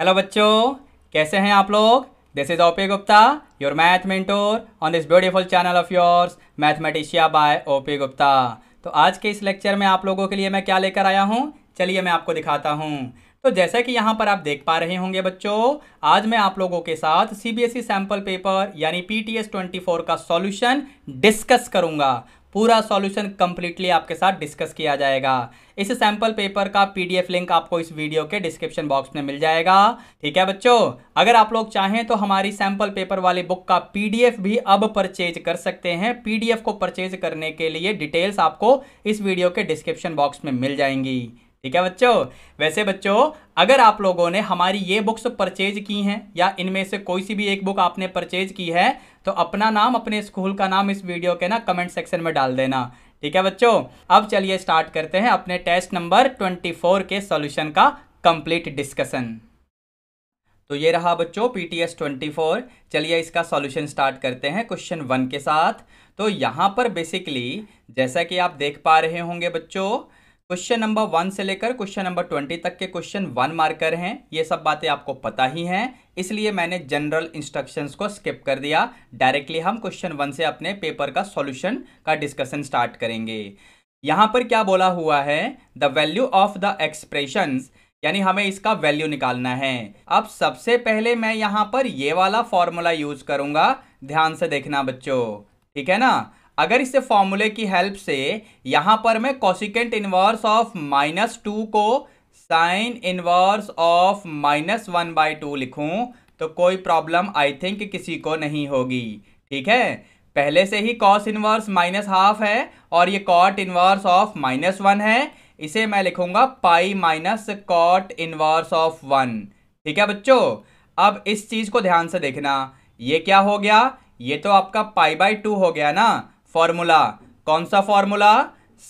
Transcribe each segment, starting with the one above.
Hello बच्चों कैसे हैं आप लोग this is OP Gupta your math mentor on this beautiful channel of yours Mathematicia by OP Gupta तो आज के इस लेक्चर में आप लोगों के लिए मैं क्या लेकर आया हूँ चलिए मैं आपको दिखाता हूँ तो जैसा कि यहाँ पर आप देख पा रहे होंगे बच्चों आज मैं आप लोगों के साथ C B S E paper यानी P T S twenty four का सॉल्यूशन डिस्कस करूँगा पूरा सॉल्यूशन कंप्लीटली आपके साथ डिस्कस किया जाएगा इस सैंपल पेपर का पीडीएफ लिंक आपको इस वीडियो के डिस्क्रिप्शन बॉक्स में मिल जाएगा ठीक है बच्चों अगर आप लोग चाहें तो हमारी सैंपल पेपर वाली बुक का पीडीएफ भी अब परचेज कर सकते हैं पीडीएफ को परचेज करने के लिए डिटेल्स आपको इस वीडियो के डिस्क्रिप्शन बॉक्स में मिल जाएंगी ठीक है बच्चों वैसे बच्चों अगर आप लोगों ने हमारी ये बुक्स परचेज की हैं या इनमें से कोई सी भी एक बुक आपने परचेज की है तो अपना नाम अपने स्कूल का नाम इस वीडियो के ना कमेंट सेक्शन में डाल देना ठीक है बच्चों अब चलिए स्टार्ट करते हैं अपने टेस्ट नंबर 24 के सॉल्यूशन का कंप्लीट डिस्कशन तो ये रहा बच्चों P T S twenty four चलिए इसका सॉल्यूशन स्टार्ट करते हैं क्वेश्चन वन के साथ तो यहाँ पर बेसिकली जैसा कि आप देख पा रहे होंगे बच्चों क्वेश्चन नंबर वन से लेकर क्वेश्चन नंबर ट्वेंटी तक के क्वेश्चन वन मार्कर हैं ये सब बातें आपको पता ही हैं इसलिए मैंने जनरल इंस्ट्रक्शंस को स्किप कर दिया डायरेक्टली हम क्वेश्चन वन से अपने पेपर का सॉल्यूशन का डिस्कशन स्टार्ट करेंगे यहाँ पर क्या बोला हुआ है the value of the expression यानी हमें इसका वैल्यू निकालना है अब सबसे पहले मैं यहाँ पर ये वाला फॉर्मूला यूज करूंगा ध्यान से देखना बच्चों ठीक है ना अगर इसे फॉर्मूले की हेल्प से यहाँ पर मैं cosecant inverse of minus two को sine inverse of minus one by two लिखूँ तो कोई प्रॉब्लम आई थिंक किसी को नहीं होगी ठीक है पहले से ही कॉस इनवर्स माइनस हाफ है और ये cot inverse of minus one है इसे मैं लिखूंगा pi minus cot inverse of one ठीक है बच्चों अब इस चीज़ को ध्यान से देखना ये क्या हो गया ये तो आपका पाई बाई टू हो गया ना फॉर्मूला कौन सा formula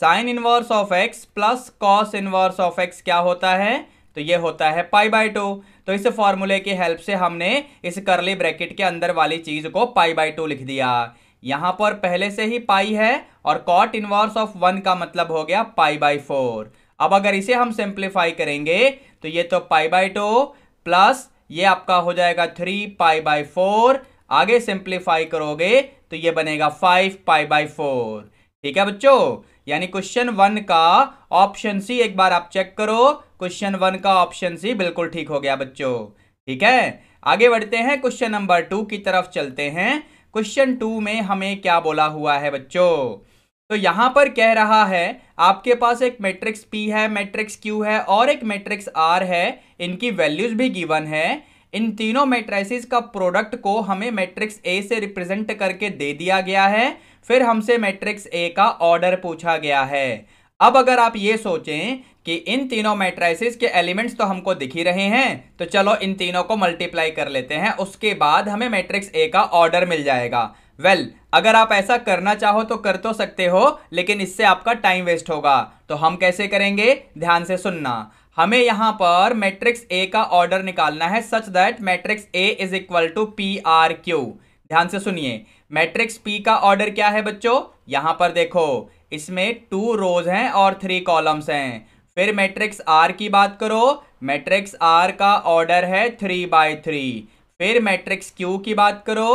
sine inverse of x plus cos inverse of x क्या होता है तो ये होता है पाई बाई टू तो इस फॉर्मूले की हेल्प से हमने इस करली ब्रैकेट के अंदर वाली चीज को पाई बाई टू लिख दिया यहां पर पहले से ही पाई है और कॉट इनवर्स ऑफ वन का मतलब हो गया पाई बाई फोर अब अगर इसे हम सिंप्लीफाई करेंगे तो ये तो पाई बाई टू प्लस ये आपका हो जाएगा थ्री पाई बाई फोर आगे सिंप्लीफाई करोगे तो ये बनेगा फाइव पाई बाई फोर ठीक है बच्चों यानी क्वेश्चन वन का ऑप्शन सी एक बार आप चेक करो क्वेश्चन वन का ऑप्शन सी बिल्कुल ठीक हो गया बच्चों ठीक है आगे बढ़ते हैं क्वेश्चन नंबर टू की तरफ चलते हैं क्वेश्चन टू में हमें क्या बोला हुआ है बच्चों तो यहां पर कह रहा है आपके पास एक मैट्रिक्स पी है मैट्रिक्स क्यू है और एक मैट्रिक्स आर है इनकी वैल्यूज भी गिवन है इन तीनों मेट्राइसिस का प्रोडक्ट को हमें मैट्रिक्स ए से रिप्रेजेंट करके दे दिया गया है फिर हमसे मैट्रिक्स ए का ऑर्डर पूछा गया है अब अगर आप ये सोचें कि इन तीनों मैट्राइसिस के एलिमेंट्स तो हमको दिख ही रहे हैं तो चलो इन तीनों को मल्टीप्लाई कर लेते हैं उसके बाद हमें मैट्रिक्स ए का ऑर्डर मिल जाएगा वेल well, अगर आप ऐसा करना चाहो तो कर तो सकते हो लेकिन इससे आपका टाइम वेस्ट होगा तो हम कैसे करेंगे ध्यान से सुनना हमें यहां पर मैट्रिक्स ए का ऑर्डर निकालना है such that matrix A is equal to P R Q ध्यान से सुनिए मैट्रिक्स पी का ऑर्डर क्या है बच्चों यहां पर देखो इसमें टू रोज हैं और थ्री कॉलम्स हैं फिर मैट्रिक्स आर की बात करो मैट्रिक्स आर का ऑर्डर है थ्री बाय थ्री फिर मैट्रिक्स क्यू की बात करो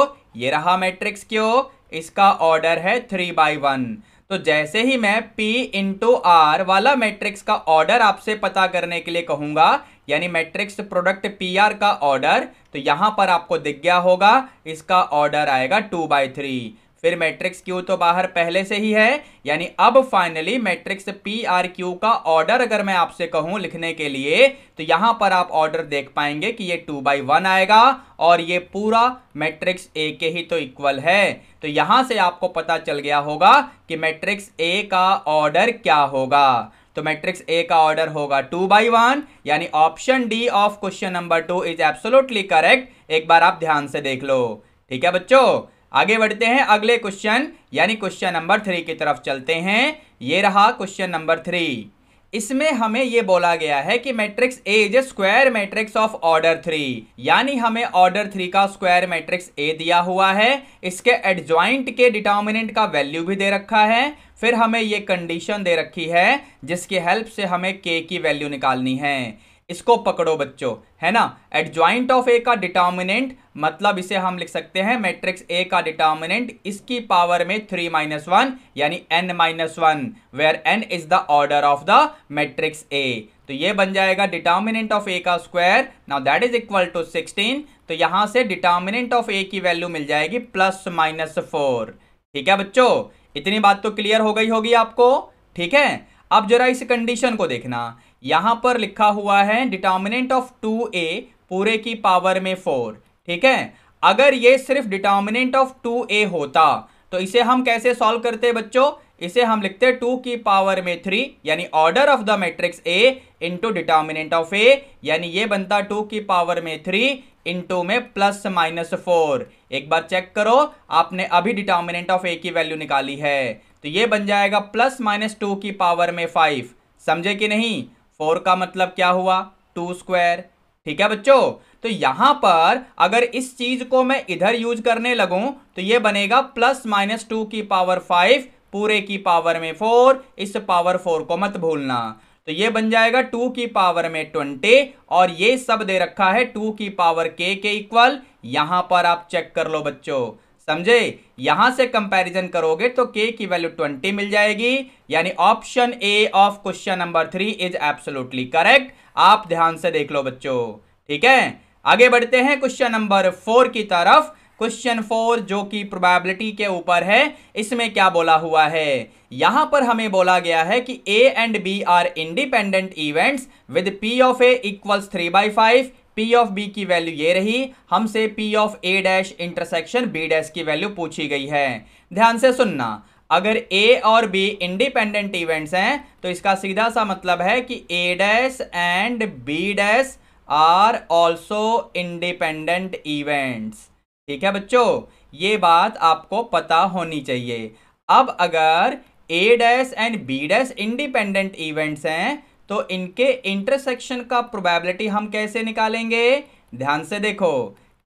ये रहा मैट्रिक्स क्यू इसका ऑर्डर है थ्री बाय वन तो जैसे ही मैं P इंटू आर वाला मैट्रिक्स का ऑर्डर आपसे पता करने के लिए कहूंगा यानी मैट्रिक्स प्रोडक्ट पी आर का ऑर्डर तो यहां पर आपको दिख गया होगा इसका ऑर्डर आएगा टू बाई थ्री फिर मैट्रिक्स क्यू तो बाहर पहले से ही है यानी अब finally matrix P R Q का ऑर्डर अगर मैं आपसे कहूं लिखने के लिए तो यहां पर आप ऑर्डर देख पाएंगे कि ये टू बाई वन आएगा और ये पूरा मैट्रिक्स ए के ही तो इक्वल है तो यहां से आपको पता चल गया होगा कि मैट्रिक्स ए का ऑर्डर क्या होगा तो मैट्रिक्स ए का ऑर्डर होगा टू बाई वन यानी option D of question number two is absolutely correct एक बार आप ध्यान से देख लो ठीक है बच्चों आगे बढ़ते हैं अगले क्वेश्चन यानी क्वेश्चन नंबर थ्री की तरफ चलते हैं ये रहा क्वेश्चन नंबर थ्री इसमें हमें यह बोला गया है कि matrix A is square matrix of order three यानी हमें ऑर्डर थ्री का स्क्वायर मैट्रिक्स ए दिया हुआ है इसके एडजॉइंट के डिटर्मिनेंट का वैल्यू भी दे रखा है फिर हमें ये कंडीशन दे रखी है जिसकी हेल्प से हमें के की वैल्यू निकालनी है इसको पकड़ो बच्चों है ना एट ज्वाइंट ऑफ ए का डिटर्मिनेंट मतलब इसे हम लिख सकते हैं मैट्रिक्स ए का डिटर्मिनेंट इसकी पावर में थ्री माइनस वन यानी N minus one where N is the order of the matrix A तो ये बन जाएगा डिटर्मिनेंट ऑफ ए का square now that is equal to sixteen तो यहां से डिटर्मिनेंट ऑफ ए की वैल्यू मिल जाएगी प्लस माइनस फोर ठीक है बच्चों इतनी बात तो क्लियर हो गई होगी आपको ठीक है अब जरा इस कंडीशन को देखना यहां पर लिखा हुआ है डिटर्मिनेंट ऑफ टू ए पूरे की पावर में फोर ठीक है अगर ये सिर्फ डिटर्मिनेंट ऑफ टू ए होता तो इसे हम कैसे सॉल्व करते बच्चों इसे हम लिखते टू की पावर में थ्री यानी order of the matrix A into determinant of A यानी ये बनता टू की पावर में थ्री इंटू में प्लस माइनस फोर एक बार चेक करो आपने अभी डिटर्मिनेंट ऑफ ए की वैल्यू निकाली है तो ये बन जाएगा प्लस माइनस टू की पावर में फाइव समझे कि नहीं फोर का मतलब क्या हुआ टू स्क्वायर ठीक है बच्चों तो यहां पर अगर इस चीज को मैं इधर यूज करने लगूं तो ये बनेगा प्लस माइनस टू की पावर फाइव पूरे की पावर में फोर इस पावर फोर को मत भूलना तो ये बन जाएगा टू की पावर में ट्वेंटी और ये सब दे रखा है टू की पावर के के इक्वल यहां पर आप चेक कर लो बच्चों समझे यहां से कंपैरिजन करोगे तो के की वैल्यू ट्वेंटी मिल जाएगी यानी option A of question number three is absolutely correct आप ध्यान से देख लो बच्चों ठीक है आगे बढ़ते हैं क्वेश्चन नंबर फोर की तरफ क्वेश्चन फोर जो कि प्रोबेबिलिटी के ऊपर है इसमें क्या बोला हुआ है यहां पर हमें बोला गया है कि A and B are independent events with P of A equals three by five P of B की वैल्यू ये रही हमसे P of A dash intersection B dash की वैल्यू पूछी गई है ध्यान से सुनना अगर ए और बी इंडिपेंडेंट इवेंट्स हैं तो इसका सीधा सा मतलब है कि A dash and B dash are also independent events ठीक है बच्चों ये बात आपको पता होनी चाहिए अब अगर A dash and B dash independent events हैं तो इनके इंटरसेक्शन का प्रोबेबिलिटी हम कैसे निकालेंगे ध्यान से देखो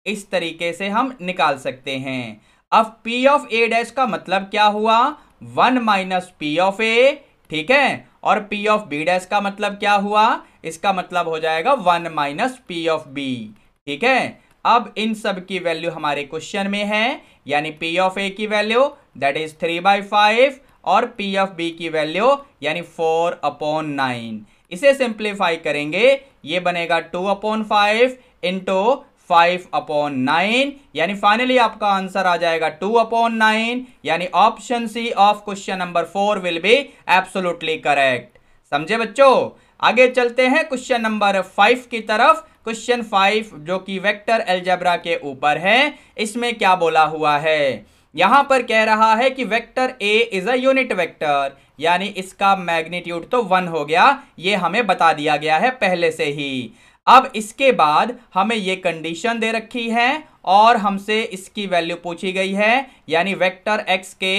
इस तरीके से हम निकाल सकते हैं अब P ऑफ ए डैश का मतलब क्या हुआ one minus P of A ठीक है और P ऑफ बी डैश का मतलब क्या हुआ इसका मतलब हो जाएगा one minus P of B ठीक है अब इन सब की वैल्यू हमारे क्वेश्चन में है यानी P ऑफ ए की value that is three by five और पी एफ बी की वैल्यू यानी फोर अपॉन नाइन इसे सिंप्लीफाई करेंगे ये बनेगा two upon five into five upon nine यानी फाइनली आपका आंसर आ जाएगा टू अपॉन नाइन यानी option C of question number four will be absolutely correct समझे बच्चों आगे चलते हैं क्वेश्चन नंबर फाइव की तरफ क्वेश्चन फाइव जो कि वेक्टर एल्जेब्रा के ऊपर है इसमें क्या बोला हुआ है यहां पर कह रहा है कि vector A is a unit vector यानी इसका मैग्नीट्यूड तो वन हो गया ये हमें बता दिया गया है पहले से ही अब इसके बाद हमें ये कंडीशन दे रखी है और हमसे इसकी वैल्यू पूछी गई है यानी वेक्टर एक्स के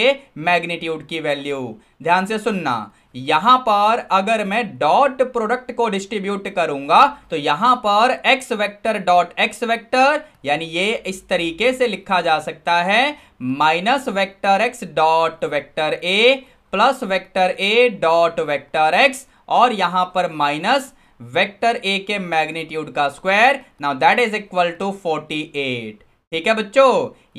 मैग्नीट्यूड की वैल्यू ध्यान से सुनना यहां पर अगर मैं डॉट प्रोडक्ट को डिस्ट्रीब्यूट करूंगा तो यहां पर X vector dot X vector यानी ये इस तरीके से लिखा जा सकता है minus vector X dot vector A plus vector A dot vector X और यहां पर माइनस वेक्टर ए के मैग्नीट्यूड का square now that is equal to forty eight ठीक है बच्चों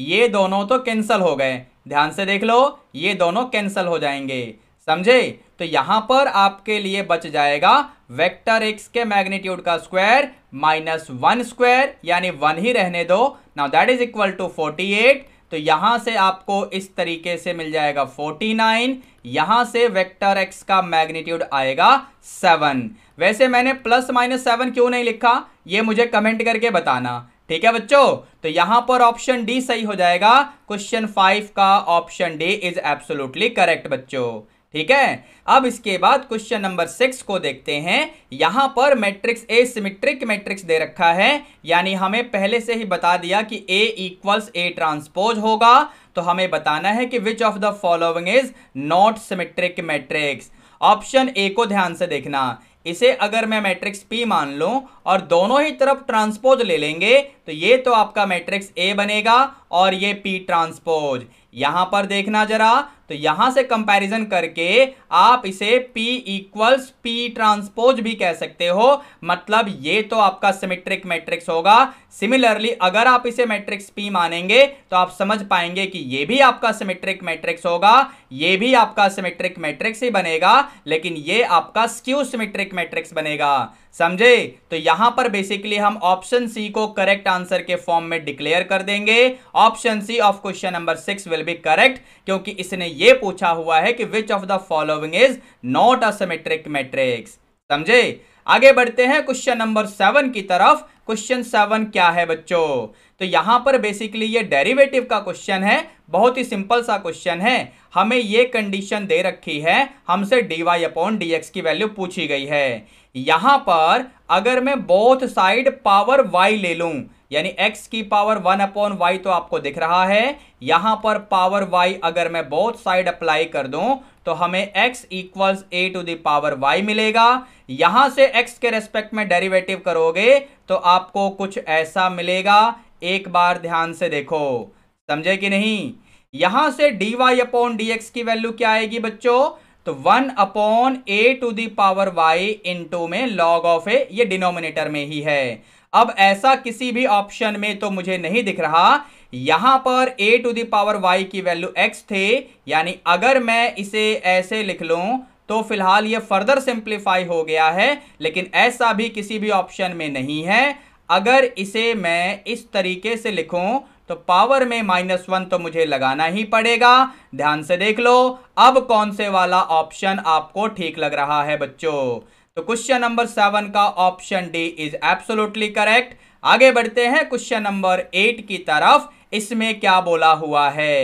ये दोनों तो कैंसिल हो गए ध्यान से देख लो ये दोनों कैंसिल हो जाएंगे समझे तो यहां पर आपके लिए बच जाएगा वेक्टर एक्स के मैग्नीट्यूड का स्क्वायर माइनस वन स्क्वायर यानी वन ही रहने दो now that is equal to forty eight तो यहां से आपको इस तरीके से मिल जाएगा फोर्टी नाइन यहां से वेक्टर एक्स का मैग्नीट्यूड आएगा सेवन वैसे मैंने प्लस माइनस सेवन क्यों नहीं लिखा ये मुझे कमेंट करके बताना ठीक है बच्चों तो यहां पर ऑप्शन डी सही हो जाएगा क्वेश्चन फाइव का option D is absolutely correct बच्चों ठीक है अब इसके बाद क्वेश्चन नंबर सिक्स को देखते हैं यहां पर मैट्रिक्स ए सिमेट्रिक मैट्रिक्स दे रखा है यानी हमें पहले से ही बता दिया कि ए इक्वल्स ए ट्रांसपोज होगा तो हमें बताना है कि which of the following is not symmetric matrix option A को ध्यान से देखना इसे अगर मैं मैट्रिक्स पी मान लूं और दोनों ही तरफ ट्रांसपोज ले लेंगे तो ये तो आपका मैट्रिक्स ए बनेगा और ये पी ट्रांसपोज यहां पर देखना जरा तो यहां से कंपैरिजन करके आप इसे P इक्वल्स P ट्रांसपोज भी कह सकते हो मतलब ये तो आपका सिमेट्रिक मैट्रिक्स होगा सिमिलरली अगर आप इसे मैट्रिक्स P मानेंगे तो आप समझ पाएंगे कि ये भी आपका सिमेट्रिक मैट्रिक्स होगा ये भी आपका सिमेट्रिक मैट्रिक्स ही बनेगा लेकिन ये आपका स्क्यू सिमेट्रिक मैट्रिक्स बनेगा समझे तो यहां पर बेसिकली हम ऑप्शन सी को करेक्ट आंसर के फॉर्म में डिक्लेयर कर देंगे option C of question number six will be correct क्योंकि इसने ये पूछा हुआ है कि which of the following is not a symmetric matrix समझे आगे बढ़ते हैं क्वेश्चन नंबर सेवन की तरफ क्वेश्चन सेवन क्या है बच्चों तो यहां पर बेसिकली ये डेरिवेटिव का क्वेश्चन है बहुत ही सिंपल सा क्वेश्चन है हमें ये कंडीशन दे रखी है हमसे d y upon d x की वैल्यू पूछी गई है यहां पर अगर मैं बोथ साइड पावर वाई ले लूं यानी x की पावर वन अपॉन वाई तो आपको दिख रहा है यहां पर पावर y अगर मैं बोथ साइड अप्लाई कर दूं तो हमें x equals a to the power y मिलेगा यहां से x के रेस्पेक्ट में डेरिवेटिव करोगे तो आपको कुछ ऐसा मिलेगा एक बार ध्यान से देखो समझे कि नहीं यहां से d y upon d x की वैल्यू क्या आएगी बच्चों तो one upon a to the power y two में लॉग ऑफ ए ये डिनोमिनेटर में ही है अब ऐसा किसी भी ऑप्शन में तो मुझे नहीं दिख रहा यहां पर a टू दावर वाई की वैल्यू x थे यानी अगर मैं इसे ऐसे लिख लूं तो फिलहाल ये फर्दर सिंप्लीफाई हो गया है लेकिन ऐसा भी किसी भी ऑप्शन में नहीं है अगर इसे मैं इस तरीके से लिखूं तो पावर में माइनस वन तो मुझे लगाना ही पड़ेगा ध्यान से देख लो अब कौन से वाला ऑप्शन आपको ठीक लग रहा है बच्चों तो क्वेश्चन नंबर सेवन का option D is absolutely correct आगे बढ़ते हैं क्वेश्चन नंबर एट की तरफ इसमें क्या बोला हुआ है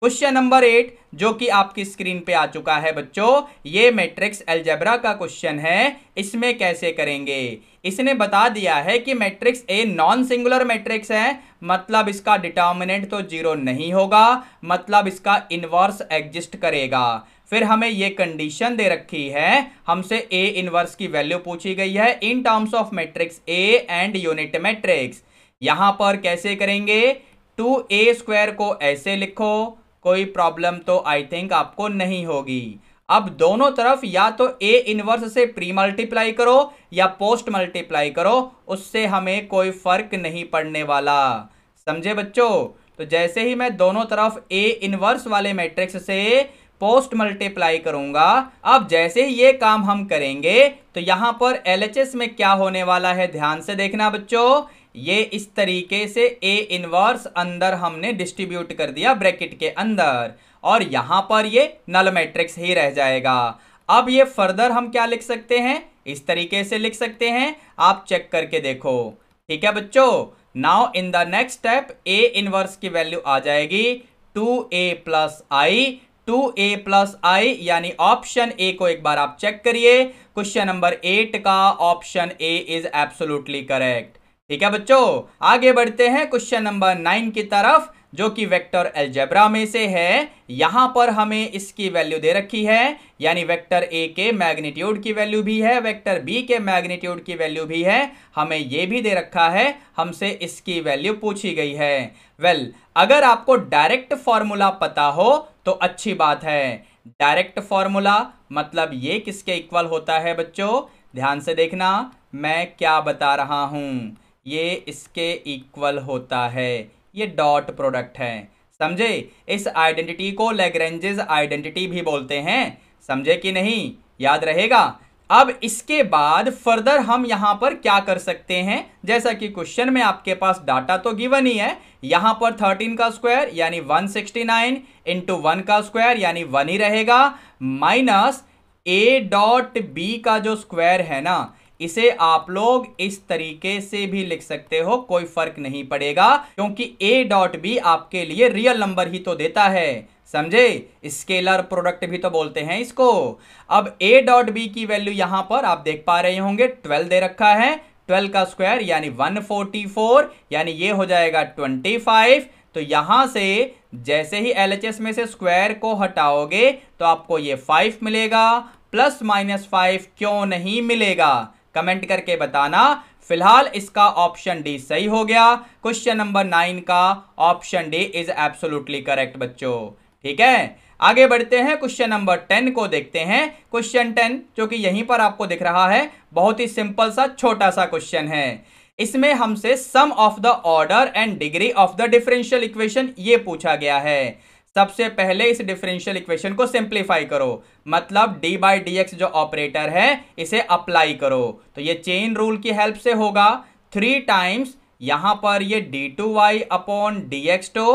क्वेश्चन नंबर एट जो कि आपकी स्क्रीन पे आ चुका है बच्चों ये मैट्रिक्स एल्जेब्रा का क्वेश्चन है इसमें कैसे करेंगे इसने बता दिया है कि matrix A non singular matrix है मतलब इसका डिटर्मिनेंट तो जीरो नहीं होगा मतलब इसका इनवर्स एग्जिस्ट करेगा फिर हमें ये कंडीशन दे रखी है हमसे ए इनवर्स की वैल्यू पूछी गई है in terms of matrix A and unit matrix यहां पर कैसे करेंगे टू ए स्क्वायर को ऐसे लिखो कोई प्रॉब्लम तो आई थिंक आपको नहीं होगी अब दोनों तरफ या तो ए इनवर्स से प्री मल्टीप्लाई करो या पोस्ट मल्टीप्लाई करो उससे हमें कोई फर्क नहीं पड़ने वाला समझे बच्चों तो जैसे ही मैं दोनों तरफ ए इनवर्स वाले मैट्रिक्स से पोस्ट मल्टीप्लाई करूंगा अब जैसे ही ये काम हम करेंगे तो यहां पर एल में क्या होने वाला है ध्यान से देखना बच्चों ये इस तरीके से ए इनवर्स अंदर हमने डिस्ट्रीब्यूट कर दिया ब्रैकेट के अंदर और यहां पर ये नल मैट्रिक्स ही रह जाएगा अब ये फर्दर हम क्या लिख सकते हैं इस तरीके से लिख सकते हैं आप चेक करके देखो ठीक है बच्चों now in the next step A inverse की वैल्यू आ जाएगी two A plus I two A plus I यानी ऑप्शन ए को एक बार आप चेक करिए क्वेश्चन नंबर एट का option A is absolutely correct ठीक है बच्चों आगे बढ़ते हैं क्वेश्चन नंबर नाइन की तरफ जो कि वेक्टर एल्जेब्रा में से है यहाँ पर हमें इसकी वैल्यू दे रखी है यानी वेक्टर ए के मैग्नीट्यूड की वैल्यू भी है वेक्टर बी के मैग्नीट्यूड की वैल्यू भी है हमें ये भी दे रखा है हमसे इसकी वैल्यू पूछी गई है वेल well, अगर आपको डायरेक्ट फॉर्मूला पता हो तो अच्छी बात है डायरेक्ट फॉर्मूला मतलब ये किसके इक्वल होता है बच्चों ध्यान से देखना मैं क्या बता रहा हूँ ये इसके इक्वल होता है ये डॉट प्रोडक्ट है समझे इस आइडेंटिटी को लेग्रेंजेज आइडेंटिटी भी बोलते हैं समझे कि नहीं याद रहेगा अब इसके बाद फर्दर हम यहां पर क्या कर सकते हैं जैसा कि क्वेश्चन में आपके पास डाटा तो गिवन ही है यहां पर 13 का स्क्वायर यानी 169 सिक्सटी नाइन इंटू वन का स्क्वायर यानी वन ही रहेगा माइनस ए डॉट बी का जो स्क्वायर है ना इसे आप लोग इस तरीके से भी लिख सकते हो कोई फर्क नहीं पड़ेगा क्योंकि ए डॉट बी आपके लिए रियल नंबर ही तो देता है समझे स्केलर प्रोडक्ट भी तो बोलते हैं इसको अब ए डॉट बी की वैल्यू यहां पर आप देख पा रहे होंगे ट्वेल्व दे रखा है ट्वेल्व का स्क्वायर यानी वन फोर्टी फोर यानी ये हो जाएगा ट्वेंटी फाइव तो यहां से जैसे ही एल एच एस में से स्क्वायर को हटाओगे तो आपको ये फाइव मिलेगा प्लस माइनस फाइव क्यों नहीं मिलेगा कमेंट करके बताना फिलहाल इसका ऑप्शन डी सही हो गया क्वेश्चन नंबर नाइन का option D is absolutely correct बच्चों ठीक है आगे बढ़ते हैं क्वेश्चन नंबर टेन को देखते हैं क्वेश्चन टेन जो कि यहीं पर आपको दिख रहा है बहुत ही सिंपल सा छोटा सा क्वेश्चन है इसमें हमसे sum of the order and degree of the differential equation ये पूछा गया है सबसे पहले इस डिफरेंशियल इक्वेशन को सिंप्लीफाई करो मतलब d बाई डी जो ऑपरेटर है इसे अप्लाई करो तो ये चेन रूल की हेल्प से होगा थ्री टाइम्स यहां पर ये d two y upon d x two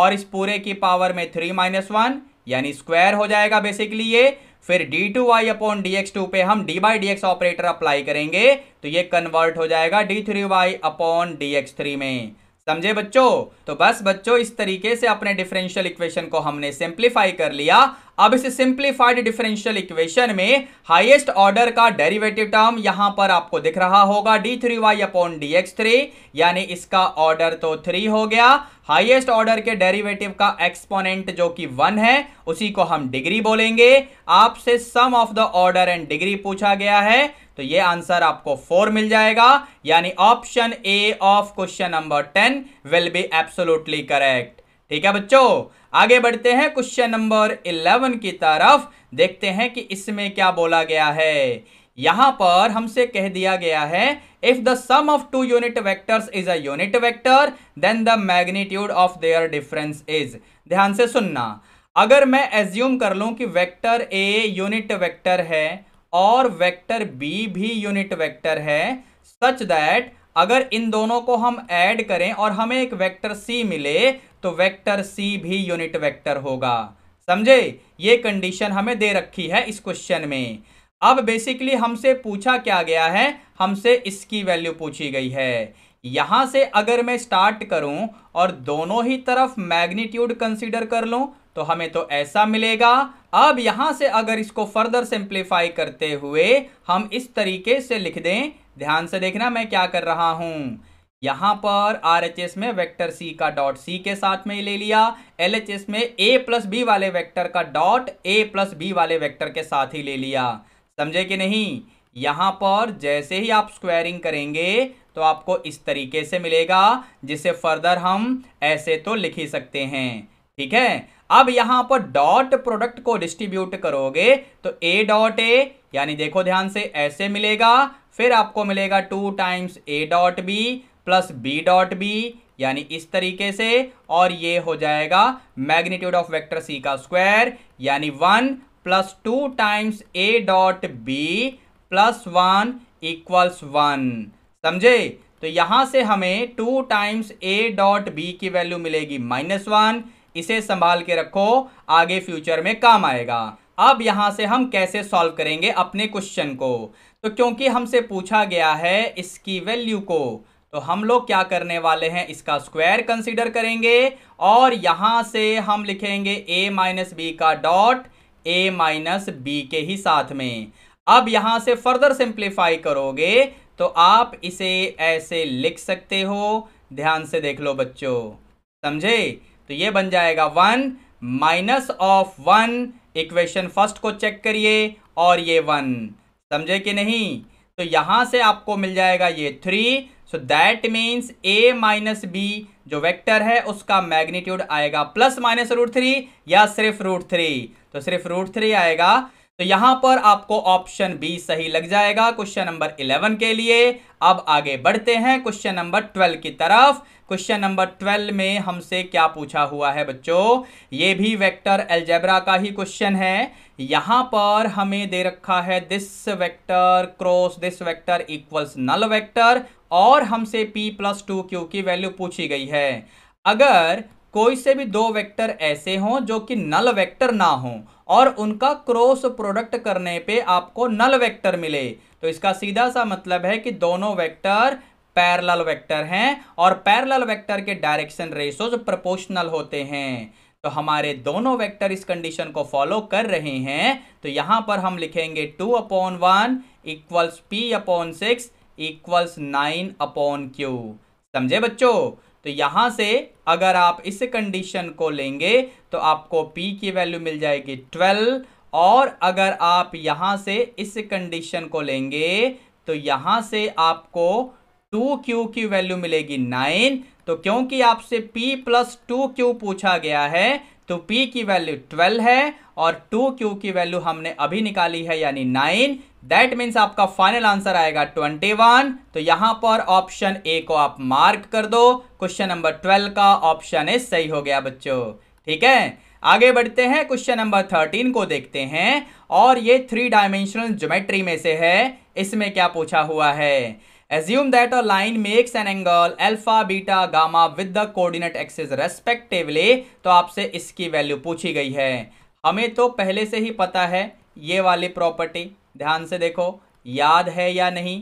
और इस पूरे की पावर में थ्री माइनस वन यानी स्क्वायर हो जाएगा बेसिकली ये फिर d two y upon d x two पे हम d by d x operator apply करेंगे तो ये कन्वर्ट हो जाएगा d three y upon d x three में समझे बच्चों तो बस बच्चों इस तरीके से अपने डिफरेंशियल इक्वेशन को हमने सिंप्लीफाई कर लिया अब इस सिंप्लीफाइड डिफरेंशियल इक्वेशन में हाईएस्ट ऑर्डर का डेरिवेटिव टर्म यहां पर आपको दिख रहा होगा d three y upon d x three यानी इसका ऑर्डर तो थ्री हो गया हाईएस्ट ऑर्डर के डेरिवेटिव का एक्सपोनेंट जो कि वन है उसी को हम डिग्री बोलेंगे आपसे sum of the order and degree पूछा गया है तो ये आंसर आपको फोर मिल जाएगा यानी option A of question number ten will be absolutely correct ठीक है बच्चों आगे बढ़ते हैं क्वेश्चन नंबर इलेवन की तरफ देखते हैं कि इसमें क्या बोला गया है यहां पर हमसे कह दिया गया है if the sum of two unit vectors is a unit vector then the magnitude of their difference is ध्यान से सुनना अगर मैं एज्यूम कर लूं कि वेक्टर ए यूनिट वेक्टर है और वेक्टर बी भी यूनिट वेक्टर है सच दैट अगर इन दोनों को हम ऐड करें और हमें एक वेक्टर सी मिले तो वेक्टर सी भी यूनिट वेक्टर होगा समझे ये कंडीशन हमें दे रखी है इस क्वेश्चन में अब बेसिकली हमसे पूछा क्या गया है हमसे इसकी वैल्यू पूछी गई है यहाँ से अगर मैं स्टार्ट करूँ और दोनों ही तरफ मैग्नीट्यूड कंसिडर कर लूँ तो हमें तो ऐसा मिलेगा अब यहाँ से अगर इसको फर्दर सिंप्लीफाई करते हुए हम इस तरीके से लिख दें ध्यान से देखना मैं क्या कर रहा हूँ यहां पर एस में वेक्टर सी का डॉट सी के साथ में ले लिया एस में ए प्लस बी वाले वेक्टर का डॉट ए प्लस बी वाले वेक्टर के साथ ही ले लिया समझे कि नहीं यहां पर जैसे ही आप स्क्वायरिंग करेंगे तो आपको इस तरीके से मिलेगा जिसे फर्दर हम ऐसे तो लिख ही सकते हैं ठीक है अब यहां पर डॉट प्रोडक्ट को डिस्ट्रीब्यूट करोगे तो ए डॉट ए यानी देखो ध्यान से ऐसे मिलेगा फिर आपको मिलेगा टू टाइम्स ए dot B plus b dot b यानी इस तरीके से और ये हो जाएगा मैग्नीट्यूड ऑफ वेक्टर सी का स्क्वायर यानी वन प्लस टू टाइम्स ए dot B plus one equals one समझे तो यहां से हमें टू टाइम्स ए डॉट बी की वैल्यू मिलेगी माइनस वन इसे संभाल के रखो आगे फ्यूचर में काम आएगा अब यहाँ से हम कैसे सॉल्व करेंगे अपने क्वेश्चन को तो क्योंकि हमसे पूछा गया है इसकी वैल्यू को तो हम लोग क्या करने वाले हैं इसका स्क्वायर कंसीडर करेंगे और यहां से हम लिखेंगे ए माइनस बी का डॉट ए माइनस बी के ही साथ में अब यहां से फर्दर सिंप्लीफाई करोगे तो आप इसे ऐसे लिख सकते हो ध्यान से देख लो बच्चों समझे तो ये बन जाएगा one minus of one equation first को चेक करिए और ये वन समझे कि नहीं तो यहां से आपको मिल जाएगा ये three so that means a minus b जो वेक्टर है उसका मैग्नीट्यूड आएगा प्लस माइनस रूट थ्री या सिर्फ रूट थ्री तो सिर्फ रूट थ्री आएगा तो यहां पर आपको ऑप्शन बी सही लग जाएगा क्वेश्चन नंबर इलेवन के लिए अब आगे बढ़ते हैं क्वेश्चन नंबर ट्वेल्व की तरफ क्वेश्चन नंबर ट्वेल्व में हमसे क्या पूछा हुआ है बच्चों ये भी वेक्टर एल्जेब्रा का ही क्वेश्चन है यहां पर हमें दे रखा है this vector cross this vector equals null vector और हमसे पी प्लस टू क्यू की वैल्यू पूछी गई है अगर कोई से भी दो वेक्टर ऐसे हों जो कि नल वेक्टर ना हों और उनका क्रॉस प्रोडक्ट करने पे आपको नल वेक्टर मिले तो इसका सीधा सा मतलब है कि दोनों वेक्टर पैरेलल वेक्टर हैं और पैरेलल वेक्टर के डायरेक्शन रेशोज प्रोपोर्शनल होते हैं तो हमारे दोनों वेक्टर इस कंडीशन को फॉलो कर रहे हैं तो यहां पर हम लिखेंगे two upon one equals p upon six equals nine upon q समझे बच्चों तो यहाँ से अगर आप इस कंडीशन को लेंगे तो आपको P की वैल्यू मिल जाएगी ट्वेल्व और अगर आप यहाँ से इस कंडीशन को लेंगे तो यहाँ से आपको टू क्यू की वैल्यू मिलेगी नाइन तो क्योंकि आपसे P प्लस टू क्यू पूछा गया है तो P की वैल्यू 12 है और 2Q की वैल्यू हमने अभी निकाली है यानी 9 दैट मीन्स आपका फाइनल आंसर आएगा 21 तो यहां पर ऑप्शन ए को आप मार्क कर दो क्वेश्चन नंबर 12 का ऑप्शन ए सही हो गया बच्चों ठीक है आगे बढ़ते हैं क्वेश्चन नंबर थर्टीन को देखते हैं और ये थ्री डायमेंशनल ज्योमेट्री में से है इसमें क्या पूछा हुआ है Assume that a line makes an angle alpha, beta, gamma with the coordinate axis respectively. तो आपसे इसकी वैल्यू पूछी गई है हमें तो पहले से ही पता है ये वाली प्रॉपर्टी ध्यान से देखो याद है या नहीं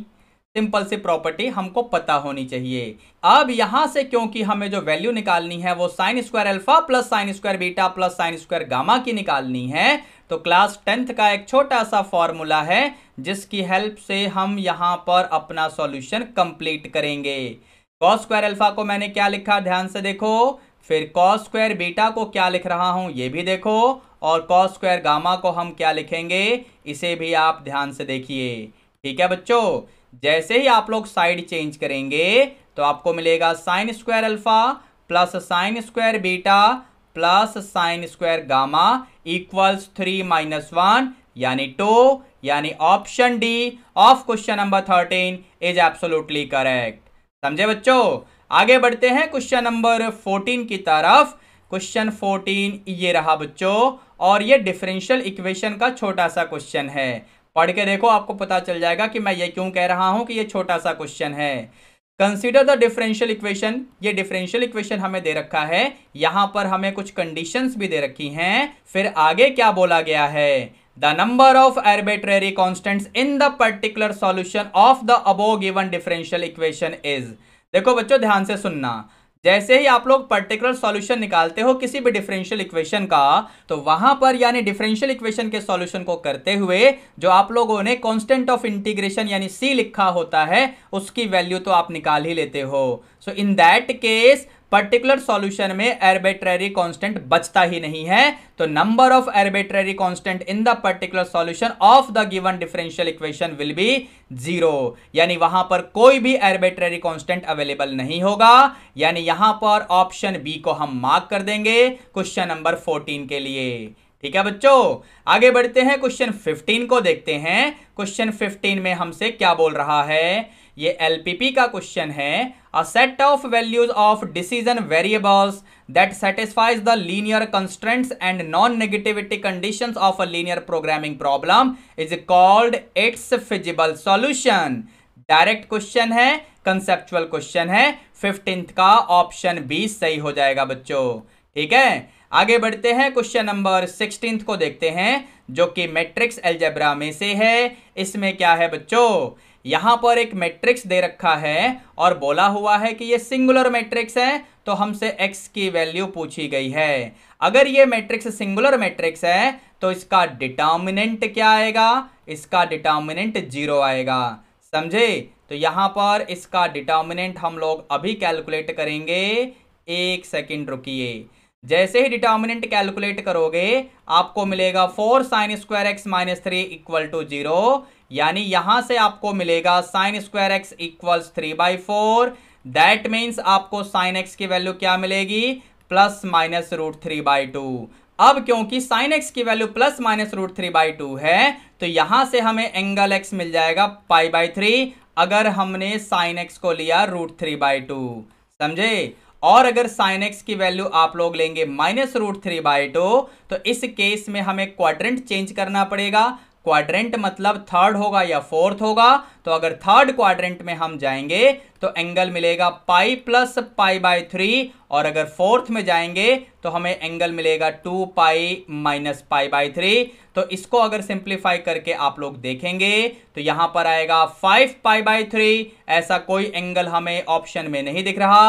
सिंपल सी प्रॉपर्टी हमको पता होनी चाहिए अब यहां से क्योंकि हमें जो वैल्यू निकालनी है वो sine square alpha plus sine square beta plus sine square gamma की निकालनी है तो क्लास टेंथ का एक छोटा सा फॉर्मूला है जिसकी हेल्प से हम यहां पर अपना सॉल्यूशन कंप्लीट करेंगे कॉस स्क्वायर अल्फा को मैंने क्या लिखा ध्यान से देखो फिर कॉस स्क्वायर बीटा को क्या लिख रहा हूं ये भी देखो और कॉस स्क्वायर गामा को हम क्या लिखेंगे इसे भी आप ध्यान से देखिए ठीक है बच्चों जैसे ही आप लोग साइड चेंज करेंगे तो आपको मिलेगा sine square alpha plus sine square beta plus sine square gamma equals three minus one यानी टू यानी option D of question number thirteen is absolutely correct समझे बच्चों आगे बढ़ते हैं क्वेश्चन नंबर फोर्टीन की तरफ क्वेश्चन फोर्टीन ये रहा बच्चों और ये डिफरेंशियल इक्वेशन का छोटा सा क्वेश्चन है पढ़ के देखो आपको पता चल जाएगा कि मैं ये क्यों कह रहा हूँ कि ये छोटा सा क्वेश्चन है कंसिडर द डिफरेंशियल इक्वेशन ये डिफरेंशियल इक्वेशन हमें दे रखा है यहाँ पर हमें कुछ कंडीशंस भी दे रखी हैं फिर आगे क्या बोला गया है the number of arbitrary constant in the particular solution of the above given differential equation is देखो बच्चों ध्यान से सुनना जैसे ही आप लोग पर्टिकुलर सॉल्यूशन निकालते हो किसी भी डिफरेंशियल इक्वेशन का तो वहां पर यानी डिफरेंशियल इक्वेशन के सॉल्यूशन को करते हुए जो आप लोगों ने कांस्टेंट ऑफ इंटीग्रेशन यानी सी लिखा होता है उसकी वैल्यू तो आप निकाल ही लेते हो so in that case particular solution में एर्बेट्रेरी कांस्टेंट बचता ही नहीं है तो number of arbitrary constant in the particular solution of the given differential equation will be zero यानी वहां पर कोई भी एर्बेट्रेरी कांस्टेंट अवेलेबल नहीं होगा यानी यहां पर ऑप्शन बी को हम मार्क कर देंगे क्वेश्चन नंबर फोर्टीन के लिए ठीक है बच्चों आगे बढ़ते हैं क्वेश्चन फिफ्टीन को देखते हैं क्वेश्चन फिफ्टीन में हमसे क्या बोल रहा है ये एलपीपी का क्वेश्चन है a set of values of decision variables that satisfies the linear constraints and non negativity conditions of a linear programming problem is called its feasible solution direct question है कंसेप्चुअल क्वेश्चन है fifteenth का option B सही हो जाएगा बच्चों ठीक है आगे बढ़ते हैं क्वेश्चन नंबर सिक्सटीन को देखते हैं जो कि मैट्रिक्स एल्जेब्रा में से है इसमें क्या है बच्चों यहां पर एक मैट्रिक्स दे रखा है और बोला हुआ है कि ये सिंगुलर मैट्रिक्स है तो हमसे x की वैल्यू पूछी गई है अगर ये मैट्रिक्स सिंगुलर मैट्रिक्स है तो इसका डिटर्मिनेंट क्या आएगा इसका डिटर्मिनेंट जीरो आएगा समझे तो यहां पर इसका डिटर्मिनेंट हम लोग अभी कैलकुलेट करेंगे एक सेकेंड रुकिए जैसे ही डिटर्मिनेंट कैलकुलेट करोगे आपको मिलेगा four sine square x minus three equal to zero यानी यहां से आपको मिलेगा sine square x equals three by four that means आपको साइन एक्स की वैल्यू क्या मिलेगी plus minus root three by two अब क्योंकि साइन एक्स की value plus minus root three by two है तो यहां से हमें एंगल एक्स मिल जाएगा पाई बाई थ्री अगर हमने साइन एक्स को लिया रूट थ्री बाई टू समझे और अगर साइन एक्स की वैल्यू आप लोग लेंगे minus root three by two तो इस केस में हमें क्वाड्रेंट चेंज करना पड़ेगा क्वाड्रेंट मतलब थर्ड होगा या फोर्थ होगा तो अगर थर्ड क्वाड्रेंट में हम जाएंगे तो एंगल मिलेगा pi plus pi by three और अगर फोर्थ में जाएंगे तो हमें एंगल मिलेगा two pi minus pi by three तो इसको अगर सिंप्लीफाई करके आप लोग देखेंगे तो यहां पर आएगा फाइव पाई बाय थ्री ऐसा कोई एंगल हमें ऑप्शन में नहीं दिख रहा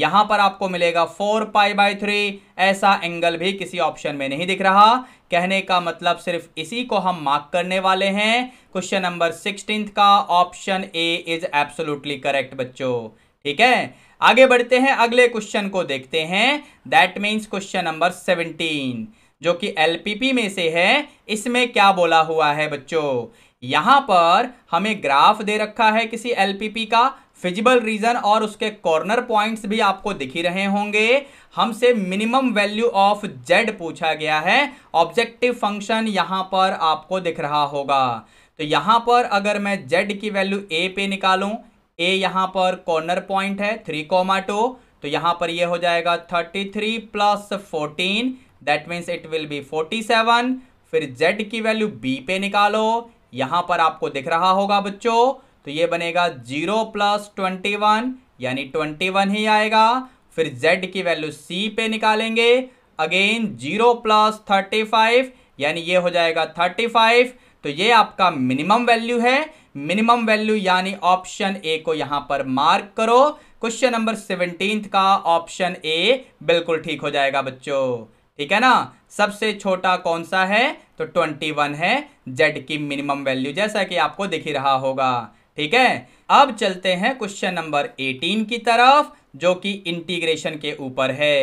यहां पर आपको मिलेगा फोर पाई बाई थ्री ऐसा एंगल भी किसी ऑप्शन में नहीं दिख रहा कहने का मतलब सिर्फ इसी को हम मार्क करने वाले हैं क्वेश्चन नंबर सिक्सटीन का option A is absolutely correct बच्चों ठीक है आगे बढ़ते हैं अगले क्वेश्चन को देखते हैं that means question number seventeen जो कि एल में से है इसमें क्या बोला हुआ है बच्चों यहां पर हमें ग्राफ दे रखा है किसी एल का फिजिबल रीजन और उसके कॉर्नर पॉइंट्स भी आपको दिख ही रहे होंगे हमसे मिनिमम वैल्यू ऑफ जेड पूछा गया है ऑब्जेक्टिव फंक्शन यहां पर आपको दिख रहा होगा तो यहां पर अगर मैं जेड की वैल्यू ए पे निकालूं ए यहाँ पर कॉर्नर पॉइंट है थ्री कोमा टू तो यहां पर ये हो जाएगा thirty three plus fourteen that means it will be forty seven फिर जेड की वैल्यू बी पे निकालो यहां पर आपको दिख रहा होगा बच्चों तो ये बनेगा जीरो प्लस ट्वेंटी वन यानी ट्वेंटी वन ही आएगा फिर z की वैल्यू c पे निकालेंगे again zero plus thirty five यानी ये हो जाएगा थर्टी फाइव तो ये आपका मिनिमम वैल्यू है मिनिमम वैल्यू यानी ऑप्शन ए को यहां पर मार्क करो क्वेश्चन नंबर सेवनटीन का ऑप्शन ए बिल्कुल ठीक हो जाएगा बच्चों ठीक है ना सबसे छोटा कौन सा है तो ट्वेंटी वन है जेड की मिनिमम वैल्यू जैसा कि आपको दिख ही रहा होगा ठीक है अब चलते हैं क्वेश्चन नंबर 18 की तरफ जो कि इंटीग्रेशन के ऊपर है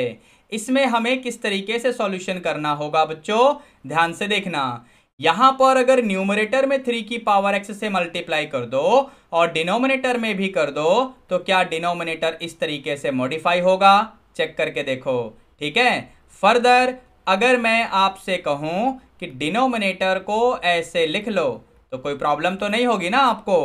इसमें हमें किस तरीके से सॉल्यूशन करना होगा बच्चों ध्यान से देखना यहां पर अगर न्यूमरेटर में थ्री की पावर एक्स से मल्टीप्लाई कर दो और डिनोमिनेटर में भी कर दो तो क्या डिनोमिनेटर इस तरीके से मॉडिफाई होगा चेक करके देखो ठीक है फर्दर अगर मैं आपसे कहूँ कि डिनोमिनेटर को ऐसे लिख लो तो कोई प्रॉब्लम तो नहीं होगी ना आपको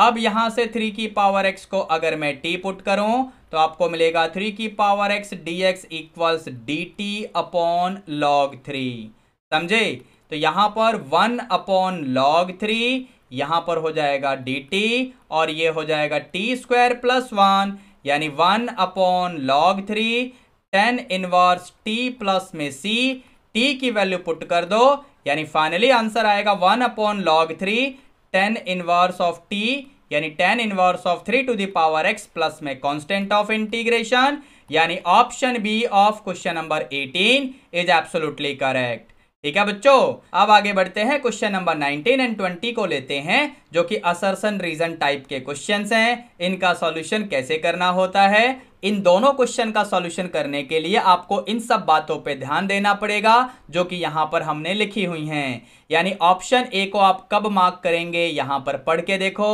अब यहां से थ्री की पावर एक्स को अगर मैं टी पुट करूं तो आपको मिलेगा थ्री की power x d x equals d t upon log three समझे तो यहां पर वन अपॉन लॉग थ्री यहां पर हो जाएगा डी टी और ये हो जाएगा टी स्क्वायर प्लस वन यानी one upon log three tan inverse t plus में सी टी की वैल्यू पुट कर दो यानी फाइनली आंसर आएगा one upon log three tan inverse of t यानी tan inverse of three to the power x plus में constant of integration यानी option B of question number eighteen is absolutely correct ठीक है बच्चों अब आगे बढ़ते हैं क्वेश्चन नंबर 19 एंड 20 को लेते हैं जो कि असरसन रीजन टाइप के क्वेश्चन हैं इनका सॉल्यूशन कैसे करना होता है इन दोनों क्वेश्चन का सॉल्यूशन करने के लिए आपको इन सब बातों पे ध्यान देना पड़ेगा जो कि यहाँ पर हमने लिखी हुई हैं यानी ऑप्शन ए को आप कब मार्क करेंगे यहां पर पढ़ के देखो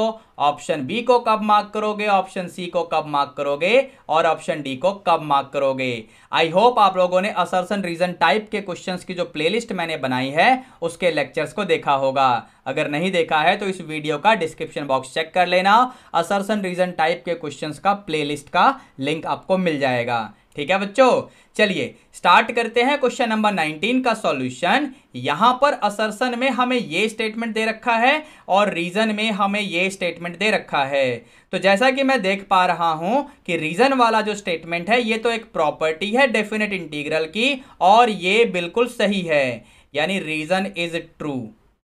ऑप्शन बी को कब मार्क करोगे ऑप्शन सी को कब मार्क करोगे और ऑप्शन डी को कब मार्क करोगे आई होप आप लोगों ने असरसन रीजन टाइप के क्वेश्चंस की जो प्लेलिस्ट मैंने बनाई है उसके लेक्चर्स को देखा होगा अगर नहीं देखा है तो इस वीडियो का डिस्क्रिप्शन बॉक्स चेक कर लेना असरसन रीजन टाइप के क्वेश्चन का प्ले का लिंक आपको मिल जाएगा ठीक है बच्चों चलिए स्टार्ट करते हैं क्वेश्चन नंबर 19 का सॉल्यूशन यहां पर असरसन में हमें ये स्टेटमेंट दे रखा है और रीजन में हमें ये स्टेटमेंट दे रखा है तो जैसा कि मैं देख पा रहा हूं कि रीजन वाला जो स्टेटमेंट है ये तो एक प्रॉपर्टी है डेफिनेट इंटीग्रल की और ये बिल्कुल सही है यानी रीजन इज ट्रू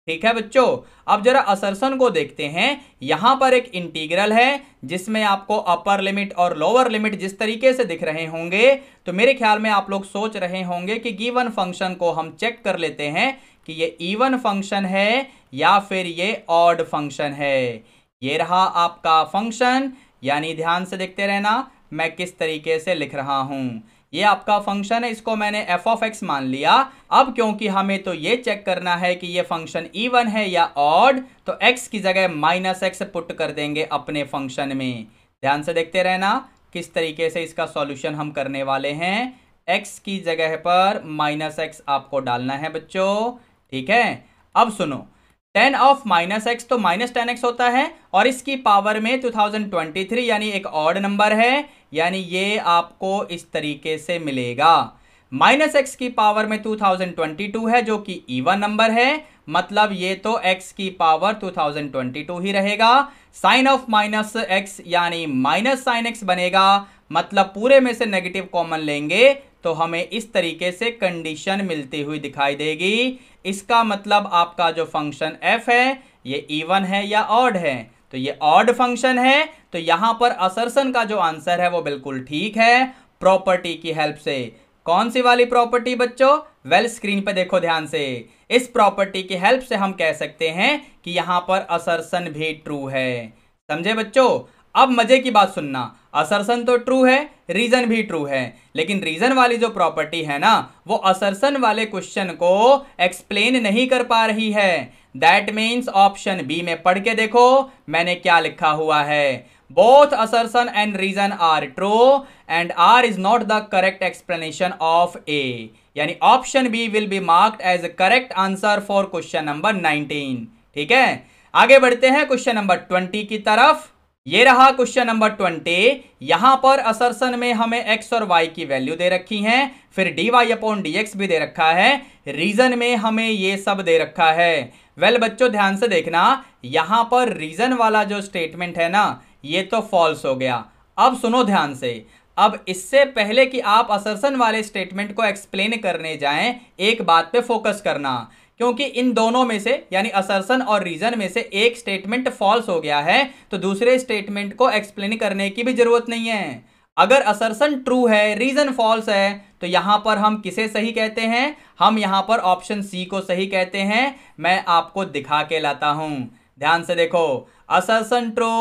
ठीक है बच्चों अब जरा असरसन को देखते हैं यहां पर एक इंटीग्रल है जिसमें आपको अपर लिमिट और लोअर लिमिट जिस तरीके से दिख रहे होंगे तो मेरे ख्याल में आप लोग सोच रहे होंगे कि गिवन फंक्शन को हम चेक कर लेते हैं कि ये इवन फंक्शन है या फिर ये ऑड फंक्शन है ये रहा आपका फंक्शन यानी ध्यान से देखते रहना मैं किस तरीके से लिख रहा हूं ये आपका फंक्शन है इसको मैंने एफ ऑफ एक्स मान लिया अब क्योंकि हमें तो ये चेक करना है कि ये फंक्शन इवन है या ऑड तो एक्स की जगह माइनस एक्स पुट कर देंगे अपने फंक्शन में ध्यान से देखते रहना किस तरीके से इसका सॉल्यूशन हम करने वाले हैं एक्स की जगह पर माइनस एक्स आपको डालना है बच्चों ठीक है अब सुनो टेन ऑफ माइनस एक्स तो माइनस टेन एक्स होता है और इसकी पावर में टू थाउजेंड ट्वेंटी थ्री यानी एक ऑड नंबर है यानी ये आपको इस तरीके से मिलेगा माइनस एक्स की पावर में टू थाउजेंड ट्वेंटी टू है जो कि ईवन नंबर है मतलब ये तो x की पावर 2022 ही रहेगा साइन ऑफ माइनस एक्स यानी माइनस साइन एक्स बनेगा मतलब पूरे में से नेगेटिव कॉमन लेंगे तो हमें इस तरीके से कंडीशन मिलती हुई दिखाई देगी इसका मतलब आपका जो फंक्शन एफ है ये ईवन है या ऑड है तो ये ऑड फंक्शन है तो यहाँ पर असरसन का जो आंसर है वो बिल्कुल ठीक है प्रॉपर्टी की हेल्प से कौन सी वाली प्रॉपर्टी बच्चों वेल स्क्रीन पर देखो ध्यान से इस प्रॉपर्टी की हेल्प से हम कह सकते हैं कि यहाँ पर असरसन भी ट्रू है समझे बच्चों अब मजे की बात सुनना असरसन तो ट्रू है रीजन भी ट्रू है लेकिन रीजन वाली जो प्रॉपर्टी है ना वो असरसन वाले क्वेश्चन को एक्सप्लेन नहीं कर पा रही है दैट मीन्स ऑप्शन बी में पढ़ के देखो मैंने क्या लिखा हुआ है both assertion and reason are true and R is not the correct explanation of A यानी option B will be marked as correct answer for question number nineteen ठीक है आगे बढ़ते हैं क्वेश्चन नंबर ट्वेंटी की तरफ ये रहा क्वेश्चन नंबर ट्वेंटी यहां पर असरसन में हमें एक्स और वाई की वैल्यू दे रखी है फिर d y upon d x भी दे रखा है रीजन में हमें ये सब दे रखा है वेल well, बच्चों ध्यान से देखना यहां पर रीजन वाला जो स्टेटमेंट है ना ये तो फॉल्स हो गया अब सुनो ध्यान से अब इससे पहले कि आप असरसन वाले स्टेटमेंट को एक्सप्लेन करने जाएं एक बात पे फोकस करना क्योंकि इन दोनों में से यानी असरसन और रीजन में से एक स्टेटमेंट फॉल्स हो गया है तो दूसरे स्टेटमेंट को एक्सप्लेन करने की भी जरूरत नहीं है अगर असरसन ट्रू है रीजन फॉल्स है तो यहां पर हम किसे सही कहते हैं हम यहां पर ऑप्शन सी को सही कहते हैं मैं आपको दिखा के लाता हूं ध्यान से देखो assertion true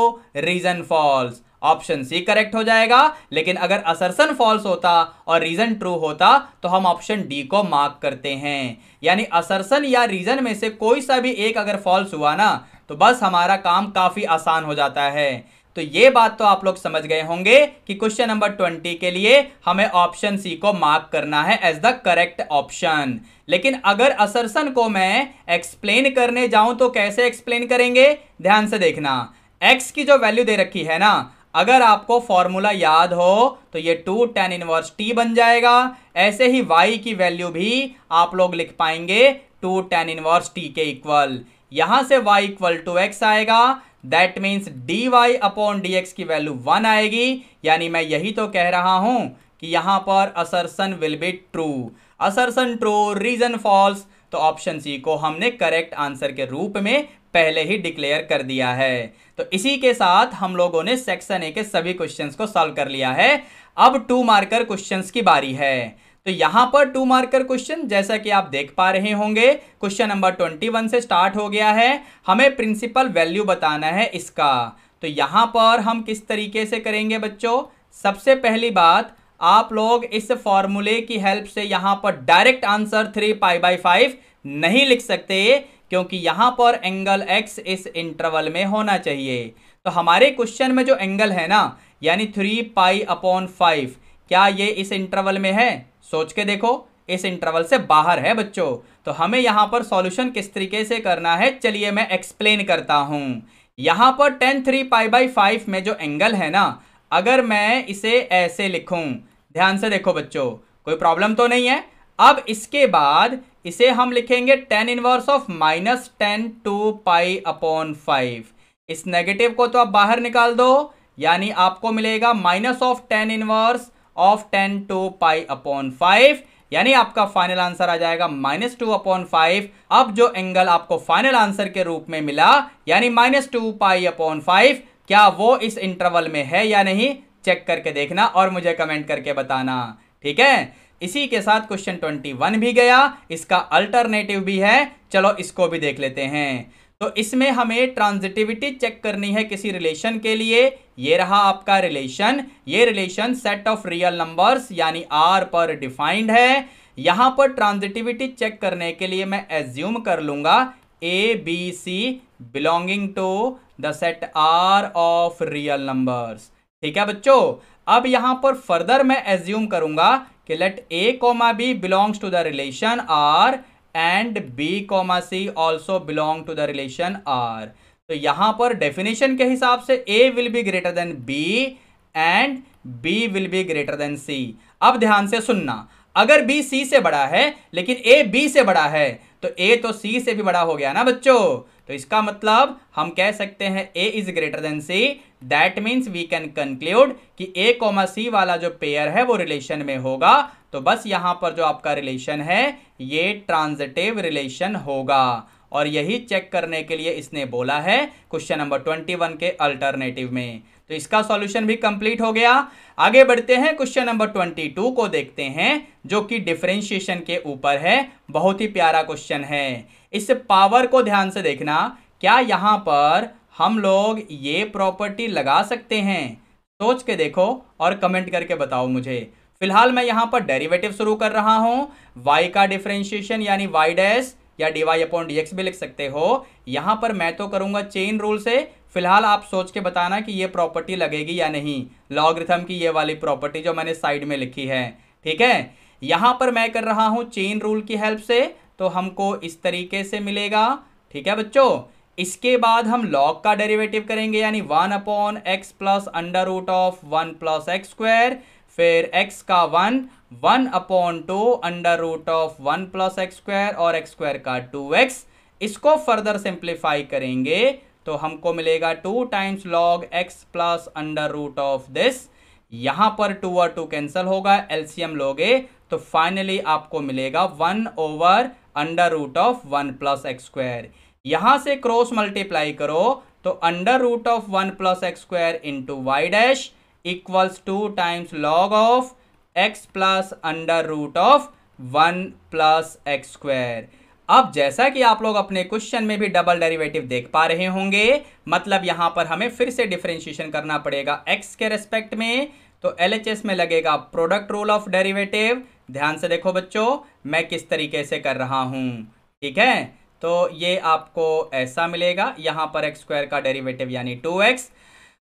reason false option C correct हो जाएगा लेकिन अगर असरसन फॉल्स होता और रीजन ट्रू होता तो हम ऑप्शन डी को मार्क करते हैं यानी असरसन या रीजन में से कोई सा भी एक अगर फॉल्स हुआ ना तो बस हमारा काम काफ़ी आसान हो जाता है तो ये बात तो आप लोग समझ गए होंगे कि क्वेश्चन नंबर ट्वेंटी के लिए हमें ऑप्शन सी को मार्क करना है एज द करेक्ट ऑप्शन लेकिन अगर असरसन को मैं एक्सप्लेन करने जाऊं तो कैसे एक्सप्लेन करेंगे ध्यान से देखना एक्स की जो वैल्यू दे रखी है ना अगर आपको फॉर्मूला याद हो तो ये टू टेन इनवर्स टी बन जाएगा ऐसे ही वाई की वैल्यू भी आप लोग लिख पाएंगे टू टेन इनवर्स टी के इक्वल यहां से y इक्वल टू एक्स आएगा that means d y upon d x की वैल्यू वन आएगी यानी मैं यही तो कह रहा हूं कि यहां पर assertion will be true assertion true reason false तो ऑप्शन सी को हमने करेक्ट आंसर के रूप में पहले ही डिक्लेयर कर दिया है तो इसी के साथ हम लोगों ने सेक्शन ए के सभी क्वेश्चंस को सॉल्व कर लिया है अब टू मार्कर क्वेश्चंस की बारी है तो यहां पर टू मार्कर क्वेश्चन जैसा कि आप देख पा रहे होंगे क्वेश्चन नंबर ट्वेंटी वन से स्टार्ट हो गया है हमें प्रिंसिपल वैल्यू बताना है इसका तो यहां पर हम किस तरीके से करेंगे बच्चों सबसे पहली बात आप लोग इस फॉर्मूले की हेल्प से यहां पर direct answer three pi by five नहीं लिख सकते क्योंकि यहाँ पर एंगल एक्स इस इंटरवल में होना चाहिए तो हमारे क्वेश्चन में जो एंगल है ना यानी थ्री पाई अपॉन फाइव क्या ये इस इंटरवल में है सोच के देखो इस इंटरवल से बाहर है बच्चों तो हमें यहाँ पर सॉल्यूशन किस तरीके से करना है चलिए मैं एक्सप्लेन करता हूँ यहाँ पर tan three pi by five में जो एंगल है ना अगर मैं इसे ऐसे लिखूँ ध्यान से देखो बच्चों कोई प्रॉब्लम तो नहीं है अब इसके बाद इसे हम लिखेंगे tan inverse of minus tan two pi upon five इस नेगेटिव को तो आप बाहर निकाल दो यानी आपको मिलेगा minus of tan inverse of tan two pi upon five यानी आपका फाइनल आंसर आ जाएगा माइनस टू अपॉन फाइव अब जो एंगल आपको फाइनल आंसर के रूप में मिला यानी minus two pi upon five क्या वो इस इंटरवल में है या नहीं चेक करके देखना और मुझे कमेंट करके बताना ठीक है इसी के साथ क्वेश्चन ट्वेंटी वन भी गया इसका अल्टरनेटिव भी है चलो इसको भी देख लेते हैं तो इसमें हमें ट्रांजिटिविटी चेक करनी है किसी रिलेशन के लिए ये रहा आपका रिलेशन ये relation set of real numbers यानी आर पर डिफाइंड है यहाँ पर ट्रांजिटिविटी चेक करने के लिए मैं एज्यूम कर लूंगा a b c belonging to the set R of real numbers ठीक है बच्चों अब यहाँ पर फर्दर मैं एज्यूम करूंगा कि let a comma b belongs to the relation R and b comma c also belong to the relation R तो यहां पर डेफिनेशन के हिसाब से a will be greater than b and b will be greater than c अब ध्यान से सुनना अगर बी सी से बड़ा है लेकिन ए बी से बड़ा है तो ए तो सी से भी बड़ा हो गया ना बच्चों तो इसका मतलब हम कह सकते हैं a is greater than c that means we can conclude कि ए कॉमा सी वाला जो पेयर है वो रिलेशन में होगा तो बस यहाँ पर जो आपका रिलेशन है ये ट्रांजिटिव रिलेशन होगा और यही चेक करने के लिए इसने बोला है क्वेश्चन नंबर ट्वेंटी वन के अल्टरनेटिव में तो इसका सॉल्यूशन भी कंप्लीट हो गया आगे बढ़ते हैं क्वेश्चन नंबर ट्वेंटी टू को देखते हैं जो कि डिफ्रेंशिएशन के ऊपर है बहुत ही प्यारा क्वेश्चन है इस पावर को ध्यान से देखना क्या यहाँ पर हम लोग ये प्रॉपर्टी लगा सकते हैं सोच के देखो और कमेंट करके बताओ मुझे फिलहाल मैं यहाँ पर डेरिवेटिव शुरू कर रहा हूँ वाई का डिफ्रेंशिएशन यानी वाई डैश या d y upon d x भी लिख सकते हो यहाँ पर मैं तो करूँगा चेन रूल से फिलहाल आप सोच के बताना कि ये प्रॉपर्टी लगेगी या नहीं लॉगरिथम की ये वाली प्रॉपर्टी जो मैंने साइड में लिखी है ठीक है यहाँ पर मैं कर रहा हूँ चेन रूल की हेल्प से तो हमको इस तरीके से मिलेगा ठीक है बच्चों इसके बाद हम लॉग का डेरिवेटिव करेंगे यानी one upon x plus under root of one plus x square फिर एक्स का one one upon two under root of one plus x square और एक्स स्क्वायर का टू एक्स इसको फर्दर सिंप्लीफाई करेंगे तो हमको मिलेगा two times log x plus under root of this यहां पर टू और टू कैंसिल होगा एलसीएम लोगे तो फाइनली आपको मिलेगा one over under root of one plus x square यहां से क्रॉस मल्टीप्लाई करो तो under root of one plus x square into y dash equals two times log of x plus under root of one plus x square अब जैसा कि आप लोग अपने क्वेश्चन में भी डबल डेरिवेटिव देख पा रहे होंगे मतलब यहां पर हमें फिर से डिफ्रेंशिएशन करना पड़ेगा एक्स के रेस्पेक्ट में तो एल में लगेगा प्रोडक्ट रोल ऑफ डेरिवेटिव ध्यान से देखो बच्चों मैं किस तरीके से कर रहा हूं ठीक है तो ये आपको ऐसा मिलेगा यहां पर एक्स स्क्वायर का डेरिवेटिव यानी टू एक्स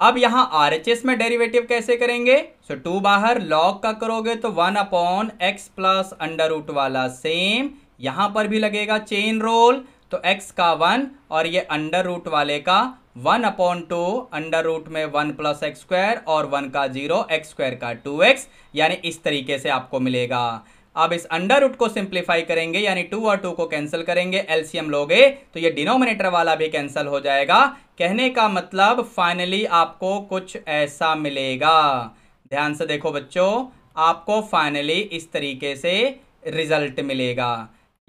अब यहाँ आर एच एस में डेरिवेटिव कैसे करेंगे सो टू बाहर लॉग का करोगे तो one upon x plus under root वाला सेम यहाँ पर भी लगेगा चेन रोल तो x का वन और ये अंडर रूट वाले का one upon two under root में वन प्लस एक्स स्क्वायर और वन का जीरो एक्स स्क्वायर का टू एक्स यानी इस तरीके से आपको मिलेगा अब इस अंडर रूट को सिंप्लीफाई करेंगे यानी टू और टू को कैंसिल करेंगे एलसीएम लोगे तो ये डिनोमिनेटर वाला भी कैंसिल हो जाएगा कहने का मतलब फाइनली आपको कुछ ऐसा मिलेगा ध्यान से देखो बच्चों आपको फाइनली इस तरीके से रिजल्ट मिलेगा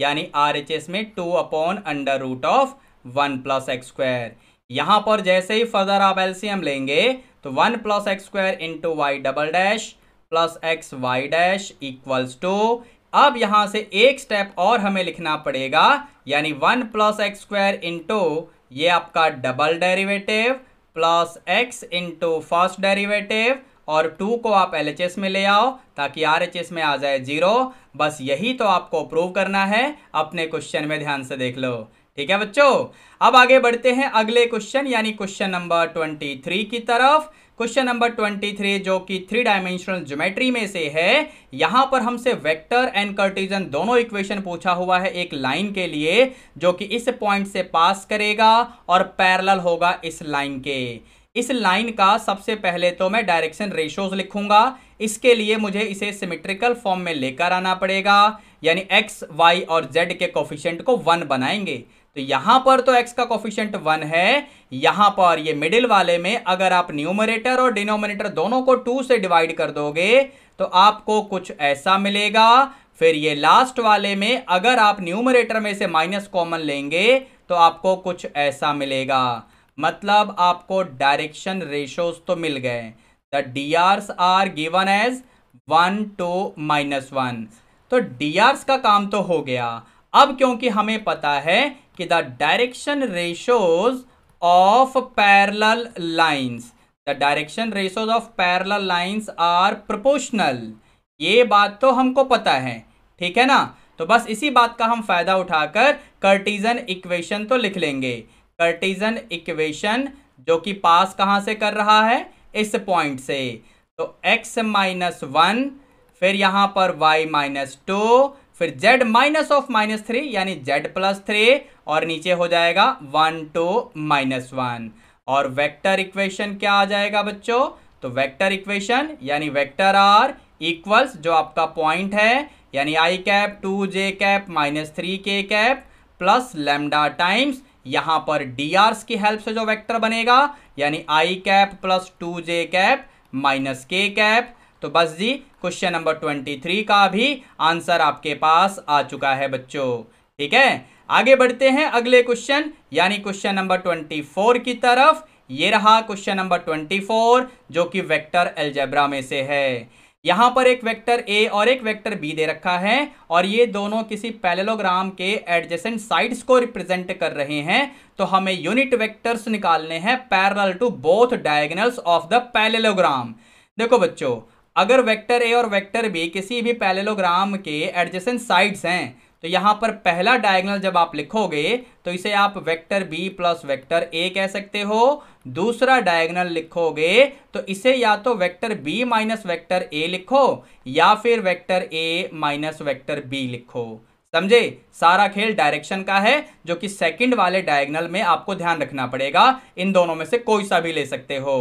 यानी आर में two upon under root of one plus x square यहाँ पर जैसे ही फर्दर आप एलसीएम लेंगे तो one plus x square into y double dash plus x y dash equals two अब यहाँ से एक स्टेप और हमें लिखना पड़ेगा यानी one plus x square into ये आपका double derivative plus x into first derivative और टू को आप एल में ले आओ ताकि आर में आ जाए जीरो बस यही तो आपको प्रूव करना है अपने क्वेश्चन में ध्यान से देख लो ठीक है बच्चों अब आगे बढ़ते हैं अगले क्वेश्चन यानी क्वेश्चन नंबर ट्वेंटी थ्री की तरफ क्वेश्चन नंबर ट्वेंटी थ्री जो कि थ्री डायमेंशनल ज्योमेट्री में से है यहां पर हमसे वेक्टर एंड कर्टिजन दोनों इक्वेशन पूछा हुआ है एक लाइन के लिए जो कि इस पॉइंट से पास करेगा और पैरल होगा इस लाइन के इस लाइन का सबसे पहले तो मैं डायरेक्शन रेशोज लिखूंगा इसके लिए मुझे इसे सिमेट्रिकल फॉर्म में लेकर आना पड़ेगा यानी एक्स वाई और जेड के कॉफिशियंट को वन बनाएंगे तो यहां पर तो एक्स का कॉफिशियंट वन है यहां पर ये मिडिल वाले में अगर आप न्यूमरेटर और डिनोमिनेटर दोनों को टू से डिवाइड कर दोगे तो आपको कुछ ऐसा मिलेगा फिर ये लास्ट वाले में अगर आप न्यूमरेटर में से माइनस कॉमन लेंगे तो आपको कुछ ऐसा मिलेगा मतलब आपको डायरेक्शन रेशोस तो मिल गए the d R's are given as one two minus one तो डी आर्स का काम तो हो गया अब क्योंकि हमें पता है कि the direction ratios of parallel lines the direction ratios of parallel lines are proportional ये बात तो हमको पता है ठीक है ना तो बस इसी बात का हम फ़ायदा उठाकर कर्टिजन इक्वेशन तो लिख लेंगे कर्टिजन इक्वेशन जो कि पास कहाँ से कर रहा है इस पॉइंट से तो x माइनस वन फिर यहाँ पर y माइनस टू फिर z minus of minus three यानी z प्लस थ्री और नीचे हो जाएगा वन टू माइनस वन और वेक्टर इक्वेशन क्या आ जाएगा बच्चों तो वेक्टर इक्वेशन यानी वेक्टर आर इक्वल्स जो आपका पॉइंट है यानी आई कैप टू जे कैप माइनस थ्री के कैप प्लस लेमडा टाइम्स यहां पर डी की हेल्प से जो वेक्टर बनेगा यानी आई कैप प्लस टू जे कैप माइनस के कैप तो बस जी क्वेश्चन नंबर ट्वेंटी थ्री का भी आंसर आपके पास आ चुका है बच्चों ठीक है आगे बढ़ते हैं अगले क्वेश्चन यानी क्वेश्चन नंबर ट्वेंटी फोर की तरफ ये रहा क्वेश्चन नंबर ट्वेंटी फोर जो कि वेक्टर एल्जेब्रा में से है यहां पर एक वेक्टर ए और एक वेक्टर बी दे रखा है और ये दोनों किसी पैलेलोग्राम के एडजेसेंट साइड्स को रिप्रेजेंट कर रहे हैं तो हमें यूनिट वेक्टर्स निकालने हैं parallel to both diagonals of the parallelogram देखो बच्चों अगर वेक्टर ए और वेक्टर बी किसी भी पैलेलोग्राम के एडजेसेंट साइड्स हैं तो यहाँ पर पहला डायगनल जब आप लिखोगे तो इसे आप vector b plus vector a कह सकते हो दूसरा डायगनल लिखोगे तो इसे या तो vector b minus vector a लिखो या फिर vector a minus vector b लिखो समझे सारा खेल डायरेक्शन का है जो कि सेकंड वाले डायगनल में आपको ध्यान रखना पड़ेगा इन दोनों में से कोई सा भी ले सकते हो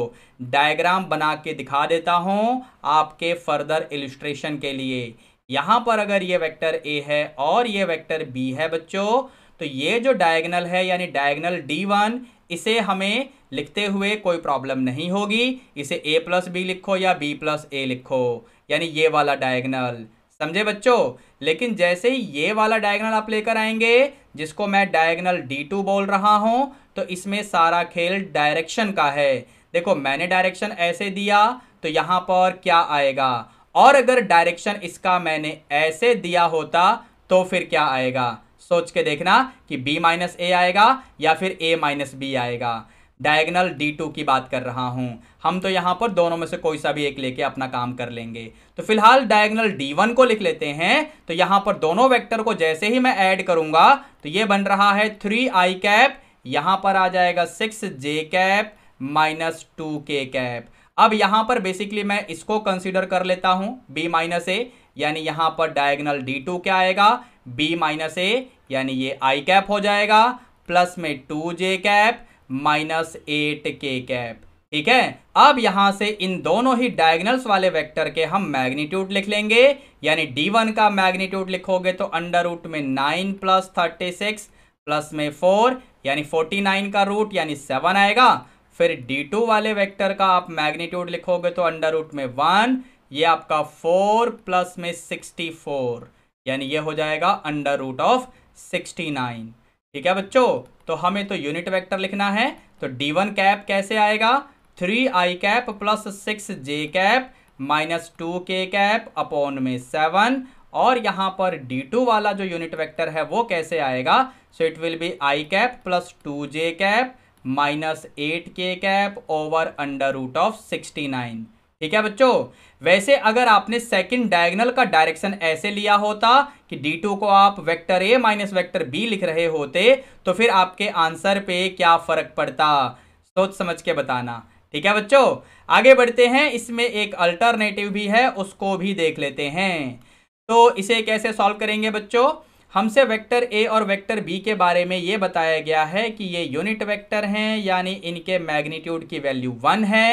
डायग्राम बना के दिखा देता हूं आपके फर्दर इलिस्ट्रेशन के लिए यहाँ पर अगर ये वेक्टर ए है और ये वेक्टर बी है बच्चों तो ये जो डायगनल है यानी डायगनल डी वन इसे हमें लिखते हुए कोई प्रॉब्लम नहीं होगी इसे ए प्लस बी लिखो या बी प्लस ए लिखो यानी ये वाला डायगनल समझे बच्चों लेकिन जैसे ही ये वाला डायगनल आप लेकर आएंगे जिसको मैं डायगनल डी टू बोल रहा हूँ तो इसमें सारा खेल डायरेक्शन का है देखो मैंने डायरेक्शन ऐसे दिया तो यहाँ पर क्या आएगा और अगर डायरेक्शन इसका मैंने ऐसे दिया होता तो फिर क्या आएगा सोच के देखना कि b माइनस ए आएगा या फिर a माइनस बी आएगा डायगनल d2 की बात कर रहा हूँ हम तो यहाँ पर दोनों में से कोई सा भी एक लेके अपना काम कर लेंगे तो फिलहाल डायगनल d1 को लिख लेते हैं तो यहाँ पर दोनों वेक्टर को जैसे ही मैं ऐड करूँगा तो ये बन रहा है थ्री आई कैप यहाँ पर आ जाएगा six j cap minus two के कैप अब यहां पर बेसिकली मैं इसको कंसिडर कर लेता हूं बी माइनस ए यानी यहां पर डायगनल डी टू क्या आएगा बी माइनस ए यानी ये आई कैप हो जाएगा प्लस में टू जे cap minus eight k cap ठीक है अब यहां से इन दोनों ही डायगनल्स वाले वेक्टर के हम मैग्नीट्यूड लिख लेंगे यानी डी वन का मैग्नीट्यूड लिखोगे तो अंडर रूट में nine plus thirty six plus में फोर यानी फोर्टी नाइन का रूट यानी सेवन आएगा फिर d2 वाले वेक्टर का आप मैग्नीट्यूड लिखोगे तो अंडर रूट में वन ये आपका फोर प्लस में सिक्सटी फोर यानी ये हो जाएगा under root of sixty nine ठीक है बच्चों तो हमें तो यूनिट वेक्टर लिखना है तो डी वन कैप कैसे आएगा थ्री आई cap plus six j cap minus two के कैप अपॉन में सेवन और यहाँ पर डी टू वाला जो यूनिट वेक्टर है वो कैसे आएगा so it will be i cap plus two J cap minus eight k cap over under root of sixty nine ठीक है बच्चों वैसे अगर आपने सेकंड डायगनल का डायरेक्शन ऐसे लिया होता कि डी टू को आप vector a minus vector b लिख रहे होते तो फिर आपके आंसर पे क्या फर्क पड़ता सोच समझ के बताना ठीक है बच्चों आगे बढ़ते हैं इसमें एक अल्टरनेटिव भी है उसको भी देख लेते हैं तो इसे कैसे सॉल्व करेंगे बच्चों हमसे वेक्टर ए और वेक्टर बी के बारे में ये बताया गया है कि ये यूनिट वेक्टर हैं यानी इनके मैग्नीट्यूड की वैल्यू वन है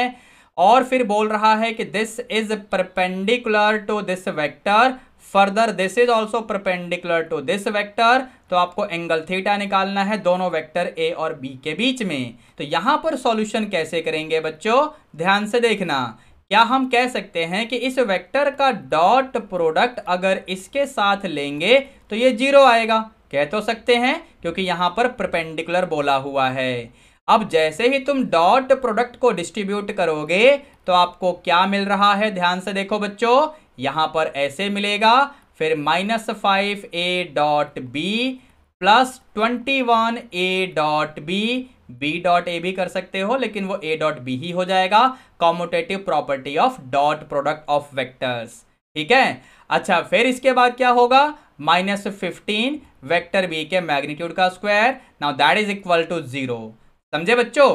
और फिर बोल रहा है कि this is perpendicular to this vector further this is also perpendicular to this vector तो आपको एंगल थीटा निकालना है दोनों वेक्टर ए और बी के बीच में तो यहाँ पर सॉल्यूशन कैसे करेंगे बच्चों ध्यान से देखना क्या हम कह सकते हैं कि इस वेक्टर का डॉट प्रोडक्ट अगर इसके साथ लेंगे तो ये जीरो आएगा कह तो सकते हैं क्योंकि यहाँ पर प्रपेंडिकुलर बोला हुआ है अब जैसे ही तुम डॉट प्रोडक्ट को डिस्ट्रीब्यूट करोगे तो आपको क्या मिल रहा है ध्यान से देखो बच्चों यहाँ पर ऐसे मिलेगा फिर minus five a dot B plus twenty one a dot b b dot a भी कर सकते हो लेकिन वो ए डॉट बी ही हो जाएगा commutative property of dot product of vectors ठीक है अच्छा फिर इसके बाद क्या होगा माइनस फिफ्टीन वैक्टर बी के मैग्नीट्यूड का square now that is equal to zero समझे बच्चों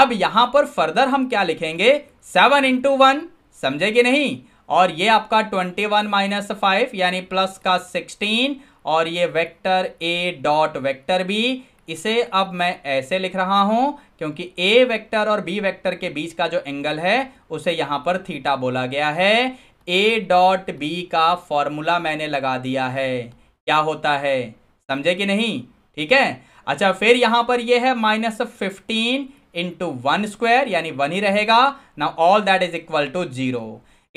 अब यहां पर फर्दर हम क्या लिखेंगे सेवन इंटू वन समझे कि नहीं और ये आपका ट्वेंटी वन माइनस फाइव यानी प्लस का सिक्सटीन और ये वेक्टर ए डॉट वेक्टर बी इसे अब मैं ऐसे लिख रहा हूं क्योंकि ए वेक्टर और बी वेक्टर के बीच का जो एंगल है उसे यहां पर थीटा बोला गया है ए डॉट बी का फॉर्मूला मैंने लगा दिया है क्या होता है समझे कि नहीं ठीक है अच्छा फिर यहां पर यह है minus fifteen into one square यानी वन ही रहेगा ना all that is equal to zero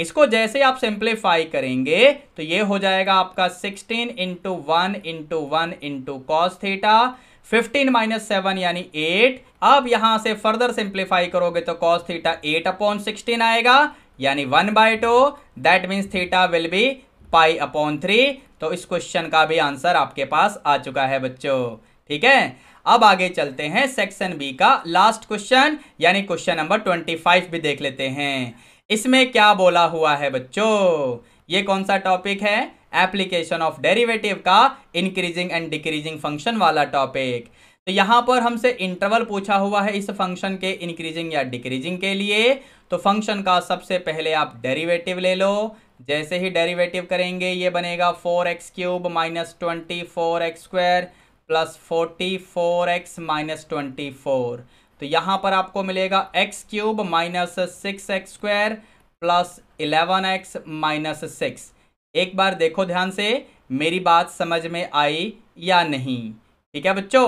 इसको जैसे आप सिंप्लीफाई करेंगे तो ये हो जाएगा आपका sixteen into one into one into cos theta fifteen minus seven यानी एट अब यहां से फर्दर सिंप्लीफाई करोगे तो cos theta eight upon sixteen आएगा यानी one by two that means theta will be pi upon three तो इस क्वेश्चन का भी आंसर आपके पास आ चुका है बच्चों ठीक है अब आगे चलते हैं सेक्शन बी का लास्ट क्वेश्चन यानी क्वेश्चन नंबर ट्वेंटी फाइव भी देख लेते हैं इसमें क्या बोला हुआ है बच्चों ये कौन सा टॉपिक है एप्लीकेशन ऑफ डेरिवेटिव का इंक्रीजिंग एंड डिक्रीजिंग फंक्शन वाला टॉपिक तो यहां पर हमसे इंटरवल पूछा हुआ है इस फंक्शन के इंक्रीजिंग या डिक्रीजिंग के लिए तो फंक्शन का सबसे पहले आप डेरिवेटिव ले लो जैसे ही डेरिवेटिव करेंगे ये बनेगा four x cube minus twenty four x square plus forty four x minus twenty four तो यहाँ पर आपको मिलेगा x cube minus six x square plus eleven x minus six एक बार देखो ध्यान से मेरी बात समझ में आई या नहीं ठीक है बच्चों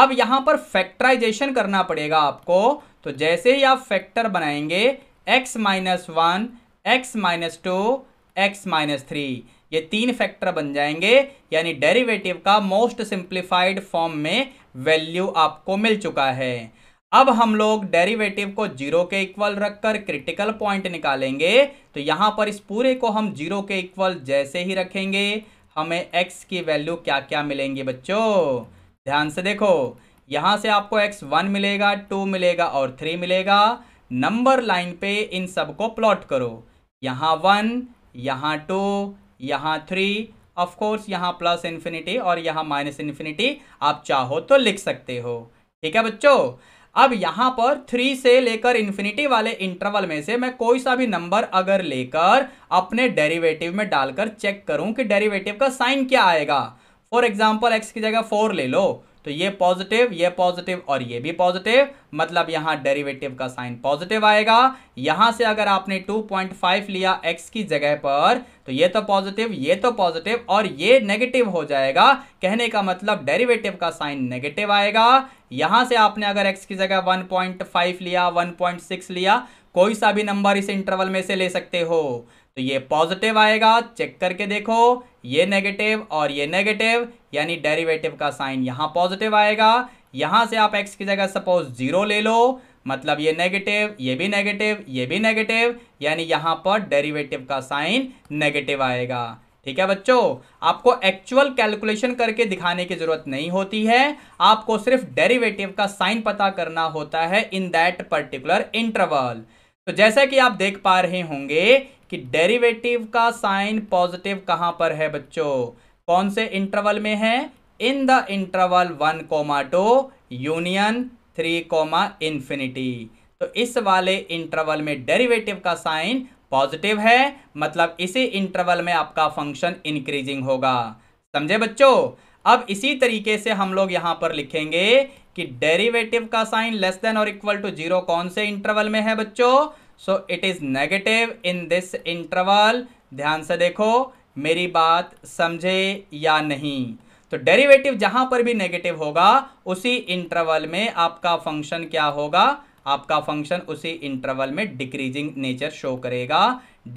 अब यहां पर फैक्टराइजेशन करना पड़ेगा आपको तो जैसे ही आप फैक्टर बनाएंगे x minus one x minus two x minus three ये तीन फैक्टर बन जाएंगे यानी डेरिवेटिव का मोस्ट सिंप्लीफाइड फॉर्म में वैल्यू आपको मिल चुका है अब हम लोग डेरिवेटिव को जीरो के इक्वल रखकर क्रिटिकल पॉइंट निकालेंगे तो यहाँ पर इस पूरे को हम जीरो के इक्वल जैसे ही रखेंगे हमें एक्स की वैल्यू क्या क्या मिलेंगी बच्चों ध्यान से देखो यहां से आपको एक्स वन मिलेगा टू मिलेगा और थ्री मिलेगा नंबर लाइन पे इन सब को प्लॉट करो यहाँ वन यहाँ टू यहाँ थ्री ऑफकोर्स यहाँ प्लस इन्फिनिटी और यहाँ माइनस इन्फिनिटी आप चाहो तो लिख सकते हो ठीक है बच्चों अब यहां पर थ्री से लेकर इंफिनिटी वाले इंटरवल में से मैं कोई सा भी नंबर अगर लेकर अपने डेरिवेटिव में डालकर चेक करूं कि डेरिवेटिव का साइन क्या आएगा फॉर एग्जाम्पल एक्स की जगह फोर ले लो तो ये पॉजिटिव ये पॉजिटिव और ये भी पॉजिटिव मतलब यहां डेरिवेटिव का साइन पॉजिटिव आएगा यहां से अगर आपने 2.5 लिया x की जगह पर तो ये तो पॉजिटिव ये तो पॉजिटिव और ये नेगेटिव हो जाएगा कहने का मतलब डेरिवेटिव का साइन नेगेटिव आएगा यहां से आपने अगर x की जगह 1.5 लिया 1.6 लिया कोई सा भी नंबर इस इंटरवल में से ले सकते हो तो ये पॉजिटिव आएगा चेक करके देखो ये नेगेटिव और ये नेगेटिव यानी डेरिवेटिव का साइन यहाँ पॉजिटिव आएगा यहाँ से आप एक्स की जगह सपोज जीरो ले लो मतलब ये नेगेटिव ये भी नेगेटिव ये भी नेगेटिव यानी यहाँ पर डेरिवेटिव का साइन नेगेटिव आएगा ठीक है बच्चों आपको एक्चुअल कैलकुलेशन करके दिखाने की जरूरत नहीं होती है आपको सिर्फ डेरिवेटिव का साइन पता करना होता है इन दैट पर्टिकुलर इंटरवल तो जैसा कि आप देख पा रहे होंगे कि डेरिवेटिव का साइन पॉजिटिव कहां पर है बच्चों कौन से इंटरवल में है in the interval one comma two union three comma infinity तो इस वाले इंटरवल में डेरिवेटिव का साइन पॉजिटिव है मतलब इसी इंटरवल में आपका फंक्शन इंक्रीजिंग होगा समझे बच्चों अब इसी तरीके से हम लोग यहां पर लिखेंगे कि डेरिवेटिव का साइन लेस देन और इक्वल टू जीरो कौन से इंटरवल में है बच्चों so it is negative in this interval ध्यान से देखो मेरी बात समझे या नहीं तो डेरिवेटिव जहां पर भी नेगेटिव होगा उसी इंटरवल में आपका फंक्शन क्या होगा आपका फंक्शन उसी इंटरवल में डिक्रीजिंग नेचर शो करेगा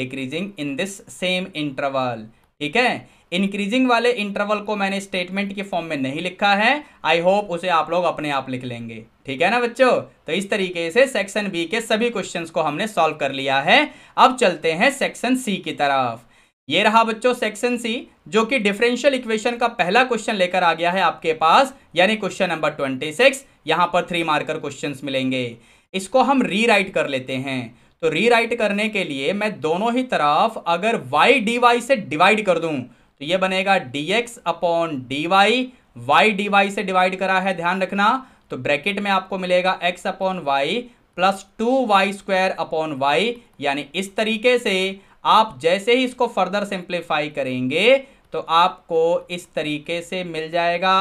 decreasing in this same interval ठीक है इंक्रीजिंग वाले इंटरवल को मैंने स्टेटमेंट के फॉर्म में नहीं लिखा है आई होप उसे आप लोग अपने आप लिख लेंगे ठीक है ना बच्चों तो इस तरीके से सेक्शन बी के सभी क्वेश्चंस को हमने सॉल्व कर लिया है अब चलते हैं सेक्शन सी की तरफ ये रहा बच्चों सेक्शन सी जो कि डिफरेंशियल इक्वेशन का पहला क्वेश्चन लेकर आ गया है आपके पास यानी क्वेश्चन नंबर ट्वेंटी सिक्स यहाँ पर थ्री मार्कर क्वेश्चन मिलेंगे इसको हम री कर लेते हैं तो री करने के लिए मैं दोनों ही तरफ अगर वाई डी वाई से डिवाइड कर दूं तो ये बनेगा dx upon d y y d y से डिवाइड करा है ध्यान रखना तो ब्रैकेट में आपको मिलेगा x upon y plus two y square upon y यानी इस तरीके से आप जैसे ही इसको फर्दर सिंप्लीफाई करेंगे तो आपको इस तरीके से मिल जाएगा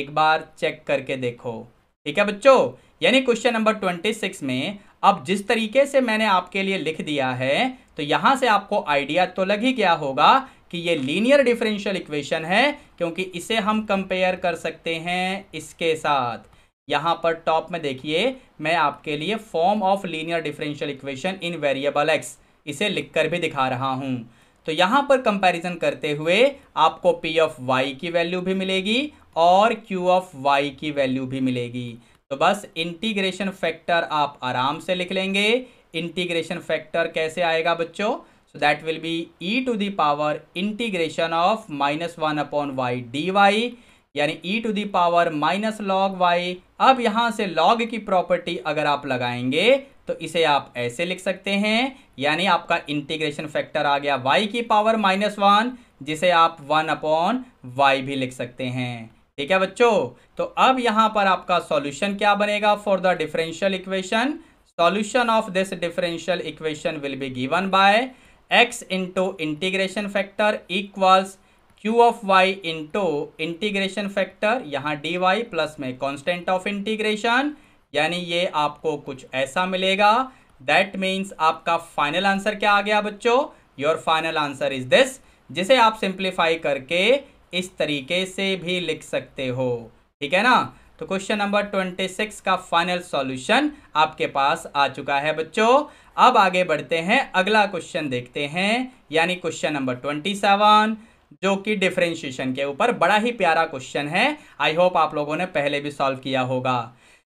एक बार चेक करके देखो ठीक है बच्चों यानी क्वेश्चन नंबर ट्वेंटी सिक्स में अब जिस तरीके से मैंने आपके लिए लिख दिया है तो यहां से आपको आइडिया तो लग ही गया होगा कि ये लीनियर डिफरेंशियल इक्वेशन है क्योंकि इसे हम कंपेयर कर सकते हैं इसके साथ यहाँ पर टॉप में देखिए मैं आपके लिए form of linear differential equation in variable x इसे लिखकर भी दिखा रहा हूँ तो यहाँ पर कंपैरिजन करते हुए आपको पी ऑफ वाई की वैल्यू भी मिलेगी और क्यू ऑफ वाई की वैल्यू भी मिलेगी तो बस इंटीग्रेशन फैक्टर आप आराम से लिख लेंगे इंटीग्रेशन फैक्टर कैसे आएगा बच्चों So that will be e to the power integration of minus one upon y d y यानी e to the power minus log y अब यहाँ से लॉग की प्रॉपर्टी अगर आप लगाएंगे तो इसे आप ऐसे लिख सकते हैं यानी आपका इंटीग्रेशन फैक्टर आ गया y की पावर माइनस वन जिसे आप वन अपॉन वाई भी लिख सकते हैं ठीक है बच्चों तो अब यहाँ पर आपका सॉल्यूशन क्या बनेगा for the differential equation solution of this differential equation will be given by x into integration factor equals q of y into integration factor यहाँ डी वाई प्लस में कॉन्स्टेंट ऑफ इंटीग्रेशन यानी ये आपको कुछ ऐसा मिलेगा दैट मीन्स आपका final answer क्या आ गया बच्चों your final answer is this जिसे आप सिंप्लीफाई करके इस तरीके से भी लिख सकते हो ठीक है ना तो क्वेश्चन नंबर ट्वेंटी सिक्स का फाइनल सॉल्यूशन आपके पास आ चुका है बच्चों अब आगे बढ़ते हैं अगला क्वेश्चन देखते हैं यानी क्वेश्चन नंबर ट्वेंटी सेवन जो कि डिफ्रेंशिएशन के ऊपर बड़ा ही प्यारा क्वेश्चन है आई होप आप लोगों ने पहले भी सॉल्व किया होगा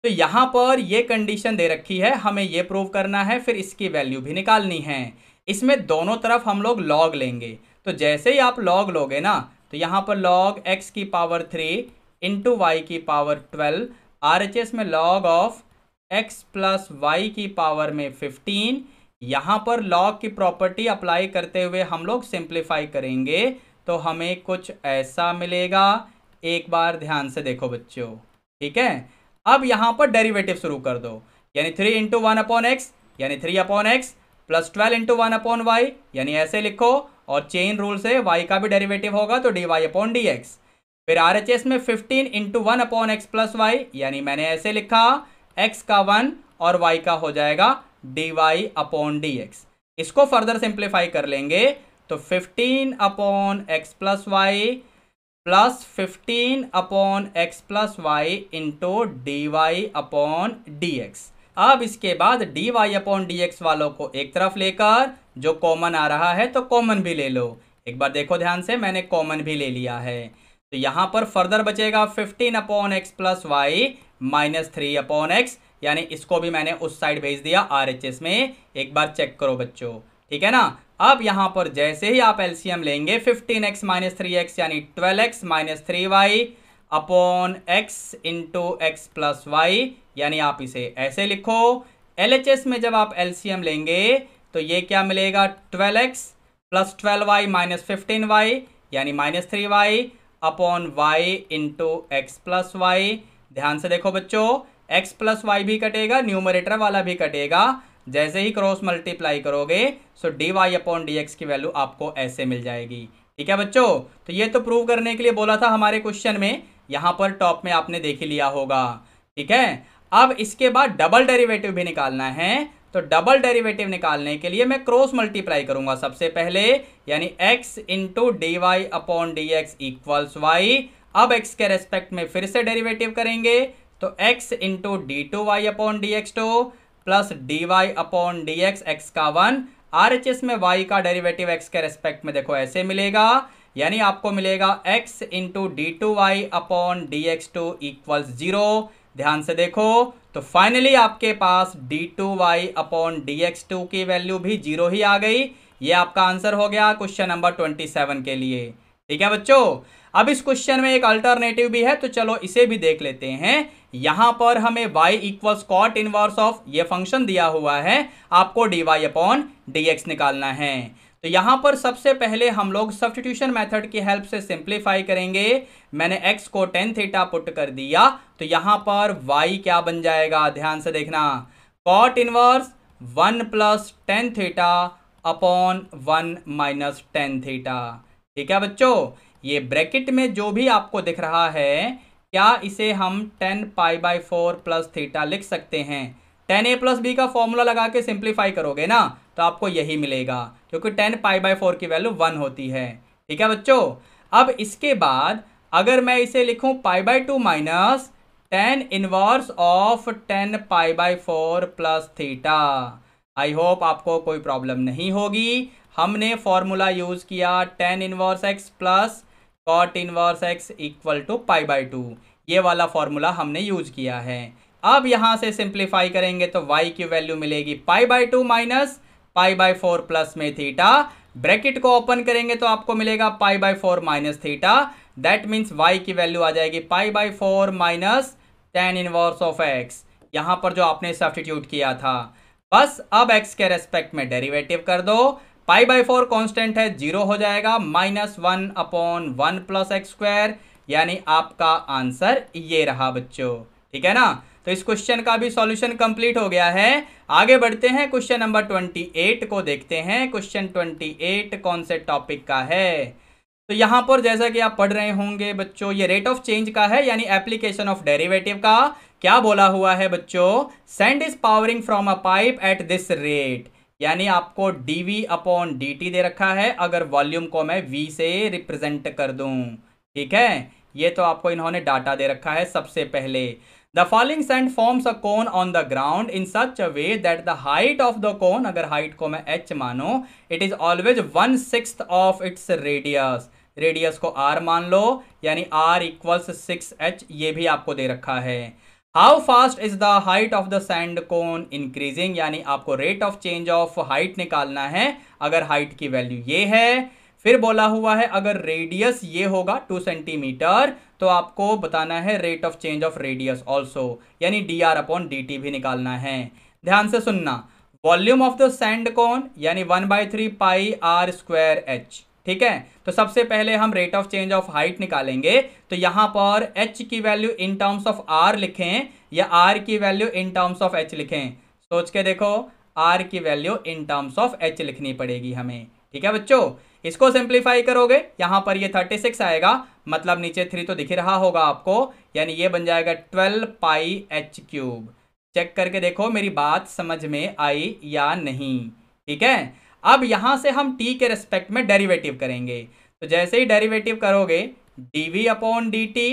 तो यहाँ पर ये कंडीशन दे रखी है हमें ये प्रूव करना है फिर इसकी वैल्यू भी निकालनी है इसमें दोनों तरफ हम लोग लॉग लेंगे तो जैसे ही आप लॉग लोगे ना तो यहाँ पर लॉग एक्स की पावर थ्री इंटू वाई की power twelve R H S में log of x plus y की पावर में फिफ्टीन यहाँ पर लॉग की प्रॉपर्टी अप्लाई करते हुए हम लोग सिंप्लीफाई करेंगे तो हमें कुछ ऐसा मिलेगा एक बार ध्यान से देखो बच्चों ठीक है अब यहाँ पर डेरिवेटिव शुरू कर दो यानी three into one upon x यानी three upon x plus twelve into one upon y यानी ऐसे लिखो और चेन रूल से वाई का भी डेरिवेटिव होगा तो d y upon d x फिर आर एच एस में fifteen into one upon x plus y यानी मैंने ऐसे लिखा एक्स का वन और वाई का हो जाएगा d y upon d x इसको फर्दर सिंप्लीफाई कर लेंगे तो fifteen upon x plus y plus fifteen upon x plus y into d y upon d x अब इसके बाद d y upon d x वालों को एक तरफ लेकर जो कॉमन आ रहा है तो कॉमन भी ले लो एक बार देखो ध्यान से मैंने कॉमन भी ले लिया है तो यहां पर फर्दर बचेगा fifteen upon x plus y minus three upon x यानी इसको भी मैंने उस साइड भेज दिया आर एच एस में एक बार चेक करो बच्चों ठीक है ना अब यहाँ पर जैसे ही आप एलसीएम लेंगे fifteen x minus three x यानी twelve x minus three y upon x into x plus y यानी आप इसे ऐसे लिखो एल में जब आप एलसीएम लेंगे तो ये क्या मिलेगा twelve x plus twelve y minus fifteen y यानी minus three y upon y into x plus y ध्यान से देखो बच्चों एक्स प्लस वाई भी कटेगा न्यूमरेटर वाला भी कटेगा जैसे ही क्रॉस मल्टीप्लाई करोगे so d y upon d x की वैल्यू आपको ऐसे मिल जाएगी ठीक है बच्चों तो ये तो प्रूव करने के लिए बोला था हमारे क्वेश्चन में यहाँ पर टॉप में आपने देख ही लिया होगा ठीक है अब इसके बाद डबल डेरिवेटिव भी निकालना है तो डबल डेरिवेटिव निकालने के लिए मैं क्रॉस मल्टीप्लाई करूंगा सबसे पहले यानी x into d y upon d x equals y अब एक्स के रेस्पेक्ट में फिर से डेरिवेटिव करेंगे तो x into d two y upon d x two plus d y upon d x x का वन आर एच एस में y का डेरिवेटिव एक्स के रेस्पेक्ट में देखो ऐसे मिलेगा यानी आपको मिलेगा x into d two y upon d x two equals zero ध्यान से देखो तो फाइनली आपके पास d two y upon d x two की वैल्यू भी जीरो ही आ गई ये आपका आंसर हो गया क्वेश्चन नंबर ट्वेंटी सेवन के लिए ठीक है बच्चों अब इस क्वेश्चन में एक अल्टरनेटिव भी है तो चलो इसे भी देख लेते हैं यहां पर हमें y equal cot inverse of ये फंक्शन दिया हुआ है आपको dy अपॉन dx निकालना है तो यहां पर सबसे पहले हम लोग सब्सटीट्यूशन मेथड की हेल्प से सिंप्लीफाई करेंगे मैंने x को टेन थीटा पुट कर दिया तो यहां पर y क्या बन जाएगा ध्यान से देखना cot inverse one plus tan theta upon one minus tan theta ठीक है बच्चों ये ब्रैकेट में जो भी आपको दिख रहा है क्या इसे हम tan pi by four plus theta लिख सकते हैं टेन ए प्लस बी का फॉर्मूला लगा के सिंप्लीफाई करोगे ना तो आपको यही मिलेगा क्योंकि टेन पाई बाई फोर की वैल्यू वन होती है ठीक है बच्चों अब इसके बाद अगर मैं इसे लिखूं pi by two minus tan inverse of tan pi by four plus theta I hope आपको कोई प्रॉब्लम नहीं होगी हमने फॉर्मूला यूज़ किया tan inverse x plus cot inverse x equal to pi by two ये वाला फॉर्मूला हमने use किया है अब यहाँ से सिंप्लीफाई करेंगे तो y की वैल्यू मिलेगी pi by two minus pi by four plus में थीटा ब्रैकेट को ओपन करेंगे तो आपको मिलेगा pi by four minus theta that means y की वैल्यू आ जाएगी pi by four minus tan inverse of x यहाँ पर जो आपने सब्सटीट्यूट किया था बस अब x के रेस्पेक्ट में डेरिवेटिव कर दो पाई बाई फोर कॉन्स्टेंट है जीरो हो जाएगा minus one upon one plus x square यानी आपका आंसर ये रहा बच्चों ठीक है ना तो इस क्वेश्चन का भी सॉल्यूशन कंप्लीट हो गया है आगे बढ़ते हैं क्वेश्चन नंबर ट्वेंटी एट को देखते हैं क्वेश्चन ट्वेंटी एट कौन से टॉपिक का है तो यहां पर जैसा कि आप पढ़ रहे होंगे बच्चों ये रेट ऑफ चेंज का है यानी एप्लीकेशन ऑफ डेरिवेटिव का क्या बोला हुआ है बच्चों sand is pouring from a pipe at this rate यानी आपको d v upon d t दे रखा है अगर वॉल्यूम को मैं वी से रिप्रेजेंट कर दू ठीक है ये तो आपको इन्होंने डाटा दे रखा है सबसे पहले the falling sand forms a cone on the ground in such a way that the height of the cone अगर हाइट को मैं एच मानो it is always one six of its radius radius को r मान लो यानी are equals six H ये भी आपको दे रखा है how fast is the height of the sand cone increasing यानी आपको rate of change of height निकालना है अगर हाइट की वैल्यू ये है फिर बोला हुआ है अगर रेडियस ये होगा टू सेंटीमीटर तो आपको बताना है rate of change of radius also यानी d r upon d t भी निकालना है ध्यान से सुनना volume of the sand cone यानी one by three pi r square h ठीक है तो सबसे पहले हम rate of change of height निकालेंगे तो यहां पर एच की value in terms of r लिखें या आर की value in terms of h लिखें सोच के देखो आर की value in terms of h लिखनी पड़ेगी हमें ठीक है बच्चों इसको सिंप्लीफाई करोगे यहां पर ये थर्टी सिक्स आएगा मतलब नीचे थ्री तो दिख रहा होगा आपको यानी ये बन जाएगा twelve pi h cube check करके देखो मेरी बात समझ में आई या नहीं ठीक है अब यहाँ से हम टी के रेस्पेक्ट में डेरिवेटिव करेंगे तो जैसे ही डेरिवेटिव करोगे d v upon d t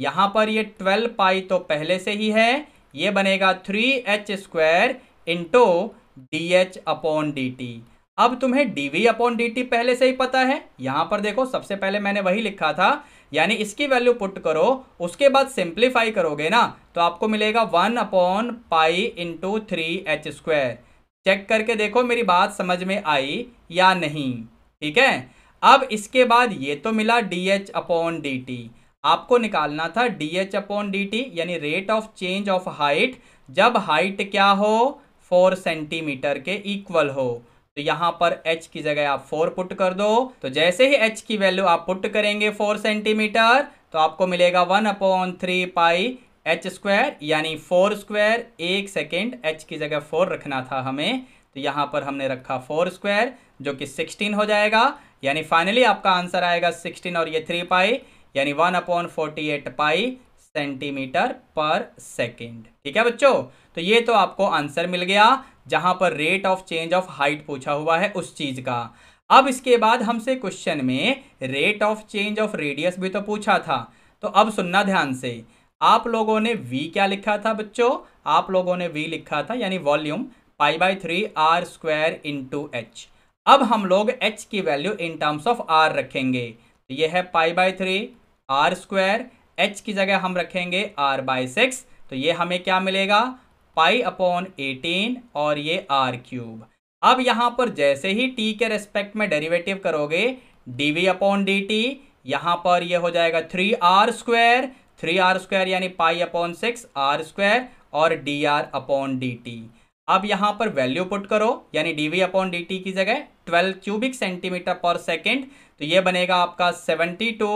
यहाँ पर ये ट्वेल्व पाई तो पहले से ही है ये बनेगा three h square into d h upon d t अब तुम्हें d v upon d t पहले से ही पता है यहाँ पर देखो सबसे पहले मैंने वही लिखा था यानी इसकी वैल्यू पुट करो उसके बाद सिंप्लीफाई करोगे ना तो आपको मिलेगा one upon pi into three h square check करके देखो मेरी बात समझ में आई या नहीं ठीक है अब इसके बाद ये तो मिला d h upon d t आपको निकालना था d h upon d t यानी rate of change of height जब हाइट क्या हो फोर सेंटीमीटर के इक्वल हो तो यहाँ पर h की जगह आप फोर पुट कर दो तो जैसे ही h की वैल्यू आप पुट करेंगे फोर सेंटीमीटर तो आपको मिलेगा one upon three pi h square यानी फोर स्क्वायर एक सेकेंड एच की जगह फोर रखना था हमें तो यहाँ पर हमने रखा फोर स्क्वायर जो कि सिक्सटीन हो जाएगा यानी फाइनली आपका आंसर आएगा सिक्सटीन और ये थ्री पाई यानी one upon forty eight pi centimetre पर सेकेंड ठीक है बच्चों तो ये तो आपको आंसर मिल गया जहाँ पर rate of change of height पूछा हुआ है उस चीज का अब इसके बाद हमसे क्वेश्चन में rate of change of radius भी तो पूछा था तो अब सुनना ध्यान से आप लोगों ने V क्या लिखा था बच्चों आप लोगों ने V लिखा था यानी volume pi by three r square into h अब हम लोग एच की value in terms of r रखेंगे तो यह है pi by three r square h की जगह हम रखेंगे आर बाई सिक्स तो ये हमें क्या मिलेगा पाई अपॉन एटीन और ये आर क्यूब अब यहाँ पर जैसे ही टी के रेस्पेक्ट में डेरिवेटिव करोगे d v upon d t यहाँ पर ये हो जाएगा three r square three r square यानी pi upon six r square और d r upon d t अब यहाँ पर वैल्यू पुट करो यानी d v upon d t की जगह ट्वेल्व क्यूबिक सेंटीमीटर पर सेकेंड तो ये बनेगा आपका seventy two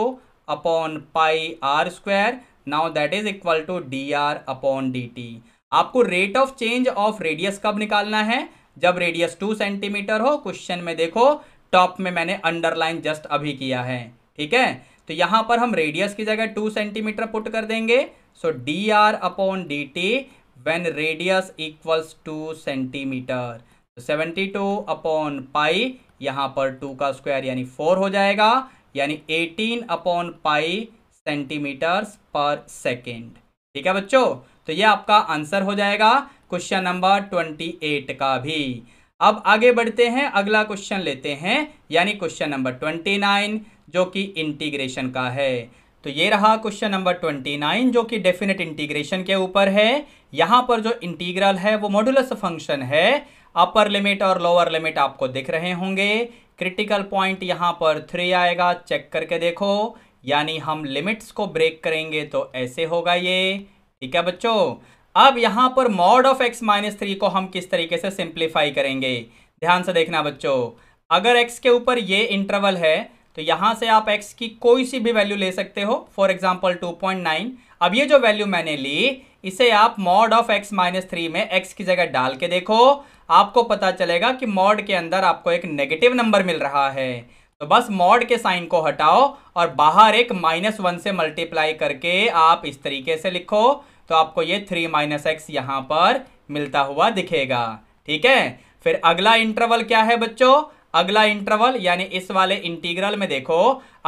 upon pi r square now that is equal to d r upon d t आपको rate of change of radius कब निकालना है जब रेडियस टू सेंटीमीटर हो क्वेश्चन में देखो टॉप में मैंने अंडरलाइन जस्ट अभी किया है ठीक है तो यहां पर हम रेडियस की जगह टू सेंटीमीटर पुट कर देंगे so d r upon d t when radius equals two centimetre seventy two upon pi यहां पर टू का स्क्वायर यानी फोर हो जाएगा यानी एटीन अपॉन पाई सेंटीमीटर्स पर सेकेंड ठीक है बच्चों तो ये आपका आंसर हो जाएगा क्वेश्चन नंबर ट्वेंटी एट का भी अब आगे बढ़ते हैं अगला क्वेश्चन लेते हैं यानी क्वेश्चन नंबर ट्वेंटी नाइन जो कि इंटीग्रेशन का है तो ये रहा क्वेश्चन नंबर ट्वेंटी नाइन जो कि डेफिनेट इंटीग्रेशन के ऊपर है यहाँ पर जो इंटीग्रल है वो मॉडुलस फंक्शन है अपर लिमिट और लोअर लिमिट आपको दिख रहे होंगे क्रिटिकल पॉइंट यहाँ पर थ्री आएगा चेक करके देखो यानी हम लिमिट्स को ब्रेक करेंगे तो ऐसे होगा ये ठीक है बच्चों अब यहां पर mod of x minus three को हम किस तरीके से सिंप्लीफाई करेंगे ध्यान से देखना बच्चों अगर एक्स के ऊपर ये इंटरवल है तो यहाँ से आप एक्स की कोई सी भी वैल्यू ले सकते हो for example two point nine अब ये जो वैल्यू मैंने ली इसे आप mod of x minus three में एक्स की जगह डाल के देखो आपको पता चलेगा कि मॉड के अंदर आपको एक नेगेटिव नंबर मिल रहा है तो बस मॉड के साइन को हटाओ और बाहर एक माइनस वन से मल्टीप्लाई करके आप इस तरीके से लिखो तो आपको ये थ्री माइनस एक्स यहाँ पर मिलता हुआ दिखेगा ठीक है फिर अगला इंटरवल क्या है बच्चों अगला इंटरवल यानी इस वाले इंटीग्रल में देखो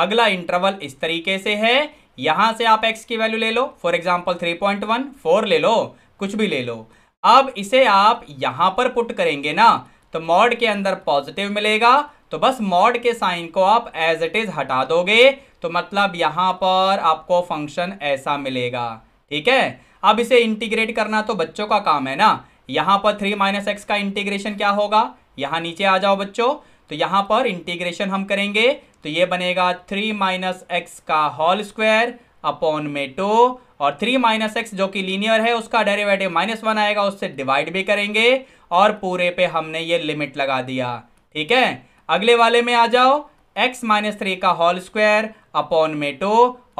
अगला इंटरवल इस तरीके से है यहाँ से आप एक्स की वैल्यू ले लो for example three point one four ले लो कुछ भी ले लो अब इसे आप यहाँ पर पुट करेंगे ना तो मॉड के अंदर पॉजिटिव मिलेगा तो बस मॉड के साइन को आप एज इट इज़ हटा दोगे तो मतलब यहाँ पर आपको फंक्शन ऐसा मिलेगा ठीक है अब इसे इंटीग्रेट करना तो बच्चों का काम है ना यहां पर थ्री माइनस एक्स का इंटीग्रेशन क्या होगा यहां नीचे आ जाओ बच्चों तो यहां पर इंटीग्रेशन हम करेंगे तो ये बनेगा थ्री माइनस एक्स का होल स्क्वायर अपॉन में टू और थ्री माइनस एक्स जो कि लीनियर है उसका डेरिवेटिव माइनस वन आएगा उससे डिवाइड भी करेंगे और पूरे पे हमने ये लिमिट लगा दिया ठीक है अगले वाले में आ जाओ एक्स माइनस थ्री का होल स्क्वायर अपॉन में टू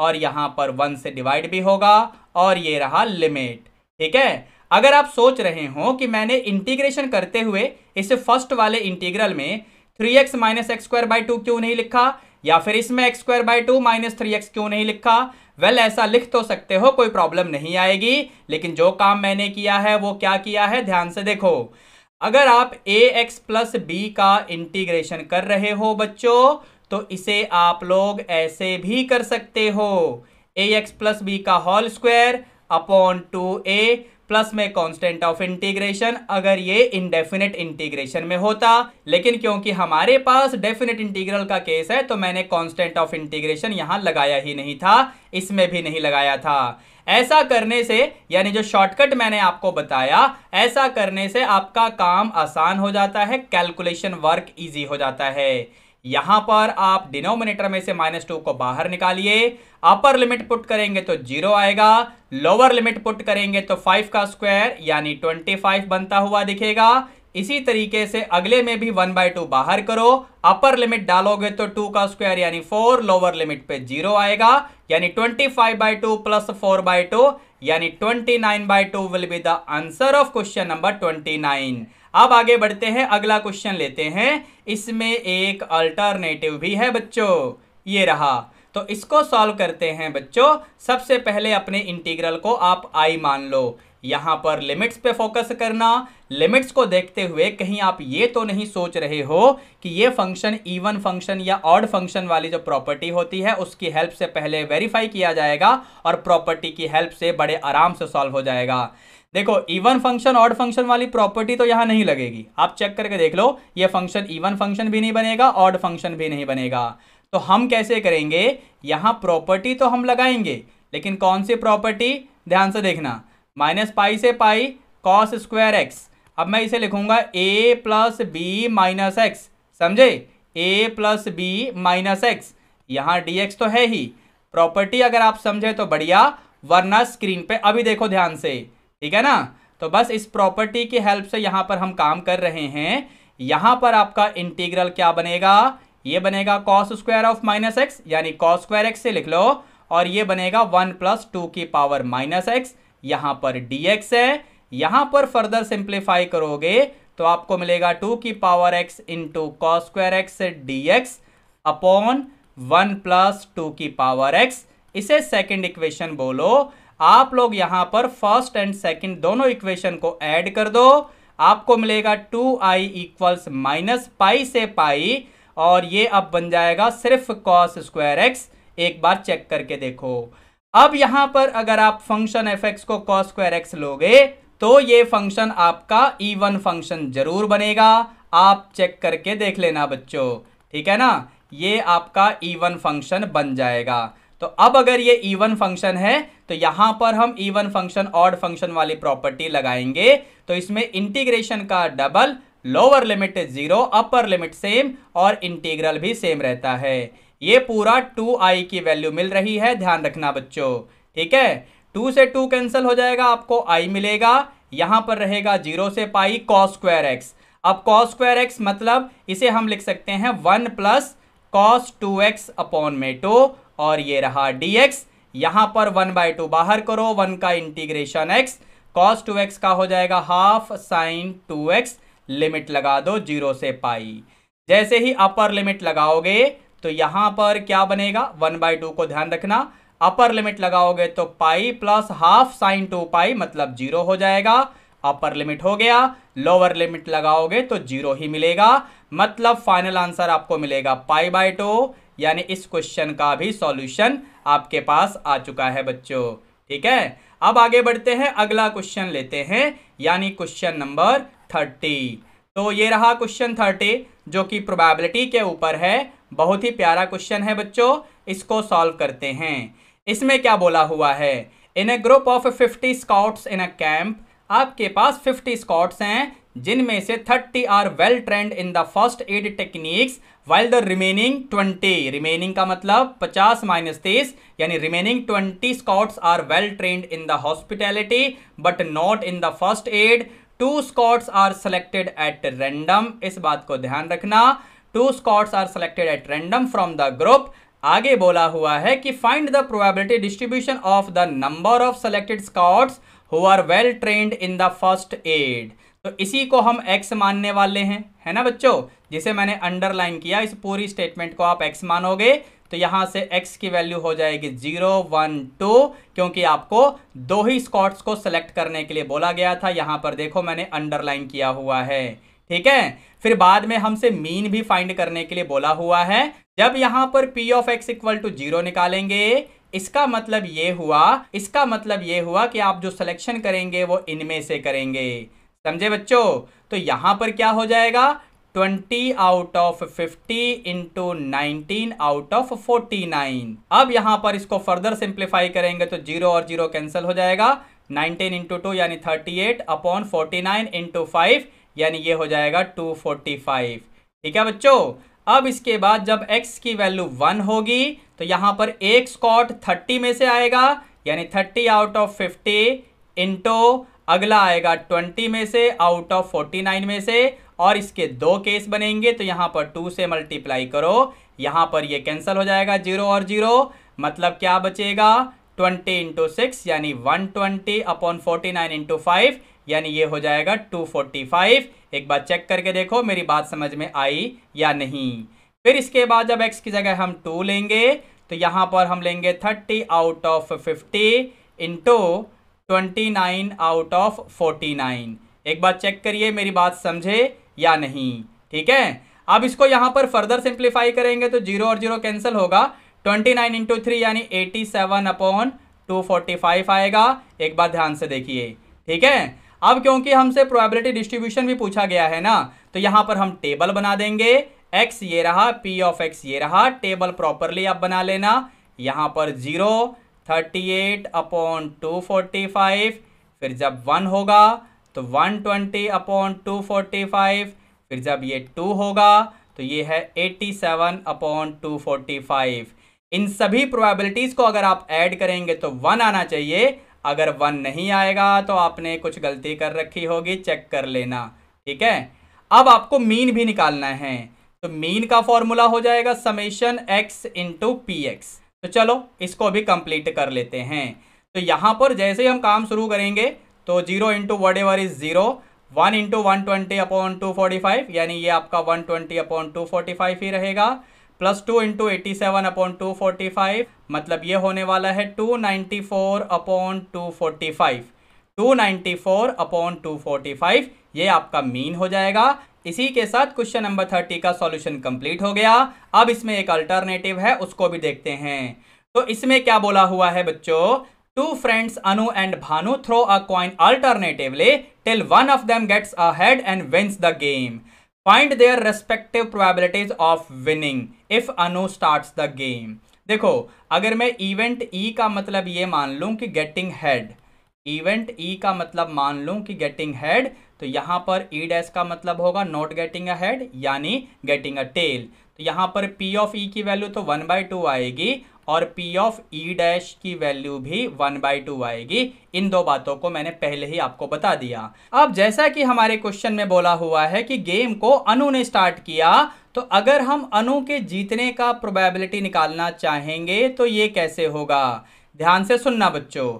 और यहाँ पर वन से डिवाइड भी होगा और ये रहा लिमिट ठीक है अगर आप सोच रहे हो कि मैंने इंटीग्रेशन करते हुए इस फर्स्ट वाले इंटीग्रल में three x minus x square by two क्यों नहीं लिखा या फिर इसमें x square by two minus three x क्यों नहीं लिखा वेल well, ऐसा लिख तो सकते हो कोई प्रॉब्लम नहीं आएगी लेकिन जो काम मैंने किया है वो क्या किया है ध्यान से देखो अगर आप ए एक्स प्लस बी का इंटीग्रेशन कर रहे हो बच्चों तो इसे आप लोग ऐसे भी कर सकते हो ए एक्स प्लस बी का होल स्क्वायर अपॉन टू ए प्लस में कांस्टेंट ऑफ इंटीग्रेशन अगर ये इनडेफिनेट इंटीग्रेशन में होता लेकिन क्योंकि हमारे पास डेफिनेट इंटीग्रल का केस है तो मैंने कांस्टेंट ऑफ इंटीग्रेशन यहाँ लगाया ही नहीं था इसमें भी नहीं लगाया था ऐसा करने से यानी जो शॉर्टकट मैंने आपको बताया ऐसा करने से आपका काम आसान हो जाता है कैलकुलेशन वर्क ईजी हो जाता है यहां पर आप डिनोमिनेटर में से माइनस टू को बाहर निकालिए अपर लिमिट पुट करेंगे तो जीरो आएगा लोअर लिमिट पुट करेंगे तो फाइव का स्क्वायर यानी ट्वेंटी फाइव बनता हुआ दिखेगा इसी तरीके से अगले में भी वन बाय टू बाहर करो अपर लिमिट डालोगे तो टू का स्क्वायर यानी फोर लोअर लिमिट पे जीरो आएगा यानी twenty five by two plus four by two यानी twenty nine by two will be the answer of question number twenty nine अब आगे बढ़ते हैं अगला क्वेश्चन लेते हैं इसमें एक अल्टरनेटिव भी है बच्चों ये रहा तो इसको सॉल्व करते हैं बच्चों सबसे पहले अपने इंटीग्रल को आप आई मान लो यहाँ पर लिमिट्स पे फोकस करना लिमिट्स को देखते हुए कहीं आप ये तो नहीं सोच रहे हो कि ये फंक्शन इवन फंक्शन या ऑड फंक्शन वाली जो प्रॉपर्टी होती है उसकी हेल्प से पहले वेरीफाई किया जाएगा और प्रॉपर्टी की हेल्प से बड़े आराम से सॉल्व हो जाएगा देखो इवन फंक्शन ऑड फंक्शन वाली प्रॉपर्टी तो यहाँ नहीं लगेगी आप चेक करके देख लो ये फंक्शन इवन फंक्शन भी नहीं बनेगा ऑड फंक्शन भी नहीं बनेगा तो हम कैसे करेंगे यहाँ प्रॉपर्टी तो हम लगाएंगे लेकिन कौन सी प्रॉपर्टी ध्यान से देखना माइनस पाई से पाई कॉस स्क्वायर एक्स अब मैं इसे लिखूंगा a plus b minus x समझे a plus b minus x यहाँ डी एक्स तो है ही प्रॉपर्टी अगर आप समझे तो बढ़िया वरना स्क्रीन पे अभी देखो ध्यान से ठीक है ना तो बस इस प्रॉपर्टी की हेल्प से यहां पर हम काम कर रहे हैं यहां पर आपका इंटीग्रल क्या बनेगा ये बनेगा cos square of minus x यानी कॉस स्क्वायर एक्स से लिख लो और ये बनेगा वन प्लस टू की पावर माइनस एक्स यहां पर डी एक्स है यहां पर फर्दर सिंप्लीफाई करोगे तो आपको मिलेगा टू की power x into cos square x d x upon one plus two की पावर एक्स इसे सेकेंड इक्वेशन बोलो आप लोग यहां पर फर्स्ट एंड सेकेंड दोनों इक्वेशन को ऐड कर दो आपको मिलेगा two I equals minus pi से पाई और ये अब बन जाएगा सिर्फ कॉस स्क्वायर एक्स एक बार चेक करके देखो अब यहां पर अगर आप फंक्शन एफ एक्स को कॉस स्क्वायर एक्स लोगे तो ये फंक्शन आपका वन फंक्शन जरूर बनेगा आप चेक करके देख लेना बच्चों ठीक है ना ये आपका वन फंक्शन बन जाएगा तो अब अगर ये ईवन फंक्शन है तो यहां पर हम ईवन फंक्शन ऑड फंक्शन वाली प्रॉपर्टी लगाएंगे तो इसमें इंटीग्रेशन का double lower limit zero upper limit same और इंटीग्रल भी सेम रहता है ये पूरा टू आई की वैल्यू मिल रही है ध्यान रखना बच्चों ठीक है टू से टू कैंसिल हो जाएगा आपको आई मिलेगा यहां पर रहेगा जीरो से पाई कॉस स्क्वायर एक्स अब कॉस स्क्वायर एक्स मतलब इसे हम लिख सकते हैं one plus cos two x upon मेटो और ये रहा डी एक्स यहाँ पर वन बाय टू बाहर करो वन का integration x cos two x का हो जाएगा half sine two x limit लगा दो जीरो से पाई जैसे ही अपर लिमिट लगाओगे तो यहाँ पर क्या बनेगा वन बाई टू को ध्यान रखना अपर लिमिट लगाओगे तो pi plus half sine two pi मतलब जीरो हो जाएगा अपर लिमिट हो गया लोअर लिमिट लगाओगे तो जीरो ही मिलेगा मतलब फाइनल आंसर आपको मिलेगा पाई बाय टू यानी इस क्वेश्चन का भी सॉल्यूशन आपके पास आ चुका है बच्चों ठीक है अब आगे बढ़ते हैं अगला क्वेश्चन लेते हैं यानी क्वेश्चन नंबर थर्टी तो ये रहा क्वेश्चन थर्टी जो कि प्रोबेबिलिटी के ऊपर है बहुत ही प्यारा क्वेश्चन है बच्चों इसको सॉल्व करते हैं इसमें क्या बोला हुआ है in a group of fifty scouts in a camp आपके पास फिफ्टी स्काउट्स हैं जिनमें से 30 are well trained in the first aid techniques while the remaining 20 remaining का मतलब 50 माइनस तेईस यानी remaining 20 scouts are well trained in the hospitality but not in the first aid two scouts are selected at random इस बात को ध्यान रखना two scouts are selected at random from the group आगे बोला हुआ है कि find the probability distribution of the number of selected scouts who are well trained in the first aid तो इसी को हम एक्स मानने वाले हैं है ना बच्चों जिसे मैंने अंडरलाइन किया इस पूरी स्टेटमेंट को आप एक्स मानोगे तो यहाँ से x की वैल्यू हो जाएगी जीरो वन टू क्योंकि आपको दो ही स्कॉट्स को सेलेक्ट करने के लिए बोला गया था यहाँ पर देखो मैंने अंडरलाइन किया हुआ है ठीक है फिर बाद में हमसे मीन भी फाइंड करने के लिए बोला हुआ है जब यहाँ पर P of x equal to zero निकालेंगे इसका मतलब ये हुआ इसका मतलब ये हुआ कि आप जो सिलेक्शन करेंगे वो इनमें से करेंगे समझे बच्चों तो यहां पर क्या हो जाएगा 20 out of 50 into nineteen out of 49 अब यहां पर इसको फर्दर सिंप्लीफाई करेंगे तो जीरो और जीरो कैंसिल हो जाएगा 19 इंटू टू यानी 38 eight upon forty nine into यानी ये हो जाएगा 245 फोर्टी फाइव ठीक है बच्चों अब इसके बाद जब x की वैल्यू वन होगी तो यहां पर एक स्कॉट 30 में से आएगा यानी 30 आउट ऑफ 50 इंटू अगला आएगा ट्वेंटी में से आउट ऑफ फोर्टी नाइन में से और इसके दो केस बनेंगे तो यहाँ पर टू से मल्टीप्लाई करो यहाँ पर ये कैंसिल हो जाएगा जीरो और जीरो मतलब क्या बचेगा ट्वेंटी इंटू सिक्स यानी one twenty upon forty nine into five यानी ये हो जाएगा टू फोर्टी फाइव एक बार चेक करके देखो मेरी बात समझ में आई या नहीं फिर इसके बाद जब एक्स की जगह हम टू लेंगे तो यहाँ पर हम लेंगे thirty out of fifty into twenty nine out of forty nine एक बार चेक करिए मेरी बात समझे या नहीं ठीक है अब इसको यहाँ पर फर्दर सिंप्लीफाई करेंगे तो जीरो और जीरो कैंसिल होगा ट्वेंटी नाइन इंटू थ्री यानी eighty seven upon two forty five आएगा एक बार ध्यान से देखिए ठीक है अब क्योंकि हमसे प्रोबेबिलिटी डिस्ट्रीब्यूशन भी पूछा गया है ना तो यहाँ पर हम टेबल बना देंगे एक्स ये रहा पी ऑफ एक्स ये रहा टेबल प्रॉपरली आप बना लेना यहाँ पर zero thirty eight upon two forty five फिर जब वन होगा तो one twenty upon two forty five फिर जब ये टू होगा तो ये है eighty seven upon two forty five इन सभी प्रोबेबिलिटीज़ को अगर आप ऐड करेंगे तो वन आना चाहिए अगर वन नहीं आएगा तो आपने कुछ गलती कर रखी होगी चेक कर लेना ठीक है अब आपको मीन भी निकालना है तो मीन का फॉर्मूला हो जाएगा summation x into p x तो चलो इसको भी कंप्लीट कर लेते हैं तो यहाँ पर जैसे ही हम काम शुरू करेंगे तो zero into whatever is zero one into one twenty upon two forty five यानी ये आपका one twenty upon two forty five ही रहेगा plus two into eighty seven upon two forty five मतलब ये होने वाला है two ninety four upon two forty five two ninety four upon two forty five ये आपका मीन हो जाएगा इसी के साथ क्वेश्चन नंबर थर्टी का सॉल्यूशन कंप्लीट हो गया अब इसमें एक अल्टरनेटिव है उसको भी देखते हैं तो इसमें क्या बोला हुआ है बच्चों two friends Anu and Bhanu throw a coin alternatively till one of them gets a head and wins the game find their respective probabilities of winning if Anu start the game देखो अगर मैं इवेंट ई e का मतलब ये मान लूँ कि getting head event E का मतलब मान लूँ कि गेटिंग हेड तो यहाँ पर ई e डैश का मतलब होगा नॉट गेटिंग अ हेड यानी गेटिंग अ टेल तो यहाँ पर पी ऑफ ई की वैल्यू तो वन बाई टू आएगी और पी ऑफ ई डैश की वैल्यू भी वन बाई टू आएगी इन दो बातों को मैंने पहले ही आपको बता दिया अब जैसा कि हमारे क्वेश्चन में बोला हुआ है कि गेम को अनु ने स्टार्ट किया तो अगर हम अनु के जीतने का प्रोबेबिलिटी निकालना चाहेंगे तो ये कैसे होगा ध्यान से सुनना बच्चों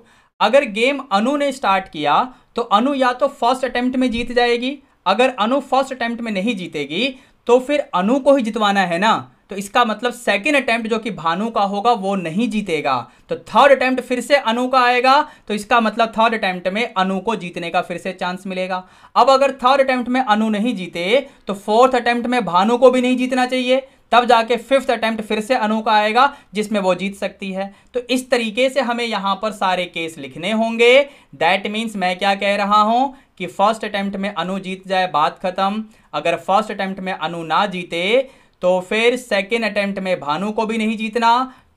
अगर गेम अनु ने स्टार्ट किया तो अनु या तो फर्स्ट अटेम्प्ट में जीत जाएगी अगर अनु फर्स्ट अटेम्प्ट में नहीं जीतेगी तो फिर अनु को ही जितवाना है ना तो इसका मतलब सेकेंड अटैम्प्ट जो कि भानु का होगा वो नहीं जीतेगा तो थर्ड अटैम्प्ट फिर से अनु का आएगा तो इसका मतलब थर्ड अटैम्प्ट में अनु को जीतने का फिर से चांस मिलेगा अब अगर थर्ड अटैम्प्ट में अनु नहीं जीते तो फोर्थ अटैम्प्ट में भानु को भी नहीं जीतना चाहिए तब जाके फिफ्थ अटैम्प्ट फिर से अनु का आएगा जिसमें वो जीत सकती है तो इस तरीके से हमें यहाँ पर सारे केस लिखने होंगे दैट मीन्स मैं क्या कह रहा हूँ कि फर्स्ट अटैम्प्ट में अनु जीत जाए बात खत्म अगर फर्स्ट अटैम्प्ट में अनु ना जीते तो फिर सेकेंड अटैम्प्ट में भानु को भी नहीं जीतना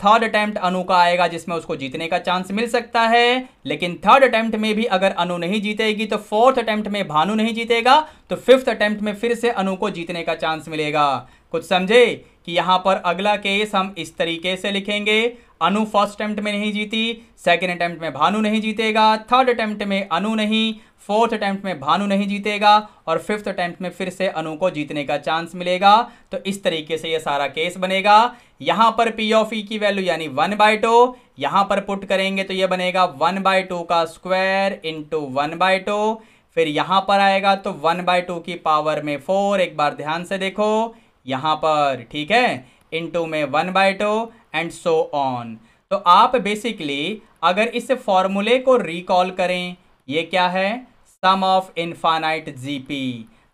थर्ड अटैम्प्ट अनु का आएगा जिसमें उसको जीतने का चांस मिल सकता है लेकिन थर्ड अटैम्प्ट में भी अगर अनु नहीं जीतेगी तो फोर्थ अटैम्प्ट में भानु नहीं जीतेगा तो फिफ्थ अटैम्प्ट में फिर से अनु को जीतने का चांस मिलेगा कुछ समझे कि यहाँ पर अगला केस हम इस तरीके से लिखेंगे अनु फर्स्ट अटैम्प्ट में नहीं जीती सेकेंड अटैम्प्ट में भानु नहीं जीतेगा थर्ड अटैम्प्ट में अनु नहीं फोर्थ अटैम्प्ट में भानु नहीं जीतेगा और फिफ्थ अटैम्प्ट में फिर से अनु को जीतने का चांस मिलेगा तो इस तरीके से ये सारा केस बनेगा यहाँ पर पी ऑफ ई की वैल्यू यानी वन बाय टू यहाँ पर पुट करेंगे तो ये बनेगा वन बाय टू का square into one by two फिर यहाँ पर आएगा तो वन बाय टू की पावर में फोर एक बार ध्यान से देखो यहाँ पर ठीक है इनटू में one by two and so on तो आप बेसिकली अगर इस फॉर्मूले को रिकॉल करें ये क्या है सम ऑफ इन्फानाइट जीपी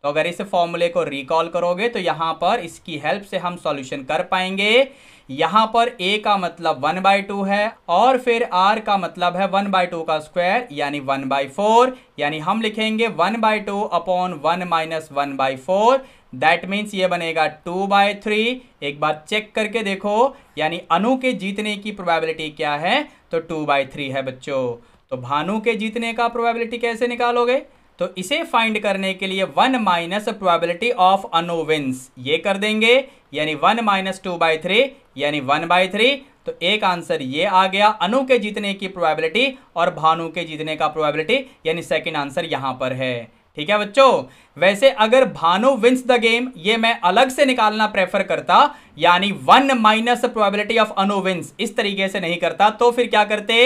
तो अगर इस फॉर्मूले को रिकॉल करोगे तो यहाँ पर इसकी हेल्प से हम सॉल्यूशन कर पाएंगे यहाँ पर ए का मतलब वन बाई टू है और फिर आर का मतलब है वन बाई टू का स्क्वायर यानी वन बाई फोर यानी हम लिखेंगे one by two upon one minus one by four that means ये बनेगा टू बाय थ्री एक बार चेक करके देखो यानी अनु के जीतने की प्रोबेबिलिटी क्या है तो टू बाई थ्री है बच्चों तो भानु के जीतने का प्रोबेबिलिटी कैसे निकालोगे तो इसे फाइंड करने के लिए one minus probability of Anu wins ये कर देंगे यानी one minus two by three यानी वन बाई थ्री तो एक आंसर ये आ गया अनु के जीतने की प्रोबेबिलिटी और भानु के जीतने का प्रोबेबिलिटी यानी सेकेंड आंसर यहां पर है ठीक है बच्चों वैसे अगर भानो विंस द गेम ये मैं अलग से निकालना प्रेफर करता यानी one minus probability of Anu wins इस तरीके से नहीं करता तो फिर क्या करते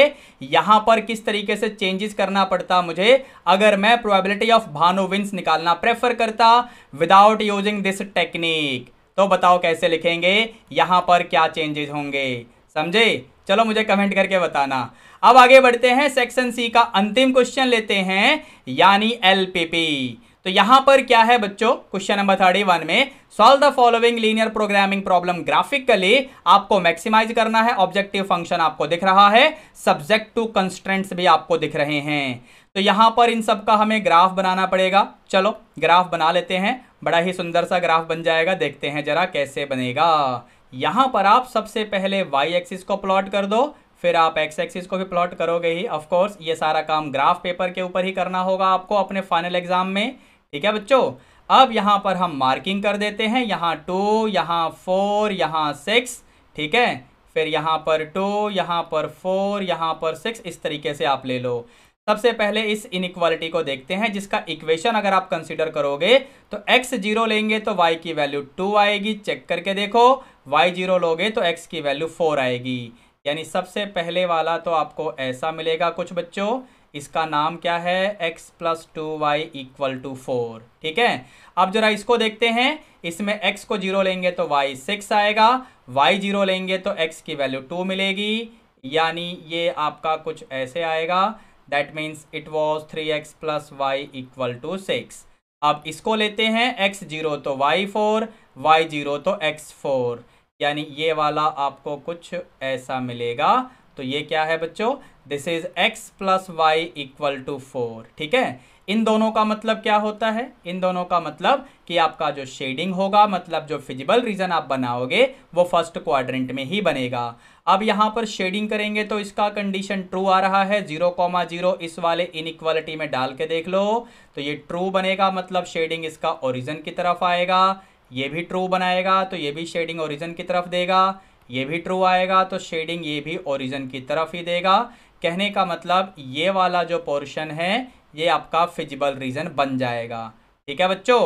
यहां पर किस तरीके से चेंजेस करना पड़ता मुझे अगर मैं प्रोबेबिलिटी ऑफ भानो विंस निकालना प्रेफर करता विदाउट यूजिंग दिस टेक्निक तो बताओ कैसे लिखेंगे यहां पर क्या चेंजेस होंगे समझे चलो मुझे कमेंट करके बताना अब आगे बढ़ते हैं सेक्शन सी का अंतिम क्वेश्चन लेते हैं यानी एल तो यहां पर क्या है बच्चों क्वेश्चन नंबर थर्टी वन में solve the following linear programming problem graphically आपको मैक्सिमाइज करना है ऑब्जेक्टिव फंक्शन आपको दिख रहा है सब्जेक्ट टू कंस्ट्रेंट्स भी आपको दिख रहे हैं तो यहां पर इन सब का हमें ग्राफ बनाना पड़ेगा चलो ग्राफ बना लेते हैं बड़ा ही सुंदर सा ग्राफ बन जाएगा देखते हैं जरा कैसे बनेगा यहाँ पर आप सबसे पहले वाई एक्सिस को प्लॉट कर दो फिर आप एक्स एक्सिस को भी प्लॉट करोगे ही ऑफकोर्स ये सारा काम ग्राफ पेपर के ऊपर ही करना होगा आपको अपने फाइनल एग्जाम में ठीक है बच्चों अब यहाँ पर हम मार्किंग कर देते हैं यहाँ टू यहाँ फोर यहाँ सिक्स ठीक है फिर यहाँ पर टू यहाँ पर फोर यहाँ पर सिक्स इस तरीके से आप ले लो सबसे पहले इस इनक्वालिटी को देखते हैं जिसका इक्वेशन अगर आप कंसिडर करोगे तो एक्स जीरो लेंगे तो वाई की वैल्यू टू आएगी चेक करके देखो वाई जीरो लोगे तो एक्स की वैल्यू फोर आएगी यानी सबसे पहले वाला तो आपको ऐसा मिलेगा कुछ बच्चों इसका नाम क्या है x plus two y equal to four ठीक है अब जरा इसको देखते हैं इसमें x को जीरो लेंगे तो y सिक्स आएगा y जीरो लेंगे तो x की वैल्यू टू मिलेगी यानी ये आपका कुछ ऐसे आएगा that means it was three x plus y equal to six अब इसको लेते हैं x जीरो तो y फोर y जीरो तो x फोर यानी ये वाला आपको कुछ ऐसा मिलेगा तो ये क्या है बच्चों this is x plus y equal to four ठीक है इन दोनों का मतलब क्या होता है इन दोनों का मतलब कि आपका जो शेडिंग होगा मतलब जो फिजिबल रीजन आप बनाओगे वो फर्स्ट क्वाड्रेंट में ही बनेगा अब यहाँ पर शेडिंग करेंगे तो इसका कंडीशन ट्रू आ रहा है जीरो कॉमा जीरो इस वाले इनइक्वालिटी में डाल के देख लो तो ये ट्रू बनेगा मतलब शेडिंग इसका ओरिजन की तरफ आएगा ये भी ट्रू बनाएगा तो ये भी शेडिंग ओरिजन की तरफ देगा ये भी ट्रू आएगा तो शेडिंग ये भी ओरिजन की तरफ ही देगा कहने का मतलब ये वाला जो पोर्शन है ये आपका फिजिबल रीजन बन जाएगा ठीक है बच्चों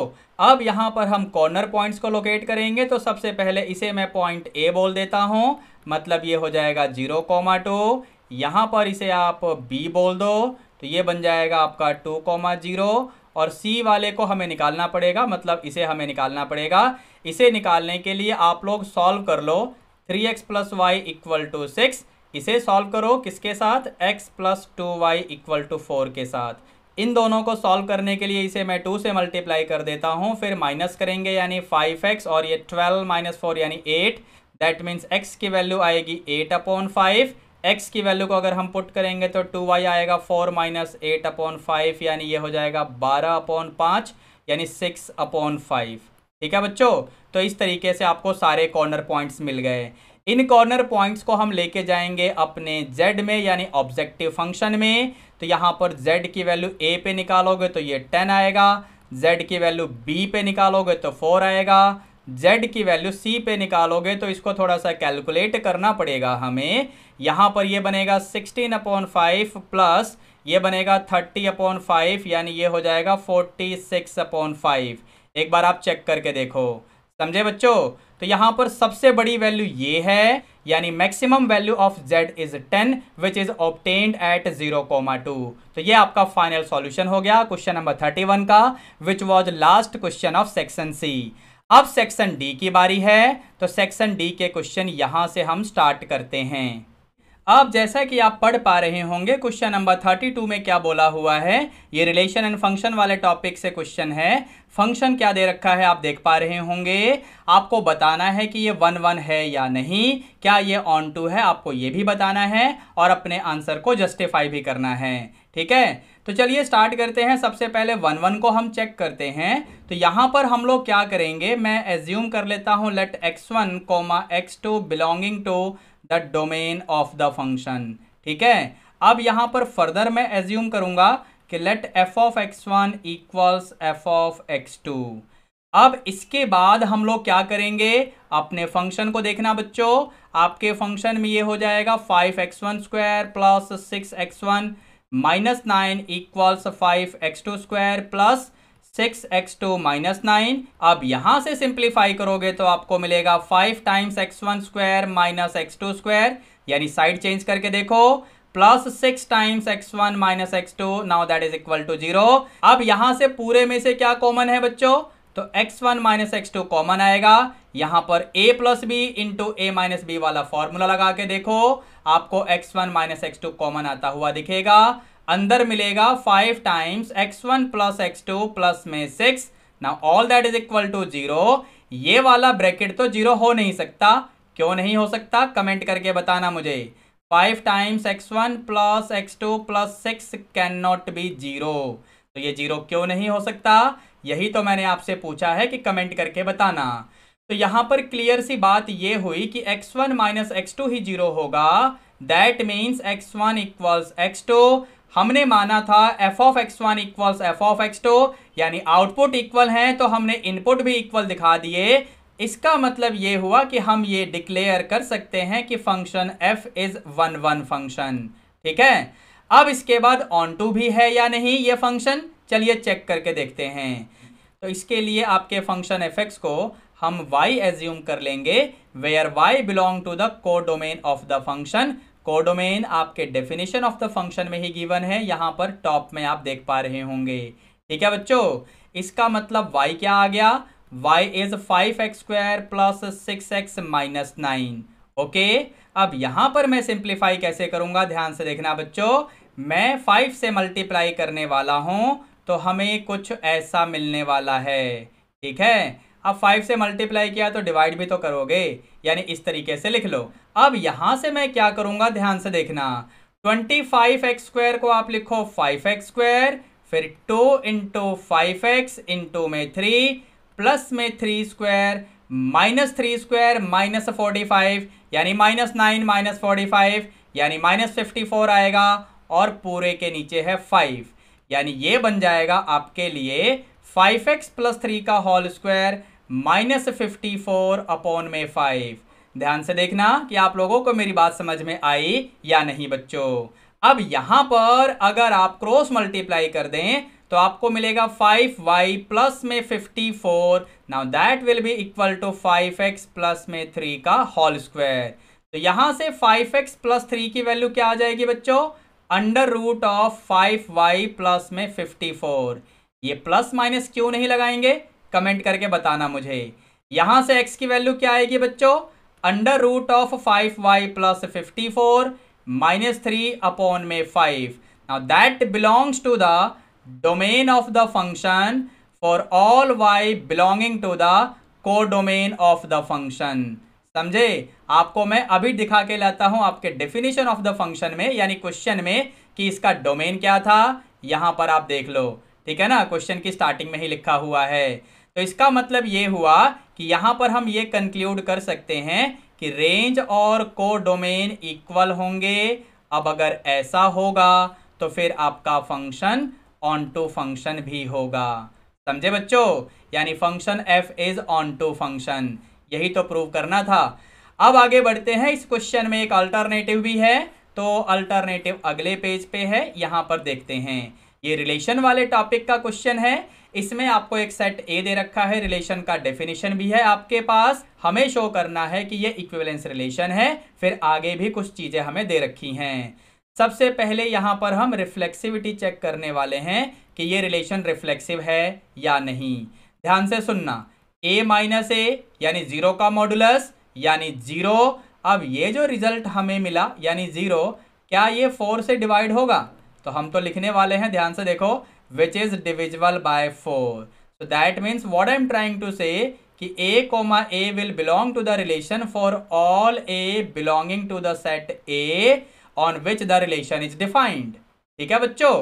अब यहाँ पर हम कॉर्नर पॉइंट्स को लोकेट करेंगे तो सबसे पहले इसे मैं पॉइंट ए बोल देता हूँ मतलब ये हो जाएगा जीरो कोमा टू यहाँ पर इसे आप बी बोल दो तो ये बन जाएगा आपका टू कोमा जीरो और सी वाले को हमें निकालना पड़ेगा मतलब इसे हमें निकालना पड़ेगा इसे निकालने के लिए आप लोग सॉल्व कर लो three x plus y equal to six इसे सॉल्व करो किसके साथ x plus two y equal to four के साथ इन दोनों को सॉल्व करने के लिए इसे मैं टू से मल्टीप्लाई कर देता हूँ फिर माइनस करेंगे यानी फाइव एक्स और ये ट्वेल्व माइनस फोर यानी एट दैट मीन्स x की वैल्यू आएगी एट अपॉन फाइव एक्स की वैल्यू को अगर हम पुट करेंगे तो टू वाई आएगा four minus eight upon five यानी ये हो जाएगा बारह अपॉन पाँच यानी सिक्स अपॉन फाइव ठीक है बच्चों तो इस तरीके से आपको सारे कॉर्नर पॉइंट्स मिल गए इन कॉर्नर पॉइंट्स को हम लेके जाएंगे अपने z में यानी ऑब्जेक्टिव फंक्शन में तो यहाँ पर z की वैल्यू a पे निकालोगे तो ये टेन आएगा जेड की वैल्यू बी पे निकालोगे तो फोर आएगा z की वैल्यू c पे निकालोगे तो इसको थोड़ा सा कैलकुलेट करना पड़ेगा हमें यहाँ पर ये बनेगा 16 अपॉन फाइव प्लस ये बनेगा 30 अपॉन फाइव यानी ये हो जाएगा 46 अपॉन फाइव एक बार आप चेक करके देखो समझे बच्चों तो यहाँ पर सबसे बड़ी वैल्यू ये है यानी maximum value of z is 10 which is obtained at 0.2 तो ये आपका फाइनल सॉल्यूशन हो गया क्वेश्चन नंबर 31 का which was last question of section C अब सेक्शन डी की बारी है तो सेक्शन डी के क्वेश्चन यहाँ से हम स्टार्ट करते हैं अब जैसा कि आप पढ़ पा रहे होंगे क्वेश्चन नंबर थर्टी टू में क्या बोला हुआ है ये रिलेशन एंड फंक्शन वाले टॉपिक से क्वेश्चन है फंक्शन क्या दे रखा है आप देख पा रहे होंगे आपको बताना है कि ये वन वन है या नहीं क्या ये ऑन टू है आपको ये भी बताना है और अपने आंसर को जस्टिफाई भी करना है ठीक है तो चलिए स्टार्ट करते हैं सबसे पहले वन वन को हम चेक करते हैं तो यहाँ पर हम लोग क्या करेंगे मैं एज्यूम कर लेता हूँ let x one comma x two belonging to the domain of the function ठीक है अब यहाँ पर फर्दर मैं एज्यूम करूँगा कि let f of x one equals f of x two अब इसके बाद हम लोग क्या करेंगे अपने फंक्शन को देखना बच्चों आपके फंक्शन में ये हो जाएगा five x one square plus six x one minus nine equals five x two square plus six x two minus nine अब यहाँ से सिंप्लीफाई करोगे तो आपको मिलेगा five times x one square minus x two square यानी side change करके देखो plus six times x one minus x two now that is equal to zero अब यहाँ से पूरे में से क्या कॉमन है बच्चों तो x1 one minus x two common आएगा यहाँ पर a plus b into a minus b वाला फॉर्मूला लगा के देखो आपको x one minus x two common आता हुआ दिखेगा अंदर मिलेगा five times x one plus x two plus में सिक्स ना all that is equal to zero ये वाला ब्रैकेट तो जीरो हो नहीं सकता क्यों नहीं हो सकता कमेंट करके बताना मुझे five times x one plus x two plus six can not be zero तो ये जीरो क्यों नहीं हो सकता यही तो मैंने आपसे पूछा है कि कमेंट करके बताना तो यहां पर क्लियर सी बात ये हुई कि x1 वन माइनस एक्स ही जीरो होगा that means x1 one equals x हमने माना था f of x one equals f of x two यानी आउटपुट इक्वल है तो हमने इनपुट भी इक्वल दिखा दिए इसका मतलब ये हुआ कि हम ये डिक्लेयर कर सकते हैं कि function f is one one function ठीक है अब इसके बाद ऑन टू भी है या नहीं ये फंक्शन चलिए चेक करके देखते हैं तो इसके लिए आपके फंक्शन एफ को हम y एज्यूम कर लेंगे where y belong to the codomain of the function codomain आपके डेफिनेशन ऑफ द फंक्शन में ही गिवन है यहां पर टॉप में आप देख पा रहे होंगे ठीक है बच्चों इसका मतलब y क्या आ गया y is five x square plus six x minus nine okay अब यहां पर मैं सिंप्लीफाई कैसे करूंगा ध्यान से देखना बच्चों मैं फाइव से मल्टीप्लाई करने वाला हूं तो हमें कुछ ऐसा मिलने वाला है ठीक है अब फाइव से मल्टीप्लाई किया तो डिवाइड भी तो करोगे यानी इस तरीके से लिख लो अब यहाँ से मैं क्या करूँगा ध्यान से देखना ट्वेंटी फाइव एक्स स्क्वायर को आप लिखो फाइव एक्स स्क्वायर फिर two into five x into में थ्री प्लस में three square minus three square minus forty five यानी minus nine minus forty five यानी माइनस फिफ्टी फोर आएगा और पूरे के नीचे है फाइव यानी ये बन जाएगा आपके लिए फाइव एक्स प्लस थ्री का whole square minus fifty four upon में फाइव ध्यान से देखना कि आप लोगों को मेरी बात समझ में आई या नहीं बच्चों अब यहां पर अगर आप क्रॉस मल्टीप्लाई कर दें तो आपको मिलेगा फाइव वाई प्लस में fifty four now that will be equal to five x plus में थ्री का होल स्क्वायर तो यहां से फाइव एक्स प्लस थ्री की वैल्यू क्या आ जाएगी बच्चों under root of five y plus में फिफ्टी फोर ये प्लस माइनस क्यों नहीं लगाएंगे कमेंट करके बताना मुझे यहाँ से एक्स की वैल्यू क्या आएगी बच्चों under root of five y plus fifty four minus three upon में five now that belongs to the domain of द function for all y to the codomain of the function समझे आपको मैं अभी दिखा के लाता हूं आपके डेफिनेशन ऑफ द फंक्शन में यानी क्वेश्चन में कि इसका डोमेन क्या था यहां पर आप देख लो ठीक है ना क्वेश्चन की स्टार्टिंग में ही लिखा हुआ है तो इसका मतलब ये हुआ कि यहाँ पर हम ये कंक्लूड कर सकते हैं कि रेंज और को डोमेन इक्वल होंगे अब अगर ऐसा होगा तो फिर आपका फंक्शन ऑन टू फंक्शन भी होगा समझे बच्चों यानी function f is onto function यही तो प्रूव करना था अब आगे बढ़ते हैं इस क्वेश्चन में एक अल्टरनेटिव भी है तो अल्टरनेटिव अगले पेज पे है यहाँ पर देखते हैं ये रिलेशन वाले टॉपिक का क्वेश्चन है इसमें आपको एक सेट ए दे रखा है रिलेशन का डेफिनेशन भी है आपके पास हमें शो करना है कि ये इक्विवेलेंस रिलेशन है फिर आगे भी कुछ चीज़ें हमें दे रखी हैं सबसे पहले यहाँ पर हम रिफ्लेक्सिविटी चेक करने वाले हैं कि ये रिलेशन रिफ्लेक्सिव है या नहीं ध्यान से सुनना ए माइनस ए यानी ज़ीरो का मॉडुलस यानी ज़ीरो अब ये जो रिज़ल्ट हमें मिला यानी ज़ीरो क्या ये फोर से डिवाइड होगा तो हम तो लिखने वाले हैं ध्यान से देखो which is divisible by four so that means what I am trying to say कि a comma a will belong to the relation for all a belonging to the set A on which the relation is defined ठीक है बच्चों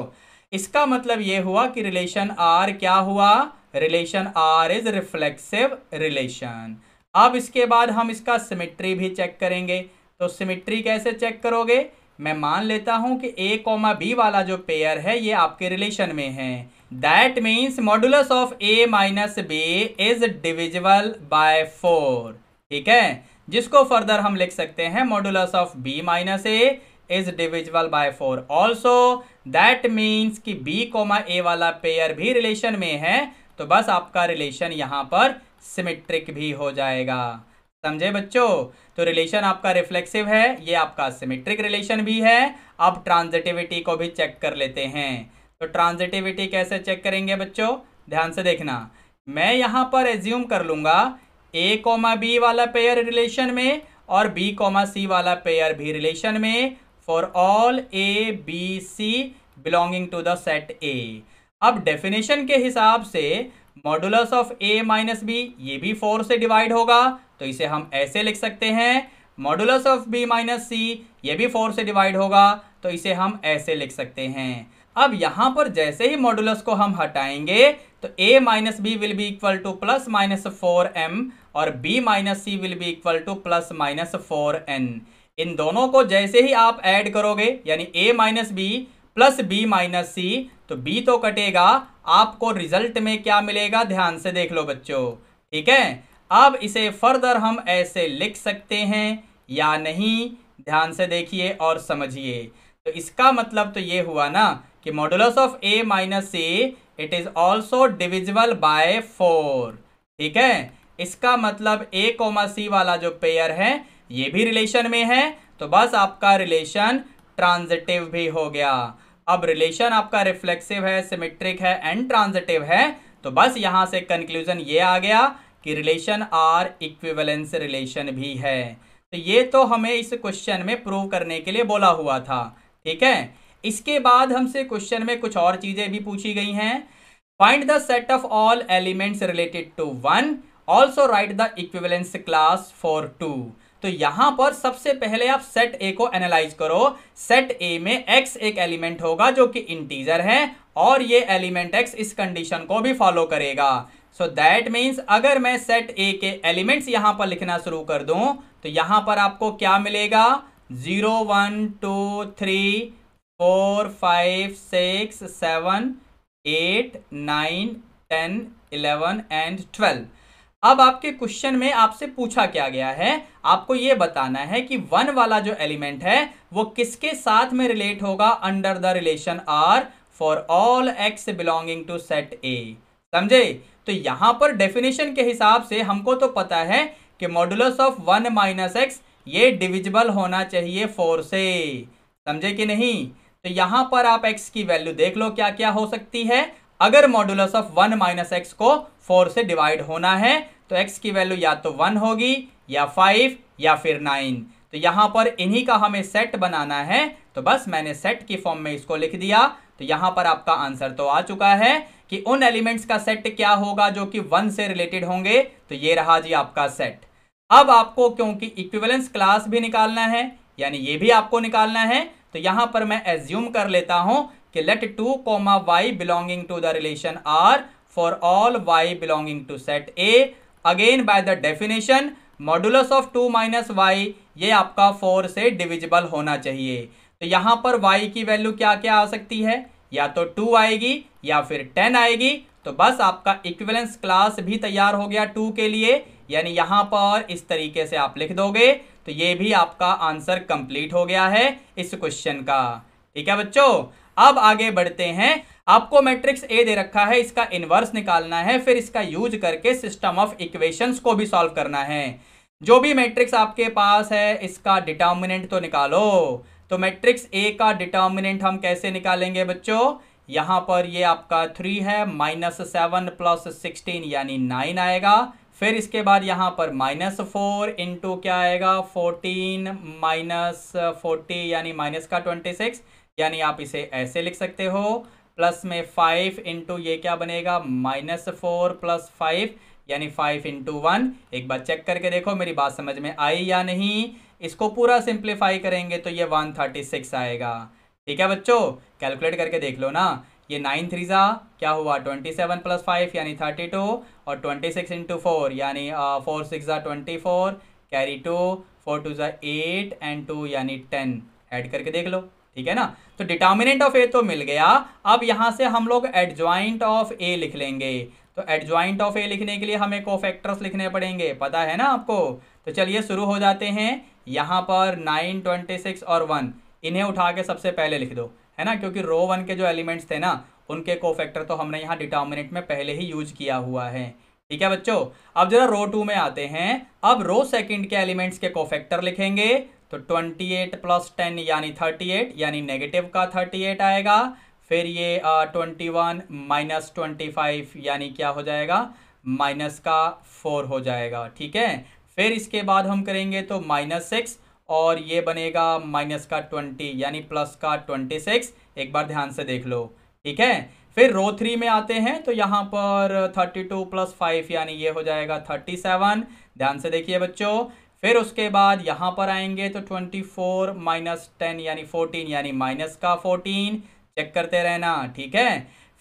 इसका मतलब ये हुआ कि relation R क्या हुआ relation R is reflexive relation अब इसके बाद हम इसका सिमिट्री भी चेक करेंगे तो सिमिट्री कैसे चेक करोगे मैं मान लेता हूँ कि ए कॉमा बी वाला जो पेयर है ये आपके रिलेशन में है that means modulus of a minus b is divisible by four ठीक है जिसको फर्दर हम लिख सकते हैं modulus of b minus a is divisible by four also that means कि बी कॉमा ए वाला पेयर भी रिलेशन में है तो बस आपका रिलेशन यहाँ पर सिमेट्रिक भी हो जाएगा समझे बच्चों तो रिलेशन आपका रिफ्लेक्सिव है ये आपका सिमेट्रिक रिलेशन भी है अब ट्रांजिटिविटी को भी चेक कर लेते हैं तो ट्रांजिटिविटी कैसे चेक करेंगे बच्चों ध्यान से देखना मैं यहाँ पर एज्यूम कर लूँगा ए कोमा बी वाला पेयर रिलेशन में और बी कोमा सी वाला पेयर भी रिलेशन में for all a b c belonging to the set A अब डेफिनेशन के हिसाब से modulus of a minus b ये भी फोर से डिवाइड होगा तो इसे हम ऐसे लिख सकते हैं modulus of b minus c ये भी फोर से डिवाइड होगा तो इसे हम ऐसे लिख सकते हैं अब यहाँ पर जैसे ही मॉडुलस को हम हटाएंगे तो a minus b will be equal to plus minus four m और b minus c will be equal to plus minus four n इन दोनों को जैसे ही आप ऐड करोगे यानी a minus b plus b minus c तो बी तो कटेगा आपको रिजल्ट में क्या मिलेगा ध्यान से देख लो बच्चों ठीक है अब इसे फर्दर हम ऐसे लिख सकते हैं या नहीं ध्यान से देखिए और समझिए तो इसका मतलब तो ये हुआ ना कि modulus of a minus c it is also divisible by four ठीक है इसका मतलब ए कोमा सी वाला जो पेयर है ये भी रिलेशन में है तो बस आपका रिलेशन ट्रांजिटिव भी हो गया अब रिलेशन आपका रिफ्लेक्सिव है सिमेट्रिक है एंड ट्रांजिटिव है तो बस यहाँ से कंक्लूजन ये आ गया कि रिलेशन आर इक्विवेलेंस रिलेशन भी है तो ये तो हमें इस क्वेश्चन में प्रूव करने के लिए बोला हुआ था ठीक है इसके बाद हमसे क्वेश्चन में कुछ और चीज़ें भी पूछी गई हैं find the set of all elements related to one also write the equivalence class for two तो यहां पर सबसे पहले आप सेट ए को एनालाइज करो सेट ए में एक्स एक एलिमेंट होगा जो कि इंटीजर है और ये एलिमेंट एक्स इस कंडीशन को भी फॉलो करेगा सो दैट मीन्स अगर मैं सेट ए के एलिमेंट्स यहां पर लिखना शुरू कर दूं तो यहां पर आपको क्या मिलेगा zero one two three four five six seven eight nine ten eleven and twelve अब आपके क्वेश्चन में आपसे पूछा क्या गया है आपको ये बताना है कि वन वाला जो एलिमेंट है वो किसके साथ में रिलेट होगा under the relation R for all x belonging to set A समझे तो यहां पर डेफिनेशन के हिसाब से हमको तो पता है कि modulus of one minus x ये डिविजिबल होना चाहिए फोर से समझे कि नहीं तो यहां पर आप एक्स की वैल्यू देख लो क्या क्या हो सकती है अगर modulus of one minus x को फोर से डिवाइड होना है तो एक्स की वैल्यू या तो वन होगी या फाइव या फिर नाइन तो यहां पर इन्हीं का हमें सेट बनाना है तो बस मैंने सेट की फॉर्म में इसको लिख दिया तो यहां पर आपका आंसर तो आ चुका है कि उन एलिमेंट्स का सेट क्या होगा जो कि वन से रिलेटेड होंगे तो ये रहा जी आपका सेट अब आपको क्योंकि इक्विवेलेंस क्लास भी निकालना है यानी ये भी आपको निकालना है तो यहां पर मैं एज्यूम कर लेता हूं कि let two comma y belonging to the relation R for all y belonging to set A again by the definition modulus of two minus y ये आपका फोर से डिविजिबल होना चाहिए तो यहाँ पर वाई की वैल्यू क्या क्या आ सकती है या तो टू आएगी या फिर टेन आएगी तो बस आपका इक्विवेलेंस क्लास भी तैयार हो गया टू के लिए यानी यहां पर इस तरीके से आप लिख दोगे तो ये भी आपका आंसर कंप्लीट हो गया है इस क्वेश्चन का ठीक है बच्चों अब आगे बढ़ते हैं आपको मैट्रिक्स ए दे रखा है इसका इनवर्स निकालना है फिर इसका यूज करके सिस्टम ऑफ इक्वेशंस को भी सॉल्व करना है जो भी मैट्रिक्स आपके पास है इसका डिटर्मिनेंट तो निकालो तो मैट्रिक्स ए का डिटर्मिनेंट हम कैसे निकालेंगे बच्चों यहां पर ये आपका थ्री है माइनस सेवन प्लस सिक्सटीन यानी नाइन आएगा फिर इसके बाद यहां पर माइनस फोर इंटू क्या आएगा फोर्टीन माइनस फोर्टी यानी माइनस का ट्वेंटी सिक्स यानी आप इसे ऐसे लिख सकते हो प्लस में फाइव इंटू ये क्या बनेगा माइनस फोर प्लस फाइव यानी फाइव इंटू वन एक बार चेक करके देखो मेरी बात समझ में आई या नहीं इसको पूरा सिंप्लीफाई करेंगे तो ये वन थर्टी सिक्स आएगा ठीक है बच्चों कैलकुलेट करके देख लो ना ये नाइन थ्री ज़ा क्या हुआ ट्वेंटी सेवन प्लस फाइव यानी थर्टी टू और ट्वेंटी सिक्स इंटू फोर यानी फोर सिक्स ज़ा twenty four carry two four two ज़ा एट एंड टू यानी टेन ऐड करके देख लो ठीक है ना तो डिटर्मिनेंट ऑफ ए तो मिल गया अब यहां से हम लोग एडजॉइंट ऑफ ए लिख लेंगे तो एडज्वाइंट ऑफ ए लिखने के लिए हमें फैक्टर्स लिखने पड़ेंगे पता है ना आपको तो चलिए शुरू हो जाते हैं यहाँ पर नाइन ट्वेंटी सिक्स और वन इन्हें उठा के सबसे पहले लिख दो है ना क्योंकि रो वन के जो एलिमेंट्स थे ना उनके फैक्टर तो हमने यहाँ डिटर्मिनेंट में पहले ही यूज किया हुआ है ठीक है बच्चों अब जरा रो टू में आते हैं अब रो सेकंड के एलिमेंट्स के कोफैक्टर लिखेंगे तो 28 प्लस टेन यानी 38 यानी नेगेटिव का 38 आएगा फिर ये twenty one minus twenty five यानी क्या हो जाएगा माइनस का फोर हो जाएगा ठीक है फिर इसके बाद हम करेंगे तो माइनस सिक्स और ये बनेगा माइनस का ट्वेंटी यानी प्लस का ट्वेंटी सिक्स एक बार ध्यान से देख लो ठीक है फिर रो थ्री में आते हैं तो यहाँ पर थर्टी टू प्लस फाइव यानी ये हो जाएगा थर्टी सेवन ध्यान से देखिए बच्चों फिर उसके बाद यहाँ पर आएंगे तो ट्वेंटी फोर माइनस टेन यानी फोर्टीन यानी माइनस का फोर्टीन चेक करते रहना ठीक है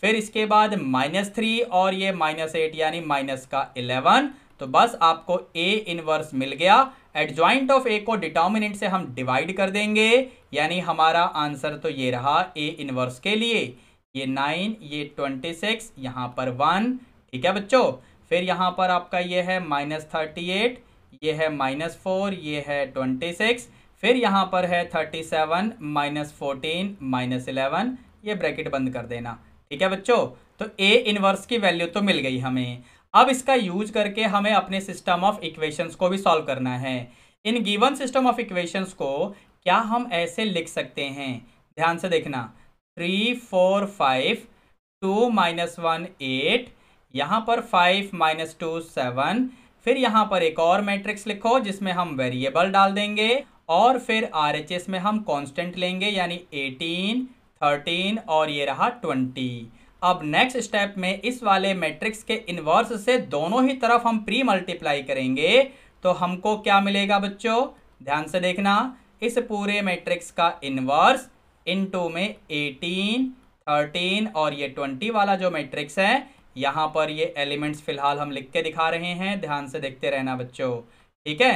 फिर इसके बाद माइनस थ्री और ये माइनस एट यानी माइनस का इलेवन तो बस आपको ए इनवर्स मिल गया एडजॉइंट ऑफ ए को डिटर्मिनेंट से हम डिवाइड कर देंगे यानी हमारा आंसर तो ये रहा ए इनवर्स के लिए ये नाइन ये ट्वेंटी सिक्स यहाँ पर वन ठीक है बच्चों फिर यहाँ पर आपका ये है माइनस थर्टी एट ये है माइनस फोर ये है ट्वेंटी सिक्स फिर यहाँ पर है thirty seven minus fourteen minus eleven ये ब्रैकेट बंद कर देना ठीक है बच्चों तो ए इनवर्स की वैल्यू तो मिल गई हमें अब इसका यूज करके हमें अपने सिस्टम ऑफ इक्वेशंस को भी सॉल्व करना है इन गिवन सिस्टम ऑफ इक्वेशंस को क्या हम ऐसे लिख सकते हैं ध्यान से देखना three four five two minus one eight यहाँ पर फाइव माइनस टू सेवन फिर यहाँ पर एक और मैट्रिक्स लिखो जिसमें हम वेरिएबल डाल देंगे और फिर आर में हम कांस्टेंट लेंगे यानी 18, 13 और ये रहा 20। अब नेक्स्ट स्टेप में इस वाले मैट्रिक्स के इन्वर्स से दोनों ही तरफ हम प्री मल्टीप्लाई करेंगे तो हमको क्या मिलेगा बच्चों ध्यान से देखना इस पूरे मैट्रिक्स का इन्वर्स इनटू में 18, 13 और ये 20 वाला जो मैट्रिक्स है यहाँ पर ये एलिमेंट्स फिलहाल हम लिख के दिखा रहे हैं ध्यान से देखते रहना बच्चों ठीक है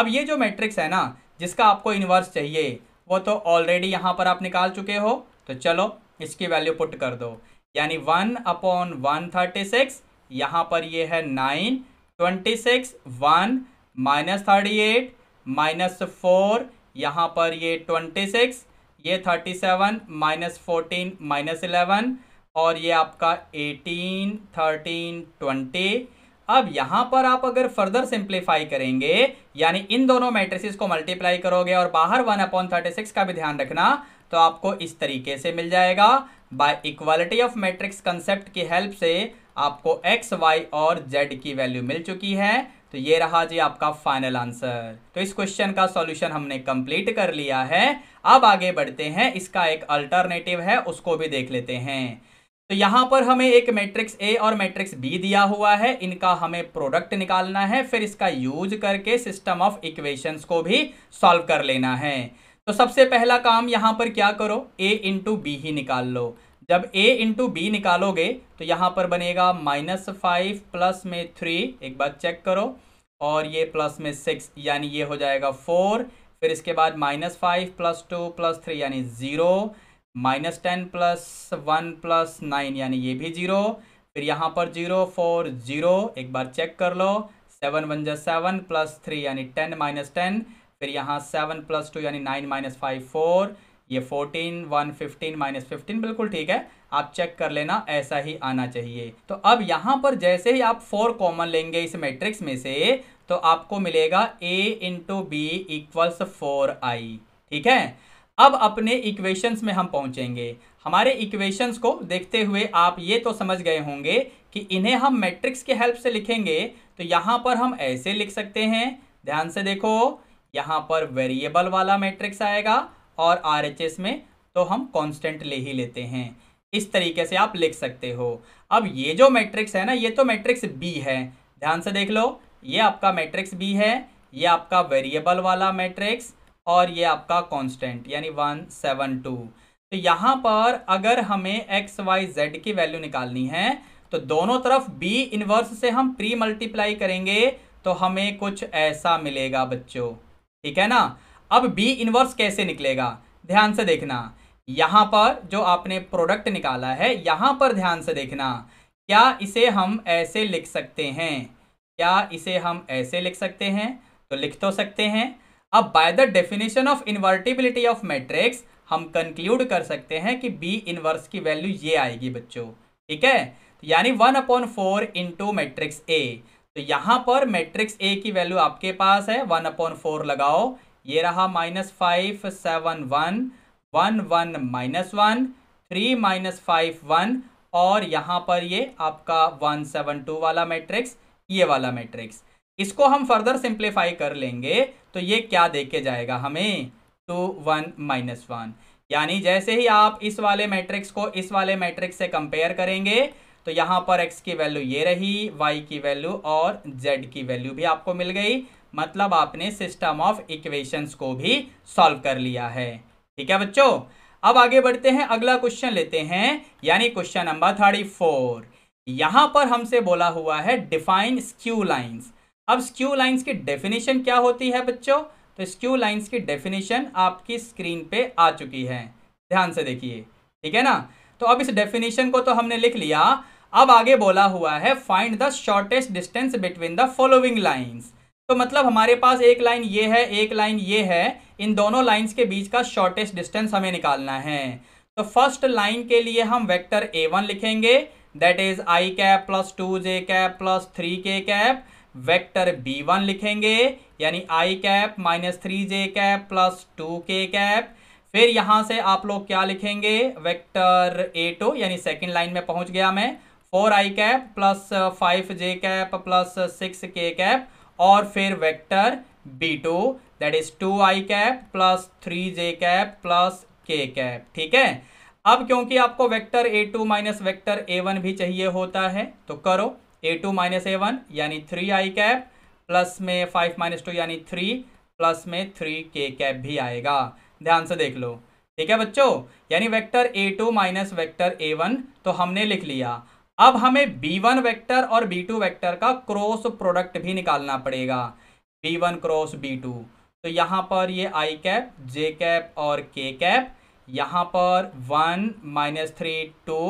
अब ये जो मैट्रिक्स है ना जिसका आपको इन्वर्स चाहिए वो तो ऑलरेडी यहाँ पर आप निकाल चुके हो तो चलो इसकी वैल्यू पुट कर दो यानी one upon one thirty six यहाँ पर ये है nine twenty six one minus thirty eight minus four यहाँ पर ये ट्वेंटी सिक्स ये thirty seven minus fourteen minus eleven और ये आपका एटीन थर्टीन ट्वेंटी अब यहाँ पर आप अगर फर्दर सिंप्लीफाई करेंगे यानी इन दोनों मैट्रिसेस को मल्टीप्लाई करोगे और बाहर वन अपॉन थर्टी सिक्स का भी ध्यान रखना तो आपको इस तरीके से मिल जाएगा by equality of matrix concept की हेल्प से आपको एक्स वाई और जेड की वैल्यू मिल चुकी है तो ये रहा जी आपका फाइनल आंसर तो इस क्वेश्चन का सॉल्यूशन हमने कंप्लीट कर लिया है अब आगे बढ़ते हैं इसका एक अल्टरनेटिव है उसको भी देख लेते हैं तो यहां पर हमें एक मैट्रिक्स ए और मैट्रिक्स बी दिया हुआ है इनका हमें प्रोडक्ट निकालना है फिर इसका यूज करके सिस्टम ऑफ इक्वेशंस को भी सॉल्व कर लेना है तो सबसे पहला काम यहाँ पर क्या करो ए इंटू बी ही निकाल लो जब ए इंटू बी निकालोगे तो यहाँ पर बनेगा माइनस फाइव प्लस में थ्री एक बार चेक करो और ये प्लस में सिक्स यानी ये हो जाएगा फोर फिर इसके बाद minus five plus two plus three यानी zero minus ten plus one plus nine यानी ये भी जीरो फिर यहाँ पर जीरो फोर जीरो एक बार चेक कर लो सेवन वन जो सेवन प्लस थ्री यानी टेन माइनस टेन फिर यहाँ सेवन प्लस टू यानी नाइन माइनस फाइव फोर ये fourteen one fifteen minus fifteen बिल्कुल ठीक है आप चेक कर लेना ऐसा ही आना चाहिए तो अब यहाँ पर जैसे ही आप फोर कॉमन लेंगे इस मैट्रिक्स में से तो आपको मिलेगा A into B equals four I ठीक है अब अपने इक्वेशंस में हम पहुंचेंगे हमारे इक्वेशंस को देखते हुए आप ये तो समझ गए होंगे कि इन्हें हम मैट्रिक्स के हेल्प से लिखेंगे तो यहाँ पर हम ऐसे लिख सकते हैं ध्यान से देखो यहाँ पर वेरिएबल वाला मैट्रिक्स आएगा और आर में तो हम कॉन्स्टेंट ले ही लेते हैं इस तरीके से आप लिख सकते हो अब ये जो मैट्रिक्स है ना ये तो मैट्रिक्स बी है ध्यान से देख लो ये आपका मैट्रिक्स बी है ये आपका वेरिएबल वाला मैट्रिक्स और ये आपका कांस्टेंट यानी वन सेवन टू तो यहाँ पर अगर हमें एक्स वाई जेड की वैल्यू निकालनी है तो दोनों तरफ बी इनवर्स से हम प्री मल्टीप्लाई करेंगे तो हमें कुछ ऐसा मिलेगा बच्चों ठीक है ना अब बी इनवर्स कैसे निकलेगा ध्यान से देखना यहाँ पर जो आपने प्रोडक्ट निकाला है यहाँ पर ध्यान से देखना क्या इसे हम ऐसे लिख सकते हैं क्या इसे हम ऐसे लिख सकते हैं तो लिख तो सकते हैं अब by the definition of invertibility of matrix हम कंक्लूड कर सकते हैं कि बी इनवर्स की वैल्यू ये आएगी बच्चों ठीक है तो यानी one upon four into matrix A तो यहाँ पर मैट्रिक्स ए की वैल्यू आपके पास है वन अपॉन फोर लगाओ ये रहा minus five seven one one one minus one three minus five one और यहाँ पर ये आपका वन सेवन टू वाला मैट्रिक्स ये वाला मैट्रिक्स इसको हम फर्दर सिंप्लीफाई कर लेंगे तो ये क्या दे के जाएगा हमें टू वन माइनस वन यानी जैसे ही आप इस वाले मैट्रिक्स को इस वाले मैट्रिक्स से कंपेयर करेंगे तो यहाँ पर x की वैल्यू ये रही y की वैल्यू और z की वैल्यू भी आपको मिल गई मतलब आपने सिस्टम ऑफ इक्वेशंस को भी सॉल्व कर लिया है ठीक है बच्चों अब आगे बढ़ते हैं अगला क्वेश्चन लेते हैं यानी क्वेश्चन नंबर थर्टी फोर यहाँ पर हमसे बोला हुआ है डिफाइन स्क्यू लाइन्स अब स्क्यू लाइंस की डेफिनेशन क्या होती है बच्चों तो स्क्यू लाइंस की डेफिनेशन आपकी स्क्रीन पे आ चुकी है ध्यान से देखिए ठीक है ना तो अब इस डेफिनेशन को तो हमने लिख लिया अब आगे बोला हुआ है find the shortest distance between the following lines तो मतलब हमारे पास एक लाइन ये है एक लाइन ये है इन दोनों लाइन्स के बीच का शॉर्टेस्ट डिस्टेंस हमें निकालना है तो फर्स्ट लाइन के लिए हम वेक्टर ए वन लिखेंगे that is I cap plus two J cap plus three के कैप वेक्टर बी वन लिखेंगे यानी आई cap minus three J cap plus two के कैप फिर यहां से आप लोग क्या लिखेंगे वेक्टर ए टू यानी सेकेंड लाइन में पहुंच गया मैं four I cap plus five J cap plus six K cap और फिर vector B two that is to I cap plus three J cap plus K cap ठीक है अब क्योंकि आपको vector A two minus vector A one भी चाहिए होता है तो करो A two minus A one यानी थ्री आई कैप प्लस में फाइव माइनस टू यानी थ्री प्लस में थ्री के कैप भी आएगा ध्यान से देख लो ठीक है बच्चों यानी vector A two minus vector A one तो हमने लिख लिया अब हमें बी वन वैक्टर और बी टू वैक्टर का क्रॉस प्रोडक्ट भी निकालना पड़ेगा B one cross B two तो यहाँ पर ये आई कैप जे कैप और के कैप यहाँ पर वन माइनस थ्री टू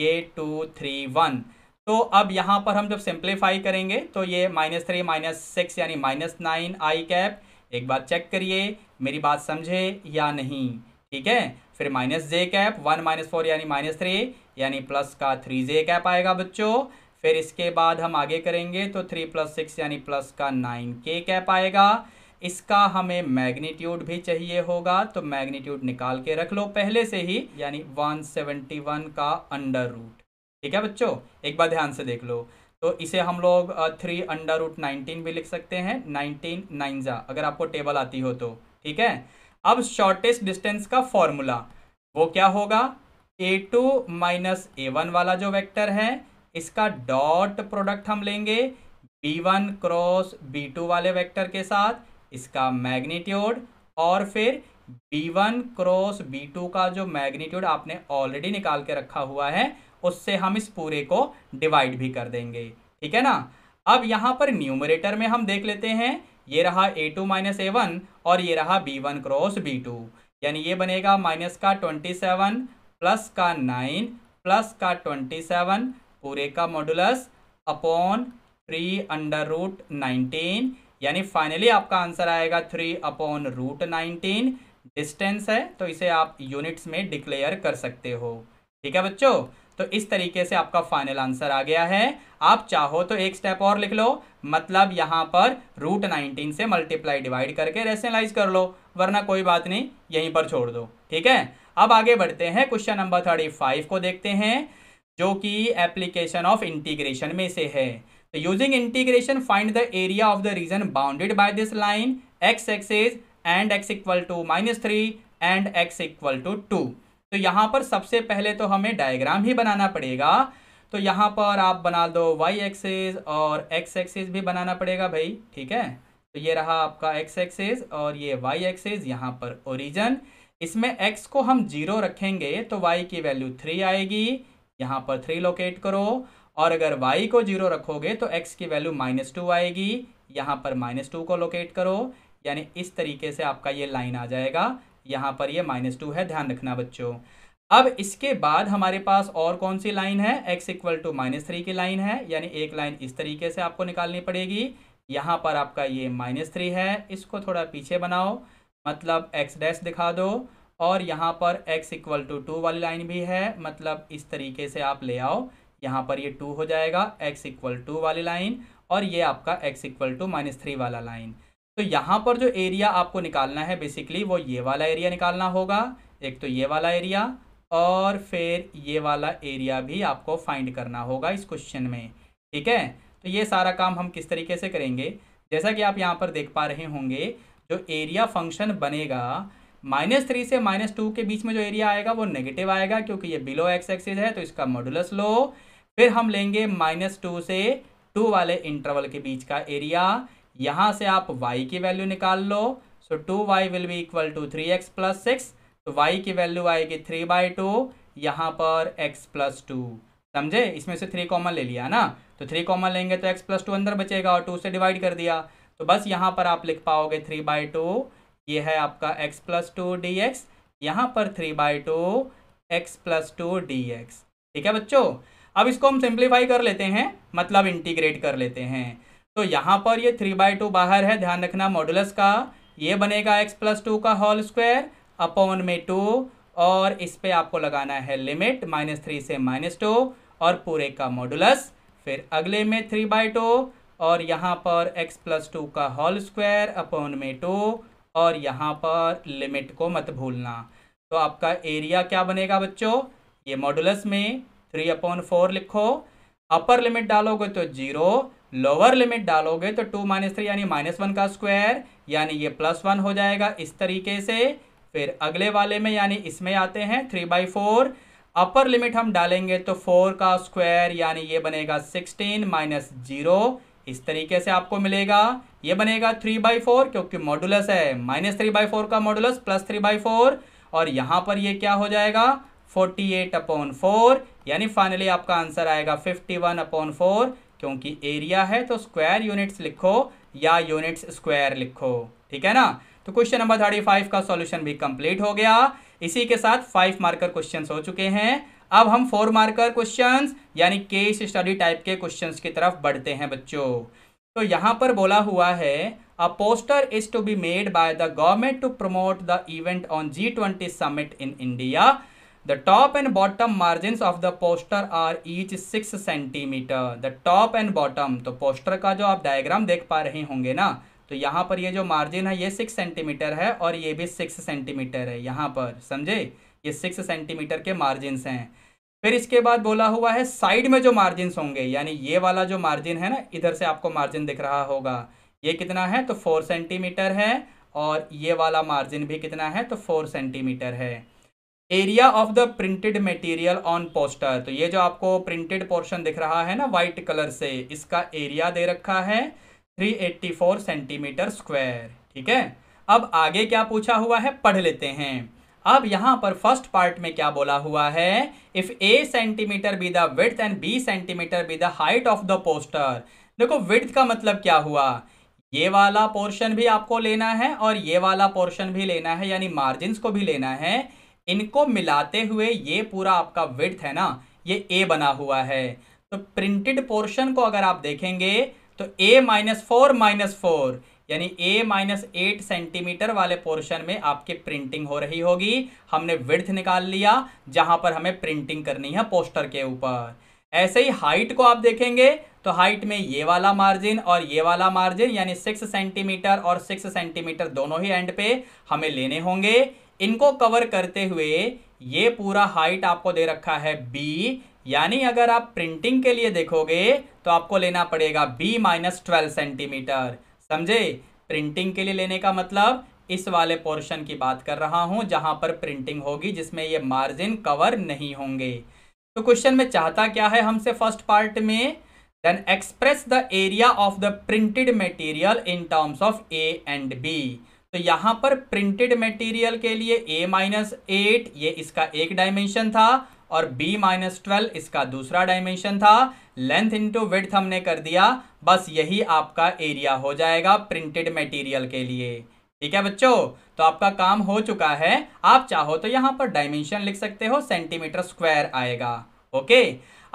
ये टू थ्री वन तो अब यहाँ पर हम जब सिंप्लीफाई करेंगे तो ये माइनस थ्री माइनस सिक्स यानी माइनस नाइन आई कैप एक बार चेक करिए मेरी बात समझे या नहीं ठीक है फिर minus J cap one minus four यानी माइनस थ्री यानी प्लस का थ्री जे कैप आएगा बच्चों फिर इसके बाद हम आगे करेंगे तो थ्री प्लस सिक्स यानी प्लस का नाइन के कैप आएगा इसका हमें मैग्नीट्यूड भी चाहिए होगा तो मैग्नीट्यूड निकाल के रख लो पहले से ही यानी वन सेवेंटी वन का अंडर रूट ठीक है बच्चों एक बार ध्यान से देख लो तो इसे हम लोग थ्री अंडर रूट नाइनटीन भी लिख सकते हैं नाइनटीन नाइनजा अगर आपको टेबल आती हो तो ठीक है अब शॉर्टेस्ट डिस्टेंस का फॉर्मूला वो क्या होगा A two minus A one वाला जो वेक्टर है इसका डॉट प्रोडक्ट हम लेंगे B one cross B two वाले वेक्टर के साथ इसका मैग्नीट्यूड और फिर B one cross B two का जो मैग्नीट्यूड आपने ऑलरेडी निकाल के रखा हुआ है उससे हम इस पूरे को डिवाइड भी कर देंगे ठीक है ना अब यहाँ पर न्यूमरेटर में हम देख लेते हैं ये रहा A two minus A one और ये रहा B one cross B two यानी ये बनेगा माइनस का ट्वेंटी सेवन प्लस का नाइन प्लस का ट्वेंटी सेवन पूरे का modulus upon three under root nineteen यानी फाइनली आपका आंसर आएगा three upon root nineteen distance है तो इसे आप यूनिट्स में डिक्लेयर कर सकते हो ठीक है बच्चों तो इस तरीके से आपका फाइनल आंसर आ गया है आप चाहो तो एक स्टेप और लिख लो मतलब यहाँ पर रूट नाइनटीन से मल्टीप्लाई डिवाइड करके रेशनलाइज कर लो वरना कोई बात नहीं यहीं पर छोड़ दो ठीक है अब आगे बढ़ते हैं क्वेश्चन नंबर थर्टी फाइव को देखते हैं जो कि एप्लीकेशन ऑफ इंटीग्रेशन में से है तो using integration find the area of the region bounded by this line X axis and X equal to minus three and X equal to two तो यहाँ पर सबसे पहले तो हमें डायग्राम ही बनाना पड़ेगा तो यहाँ पर आप बना दो वाई एक्सेस और एक्स एक्सेस भी बनाना पड़ेगा भाई ठीक है तो ये रहा आपका एक्स एक्सेस और ये वाई एक्सेस यहाँ पर ओरिजन इसमें एक्स को हम जीरो रखेंगे तो वाई की वैल्यू थ्री आएगी यहाँ पर थ्री लोकेट करो और अगर वाई को जीरो रखोगे तो एक्स की वैल्यू माइनस टू आएगी यहाँ पर माइनस टू को लोकेट करो यानी इस तरीके से आपका ये लाइन आ जाएगा यहाँ पर ये माइनस टू है ध्यान रखना बच्चों अब इसके बाद हमारे पास और कौन सी लाइन है X equal to minus three की लाइन है यानी एक लाइन इस तरीके से आपको निकालनी पड़ेगी यहाँ पर आपका ये माइनस थ्री है इसको थोड़ा पीछे बनाओ मतलब एक्स डैश दिखा दो और यहाँ पर एक्स इक्वल टू टू वाली लाइन भी है मतलब इस तरीके से आप ले आओ यहाँ पर ये टू हो जाएगा एक्स इक्वल टू वाली लाइन और ये आपका X equal to minus three वाला लाइन तो यहाँ पर जो एरिया आपको निकालना है बेसिकली वो ये वाला एरिया निकालना होगा एक तो ये वाला एरिया और फिर ये वाला एरिया भी आपको फाइंड करना होगा इस क्वेश्चन में ठीक है तो ये सारा काम हम किस तरीके से करेंगे जैसा कि आप यहाँ पर देख पा रहे होंगे जो एरिया फंक्शन बनेगा माइनस थ्री से माइनस टू के बीच में जो एरिया आएगा वो नेगेटिव आएगा क्योंकि ये बिलो एक्स एक्सिस है तो इसका मॉडुलस लो फिर हम लेंगे माइनस टू से टू वाले इंटरवल के बीच का एरिया यहाँ से आप y की वैल्यू निकाल लो so two Y will be equal to three x plus six तो y की वैल्यू आएगी थ्री बाई टू यहाँ पर x प्लस टू समझे इसमें से थ्री कॉमन ले लिया ना तो थ्री कॉमन लेंगे तो x प्लस टू अंदर बचेगा और टू से डिवाइड कर दिया तो बस यहाँ पर आप लिख पाओगे थ्री बाई टू ये है आपका x plus two D X यहाँ पर three by two X plus two D X ठीक है बच्चों अब इसको हम सिंप्लीफाई कर लेते हैं मतलब इंटीग्रेट कर लेते हैं तो यहाँ पर ये थ्री बाई टू बाहर है ध्यान रखना मॉडुलस का ये बनेगा एक्स प्लस टू का होल स्क्वायर अपॉन में टू और इस पर आपको लगाना है लिमिट माइनस थ्री से माइनस टू और पूरे का मॉडुलस फिर अगले में थ्री बाई टू और यहाँ पर एक्स प्लस टू का होल स्क्वायर अपॉन में टू और यहाँ पर लिमिट को मत भूलना तो आपका एरिया क्या बनेगा बच्चों ये मॉडुलस में थ्री अपॉन फोर लिखो अपर लिमिट डालोगे तो जीरो लोअर लिमिट डालोगे तो टू माइनस थ्री यानी माइनस वन का स्क्वायर यानी ये प्लस वन हो जाएगा इस तरीके से फिर अगले वाले में यानी इसमें आते हैं three by four upper limit हम डालेंगे तो फोर का स्क्वायर यानी ये बनेगा सिक्सटीन माइनस जीरो इस तरीके से आपको मिलेगा ये बनेगा थ्री बाई फोर क्योंकि मॉडुलस है माइनस थ्री बाई फोर का modulus plus three by four और यहाँ पर ये क्या हो जाएगा फोर्टी एट अपॉन फोर यानी फाइनली आपका आंसर आएगा फिफ्टी वन अपॉन फोर क्योंकि एरिया है तो स्क्वायर यूनिट्स लिखो या यूनिट्स स्क्वायर लिखो ठीक है ना तो क्वेश्चन नंबर थर्टी फाइव का सॉल्यूशन भी कंप्लीट हो गया इसी के साथ फाइव मार्कर क्वेश्चन हो चुके हैं अब हम फोर मार्कर क्वेश्चन यानी केस स्टडी टाइप के क्वेश्चन की तरफ बढ़ते हैं बच्चों तो यहां पर बोला हुआ है a poster is to be made by the government to promote the event on G twenty summit in India The top and bottom margins of the poster are each six centimetre the top and bottom तो poster का जो आप diagram देख पा रहे होंगे ना तो यहाँ पर ये जो मार्जिन है ये सिक्स सेंटीमीटर है और ये भी सिक्स सेंटीमीटर है यहाँ पर समझे ये सिक्स सेंटीमीटर के मार्जिन हैं फिर इसके बाद बोला हुआ है साइड में जो मार्जिन होंगे यानी ये वाला जो मार्जिन है ना इधर से आपको मार्जिन दिख रहा होगा ये कितना है तो फोर सेंटीमीटर है और ये वाला मार्जिन भी कितना है तो फोर सेंटीमीटर है area of the printed material on poster तो ये जो आपको प्रिंटेड पोर्शन दिख रहा है ना वाइट कलर से इसका एरिया दे रखा है 384 सेंटीमीटर स्क्वायर ठीक है अब आगे क्या पूछा हुआ है पढ़ लेते हैं अब यहाँ पर फर्स्ट पार्ट में क्या बोला हुआ है if A centimetre be the width and B centimetre be the height of the poster देखो विथ का मतलब क्या हुआ ये वाला पोर्शन भी आपको लेना है और ये वाला पोर्शन भी लेना है यानी मार्जिन को भी लेना है इनको मिलाते हुए ये पूरा आपका विड्थ है ना ये ए बना हुआ है तो प्रिंटेड पोर्शन को अगर आप देखेंगे तो ए माइनस फोर माइनस फोर यानी ए माइनस एट सेंटीमीटर वाले पोर्शन में आपकी प्रिंटिंग हो रही होगी हमने विड्थ निकाल लिया जहां पर हमें प्रिंटिंग करनी है पोस्टर के ऊपर ऐसे ही हाइट को आप देखेंगे तो हाइट में ये वाला मार्जिन और ये वाला मार्जिन यानी सिक्स सेंटीमीटर और सिक्स सेंटीमीटर दोनों ही एंड पे हमें लेने होंगे इनको कवर करते हुए ये पूरा हाइट आपको दे रखा है बी यानी अगर आप प्रिंटिंग के लिए देखोगे तो आपको लेना पड़ेगा बी माइनस ट्वेल्व सेंटीमीटर समझे प्रिंटिंग के लिए लेने का मतलब इस वाले पोर्शन की बात कर रहा हूं जहां पर प्रिंटिंग होगी जिसमें ये मार्जिन कवर नहीं होंगे तो क्वेश्चन में चाहता क्या है हमसे फर्स्ट पार्ट में then express the area of the printed material in terms of A and B तो यहां पर प्रिंटेड मटेरियल के लिए ए माइनस एट ये इसका एक डायमेंशन था और बी माइनस ट्वेल्व इसका दूसरा डायमेंशन था लेंथ इंटू विड्थ हमने कर दिया बस यही आपका एरिया हो जाएगा प्रिंटेड मटेरियल के लिए ठीक है बच्चों तो आपका काम हो चुका है आप चाहो तो यहां पर डायमेंशन लिख सकते हो सेंटीमीटर स्क्वायर आएगा ओके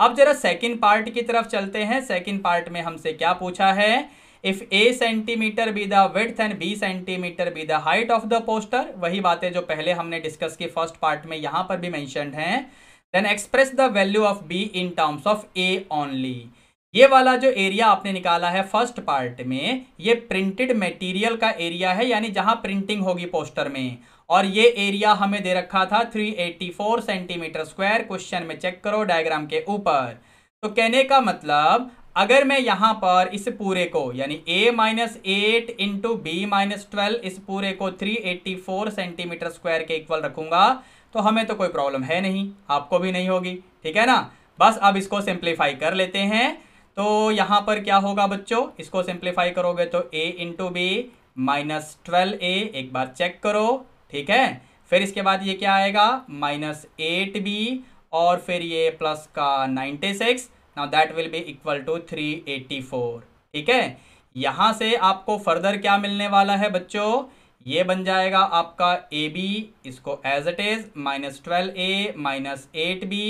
अब जरा सेकंड पार्ट की तरफ चलते हैं सेकंड पार्ट में हमसे क्या पूछा है if A centimetre be the width and B centimetre be the height of the poster वही बातें जो पहले हमने डिस्कस की फर्स्ट पार्ट में यहां पर भी मैंशन है then express the value of B in terms of A only ये वाला जो एरिया आपने निकाला है फर्स्ट पार्ट में ये प्रिंटेड मटेरियल का एरिया है यानी जहां प्रिंटिंग होगी पोस्टर में और ये एरिया हमें दे रखा था 384 सेंटीमीटर स्क्वायर क्वेश्चन में चेक करो डायग्राम के ऊपर तो कहने का मतलब अगर मैं यहाँ पर इस पूरे को यानी a minus eight into B minus twelve इस पूरे को 384 सेंटीमीटर स्क्वायर के इक्वल रखूंगा तो हमें तो कोई प्रॉब्लम है नहीं आपको भी नहीं होगी ठीक है ना बस अब इसको सिंप्लीफाई कर लेते हैं तो यहाँ पर क्या होगा बच्चों इसको सिंप्लीफाई करोगे तो a into B minus twelve ए एक बार चेक करो ठीक है फिर इसके बाद ये क्या आएगा माइनस एट बी और फिर ये प्लस का ninety six now that will be equal to three eighty four ठीक है यहां से आपको फर्दर क्या मिलने वाला है बच्चों ये बन जाएगा आपका ए बी इसको as it is minus twelve A minus eight B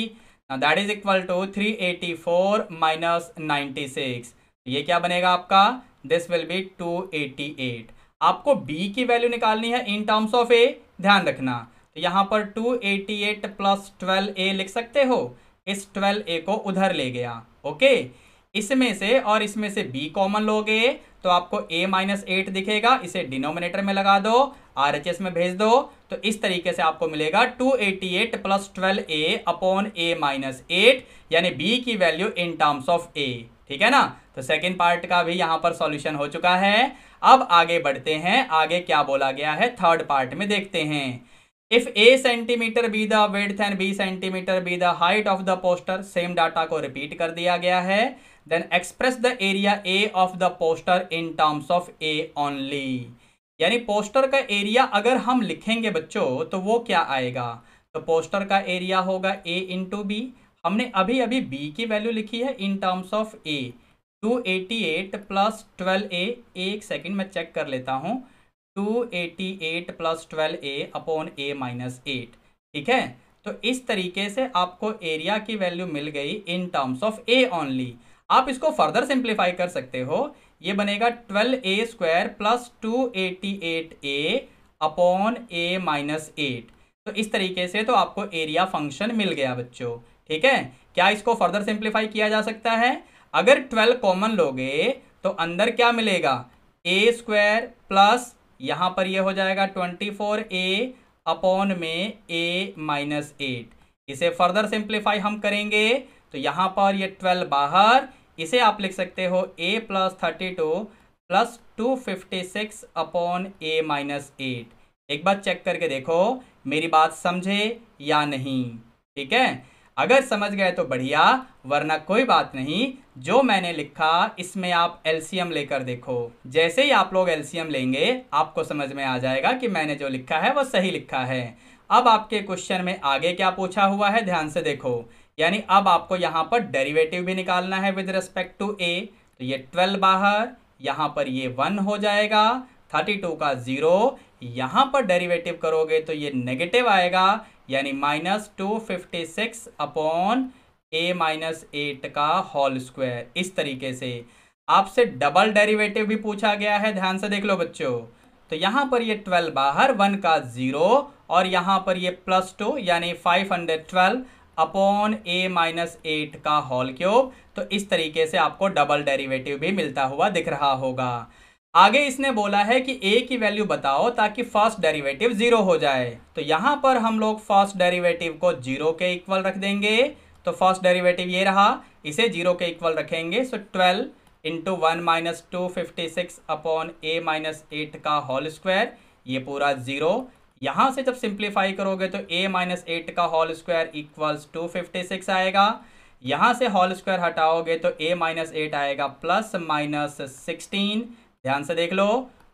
that is equal to three eighty four minus ninety six ये क्या बनेगा आपका this will be two eighty eight आपको बी की वैल्यू निकालनी है इन टर्म्स ऑफ ए ध्यान रखना तो यहाँ पर two eighty eight plus twelve A लिख सकते हो इस ट्वेल्व ए को उधर ले गया ओके इसमें से और इसमें से बी कॉमन लोगे तो आपको ए माइनस एट दिखेगा इसे डिनोमिनेटर में लगा दो आर एच एस में भेज दो तो इस तरीके से आपको मिलेगा two eighty eight plus twelve ए अपॉन ए माइनस एट यानी बी की value in terms of A ठीक है ना तो सेकेंड पार्ट का भी यहां पर सॉल्यूशन हो चुका है अब आगे बढ़ते हैं आगे क्या बोला गया है थर्ड पार्ट में देखते हैं if A centimetre be the width and B centimetre be the height of the poster same data को रिपीट कर दिया गया है then express the area A of the poster in terms of A only यानी poster का area अगर हम लिखेंगे बच्चों तो वो क्या आएगा तो पोस्टर का एरिया होगा ए इंटू बी हमने अभी अभी बी की वैल्यू लिखी है in terms of a two eighty eight plus twelve ए एक सेकेंड में चेक कर लेता हूँ two eighty eight plus twelve ए अपॉन ए माइनस एट ठीक है तो इस तरीके से आपको एरिया की वैल्यू मिल गई in terms of A only आप इसको फर्दर सिंप्लीफाई कर सकते हो ये बनेगा twelve a square plus two eighty eight a upon A minus eight तो इस तरीके से तो आपको एरिया फंक्शन मिल गया बच्चों ठीक है क्या इसको फर्दर सिंप्लीफाई किया जा सकता है अगर ट्वेल्व कॉमन लोगे तो अंदर क्या मिलेगा ए स्क्वायर प्लस यहाँ पर ये हो जाएगा ट्वेंटी फोर ए अपॉन में ए माइनस एट इसे फर्दर सिंप्लीफाई हम करेंगे तो यहाँ पर ये ट्वेल्व बाहर इसे आप लिख सकते हो a plus thirty two plus two fifty six upon A minus eight एक बार चेक करके देखो मेरी बात समझे या नहीं ठीक है अगर समझ गए तो बढ़िया वरना कोई बात नहीं जो मैंने लिखा इसमें आप एलसीएम लेकर देखो जैसे ही आप लोग एलसीएम लेंगे आपको समझ में आ जाएगा कि मैंने जो लिखा है वो सही लिखा है अब आपके क्वेश्चन में आगे क्या पूछा हुआ है ध्यान से देखो यानी अब आपको यहाँ पर डेरिवेटिव भी निकालना है विद रेस्पेक्ट टू ए तो ये ट्वेल्व बाहर यहाँ पर ये वन हो जाएगा थर्टी टू का ज़ीरो यहां पर डेरिवेटिव करोगे तो ये नेगेटिव आएगा यानी minus two fifty six upon ए माइनस एट का होल स्क्वायर इस तरीके से आपसे डबल डेरिवेटिव भी पूछा गया है ध्यान से देख लो बच्चों तो यहां पर ये ट्वेल्व बाहर वन का ज़ीरो और यहां पर ये प्लस टू यानी फाइव हंड्रेड ट्वेल्व अपॉन ए माइनस एट का होल क्यूब तो इस तरीके से आपको डबल डेरिवेटिव भी मिलता हुआ दिख रहा होगा आगे इसने बोला है कि ए की वैल्यू बताओ ताकि फर्स्ट डेरिवेटिव जीरो हो जाए तो यहाँ पर हम लोग फर्स्ट डेरिवेटिव को जीरो के इक्वल रख देंगे तो फर्स्ट डेरिवेटिव ये रहा इसे जीरो के इक्वल रखेंगे so twelve into one minus two fifty six upon ए माइनस एट का होल स्क्वायर ये पूरा जीरो यहाँ से जब सिंप्लीफाई करोगे तो ए माइनस एट का whole square equals to fifty six आएगा यहाँ से होल स्क्वायर हटाओगे तो ए माइनस एट आएगा प्लस माइनस सिक्सटीन ध्यान से देख लो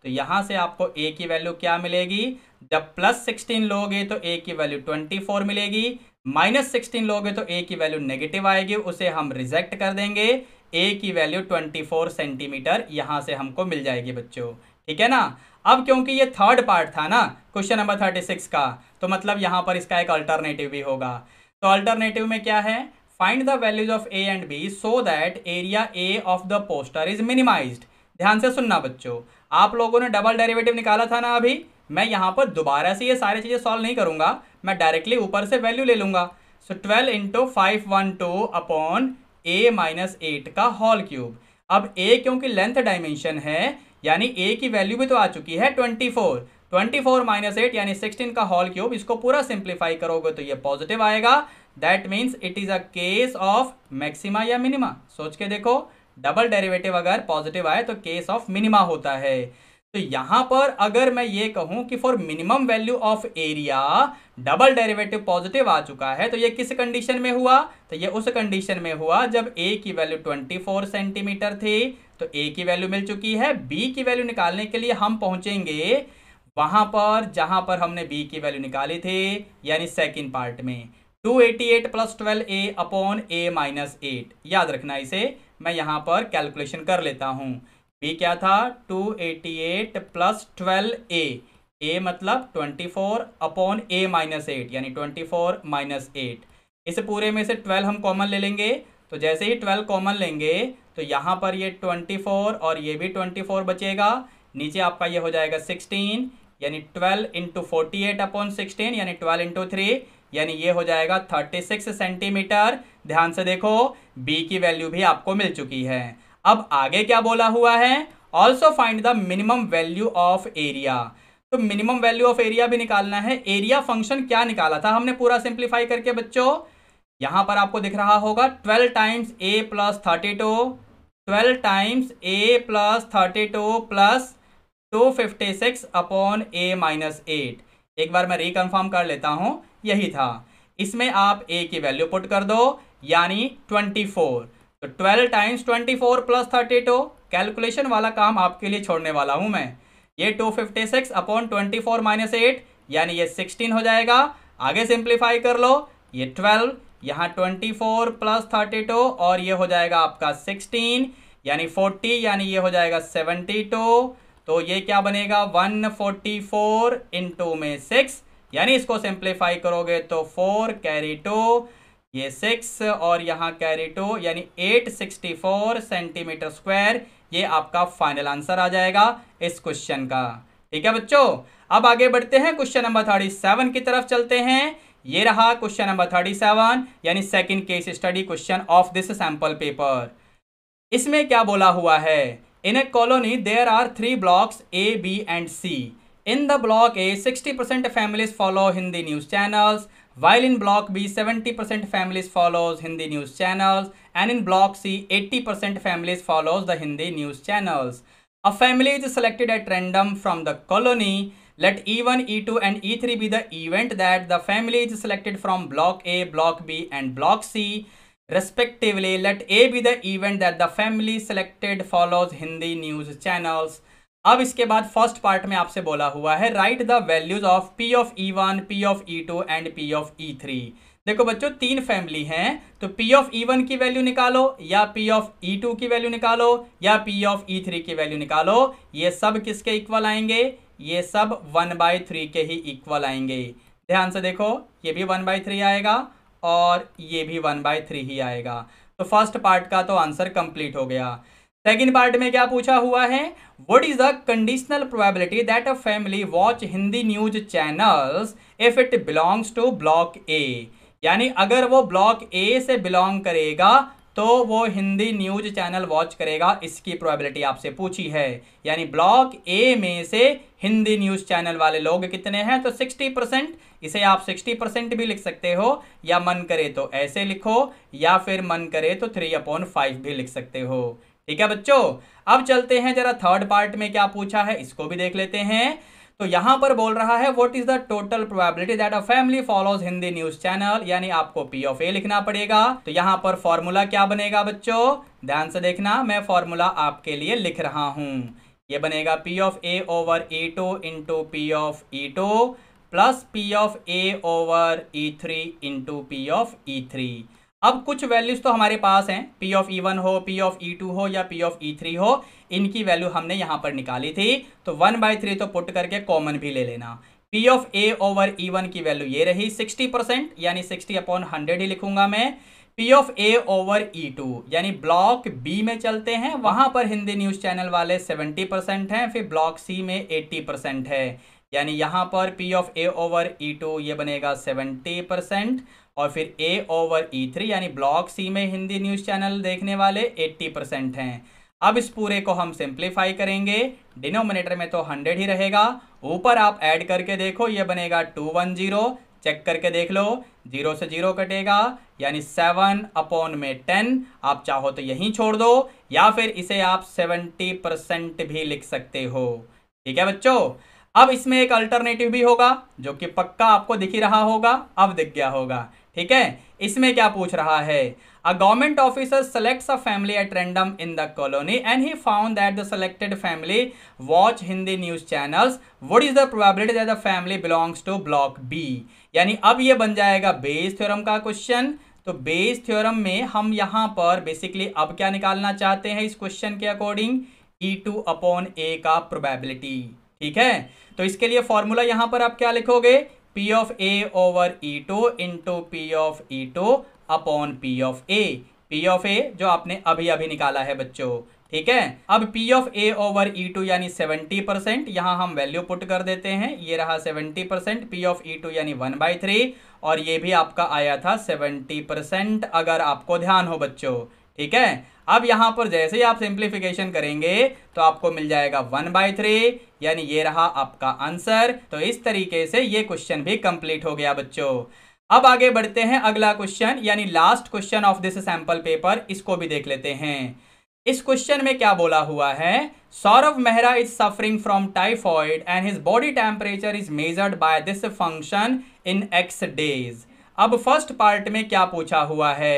तो यहाँ से आपको ए की वैल्यू क्या मिलेगी जब प्लस सिक्सटीन लोगे तो ए की वैल्यू ट्वेंटी फोर मिलेगी माइनस सिक्सटीन लोगे तो ए की वैल्यू नेगेटिव आएगी उसे हम रिजेक्ट कर देंगे ए की वैल्यू ट्वेंटी फोर सेंटीमीटर यहाँ से हमको मिल जाएगी बच्चों ठीक है ना अब क्योंकि ये थर्ड पार्ट था ना क्वेश्चन नंबर थर्टी सिक्स का तो मतलब यहाँ पर इसका एक अल्टरनेटिव भी होगा तो अल्टरनेटिव में क्या है find the values of A and b so that area A of the poster is minimized ध्यान से सुनना बच्चों आप लोगों ने डबल डेरिवेटिव निकाला था ना अभी मैं यहाँ पर दोबारा से ये सारी चीज़ें सॉल्व नहीं करूँगा मैं डायरेक्टली ऊपर से वैल्यू ले लूँगा so twelve into five one two upon ए माइनस एट का हॉल क्यूब अब ए क्योंकि लेंथ डायमेंशन है यानी ए की वैल्यू भी तो आ चुकी है twenty four twenty four minus eight यानी सिक्सटीन का हॉल क्यूब इसको पूरा सिंप्लीफाई करोगे तो ये पॉजिटिव आएगा that means it is a case of maxima या मिनिमा सोच के देखो डबल डेरिवेटिव अगर पॉजिटिव आए तो केस ऑफ मिनिमा होता है तो यहां पर अगर मैं ये कहूं कि for minimum value of area double derivative positive आ चुका है तो ये किस कंडीशन में हुआ तो ये उस कंडीशन में हुआ जब ए की वैल्यू 24 सेंटीमीटर थी तो ए की वैल्यू मिल चुकी है बी की वैल्यू निकालने के लिए हम पहुंचेंगे वहां पर जहां पर हमने बी की वैल्यू निकाली थी यानी सेकेंड पार्ट में two eighty eight plus twelve ए अपॉन ए माइनस एट याद रखना इसे मैं यहाँ पर कैलकुलेशन कर लेता हूँ बी क्या था two eighty eight plus twelve a a मतलब ट्वेंटी फोर अपॉन ए माइनस एट यानी ट्वेंटी फोर माइनस एट इस पूरे में से ट्वेल्व हम कॉमन ले लेंगे तो जैसे ही ट्वेल्व कॉमन लेंगे तो यहाँ पर ये ट्वेंटी फोर और ये भी ट्वेंटी फोर बचेगा नीचे आपका ये हो जाएगा सिक्सटीन यानी twelve into forty eight upon sixteen यानी ट्वेल्व इंटू थ्री यानी ये हो जाएगा थर्टी सिक्स सेंटीमीटर ध्यान से देखो बी की वैल्यू भी आपको मिल चुकी है अब आगे क्या बोला हुआ है also find the minimum value of area तो मिनिमम वैल्यू ऑफ एरिया भी निकालना है एरिया फंक्शन क्या निकाला था हमने पूरा सिंप्लीफाई करके बच्चों यहां पर आपको दिख रहा होगा twelve times a plus thirty two twelve times a plus thirty two plus two fifty six upon A minus eight एक बार मैं रिकन्फर्म कर लेता हूं यही था इसमें आप ए की वैल्यू पुट कर दो यानी ट्वेंटी फोर तो twelve times twenty four plus thirty two calculation वाला काम आपके लिए छोड़ने वाला हूं मैं ये two fifty six upon twenty four minus eight यानी ये सिक्सटीन हो जाएगा आगे सिंप्लीफाई कर लो ये ट्वेल्व यहाँ twenty four plus thirty two और ये हो जाएगा आपका सिक्सटीन यानी फोर्टी यानी ये हो जाएगा सेवेंटी टू तो ये क्या बनेगा one forty four in two में सिक्स यानी इसको सिंप्लीफाई करोगे तो फोर कैरी टू ये सिक्स और यहाँ कैरी टू यानी eight sixty four centimetre square ये आपका फाइनल आंसर आ जाएगा इस क्वेश्चन का ठीक है बच्चों अब आगे बढ़ते हैं क्वेश्चन नंबर थर्टी सेवन की तरफ चलते हैं ये रहा क्वेश्चन नंबर थर्टी सेवन यानी second case study question of this sample paper इसमें क्या बोला हुआ है in a colony there are three blocks A B and C in the block A sixty percent families follow Hindi news channels while in block B 70% families follows Hindi news channels and in block C 80% families follows the Hindi news channels. A family is selected at random from the colony. Let E1, E2 and E3 be the event that the family is selected from block A, block B and block C respectively. Let A be the event that the family selected follows Hindi news channels. अब इसके बाद first part में आपसे बोला हुआ है write the values of P of E one P of E two and P of E three देखो बच्चों तीन फैमिली हैं तो पी ऑफ ई वन की वैल्यू निकालो या पी ऑफ ई टू की वैल्यू निकालो या पी ऑफ ई थ्री की वैल्यू निकालो ये सब किसके इक्वल आएंगे ये सब वन बाई थ्री के ही इक्वल आएंगे ध्यान से देखो ये भी वन बाई थ्री आएगा और ये भी वन बाई थ्री ही आएगा तो फर्स्ट पार्ट का तो आंसर कंप्लीट हो गया सेकेंड पार्ट में क्या पूछा हुआ है what is the conditional probability that a family watch Hindi news channels if it belongs to block A यानी अगर वो ब्लॉक ए से बिलोंग करेगा तो वो हिंदी न्यूज चैनल वॉच करेगा इसकी प्रोबेबिलिटी आपसे पूछी है यानी ब्लॉक ए में से हिंदी न्यूज चैनल वाले लोग कितने हैं तो 60 परसेंट इसे आप 60 परसेंट भी लिख सकते हो या मन करे तो ऐसे लिखो या फिर मन करे तो थ्री अपॉन फाइव भी लिख सकते हो ठीक है बच्चों अब चलते हैं जरा थर्ड पार्ट में क्या पूछा है इसको भी देख लेते हैं तो यहां पर बोल रहा है what is the total probability that a family follows Hindi news channel यानी आपको पी ऑफ ए लिखना पड़ेगा तो यहां पर फॉर्मूला क्या बनेगा बच्चों ध्यान से देखना मैं फॉर्मूला आपके लिए लिख रहा हूं ये बनेगा P of A over E two into P of E two plus P of A over E three into P of E three अब कुछ वैल्यूज तो हमारे पास हैं पी ऑफ ई वन हो पी ऑफ ई टू हो या P of E three हो इनकी वैल्यू हमने यहाँ पर निकाली थी तो वन बाई थ्री तो पुट करके कॉमन भी ले लेना P of A over E one की वैल्यू ये रही सिक्सटी परसेंट यानी सिक्सटी अपॉन हंड्रेड ही लिखूंगा मैं P of A over E two यानी ब्लॉक बी में चलते हैं वहां पर हिंदी न्यूज चैनल वाले सेवेंटी परसेंट हैं फिर ब्लॉक सी में एट्टी परसेंट है यानी यहाँ पर P of A over E two ये बनेगा सेवेंटी परसेंट और फिर ए ओवर ई थ्री यानी ब्लॉक सी में हिंदी न्यूज़ चैनल देखने वाले एट्टी परसेंट हैं अब इस पूरे को हम सिंप्लीफाई करेंगे डिनोमिनेटर में तो हंड्रेड ही रहेगा ऊपर आप ऐड करके देखो ये बनेगा टू वन जीरो चेक करके देख लो जीरो से जीरो कटेगा यानी सेवन अपॉन में टेन आप चाहो तो यहीं छोड़ दो या फिर इसे आप सेवेंटी परसेंट भी लिख सकते हो ठीक है बच्चों अब इसमें एक अल्टरनेटिव भी होगा जो कि पक्का आपको दिख ही रहा होगा अब दिख गया होगा ठीक है इसमें क्या पूछ रहा है a government officer selects a family at random in the colony and he found that the selected family watch Hindi news channels what is the probability that the family belongs to block B यानी अब ये बन जाएगा Bayes theorem का question तो Bayes theorem में हम यहां पर बेसिकली अब क्या निकालना चाहते हैं इस क्वेश्चन के according E two upon A का प्रोबेबिलिटी ठीक है तो इसके लिए फॉर्मूला यहां पर आप क्या लिखोगे P of A over E two into P of E two upon P of A P of A जो आपने अभी अभी निकाला है बच्चों ठीक है अब P of A over E two यानी सेवेंटी परसेंट यहाँ हम वैल्यू पुट कर देते हैं ये रहा seventy percent P of E two यानी वन बाई थ्री और ये भी आपका आया था सेवेंटी परसेंट अगर आपको ध्यान हो बच्चों ठीक है अब यहां पर जैसे ही आप सिंप्लीफिकेशन करेंगे तो आपको मिल जाएगा वन बाई थ्री यानी ये रहा आपका आंसर तो इस तरीके से ये क्वेश्चन भी कंप्लीट हो गया बच्चों अब आगे बढ़ते हैं अगला क्वेश्चन यानी last question of this sample paper इसको भी देख लेते हैं इस क्वेश्चन में क्या बोला हुआ है Saurabh Mehra is suffering from typhoid and his body temperature is measured by this function in x days अब फर्स्ट पार्ट में क्या पूछा हुआ है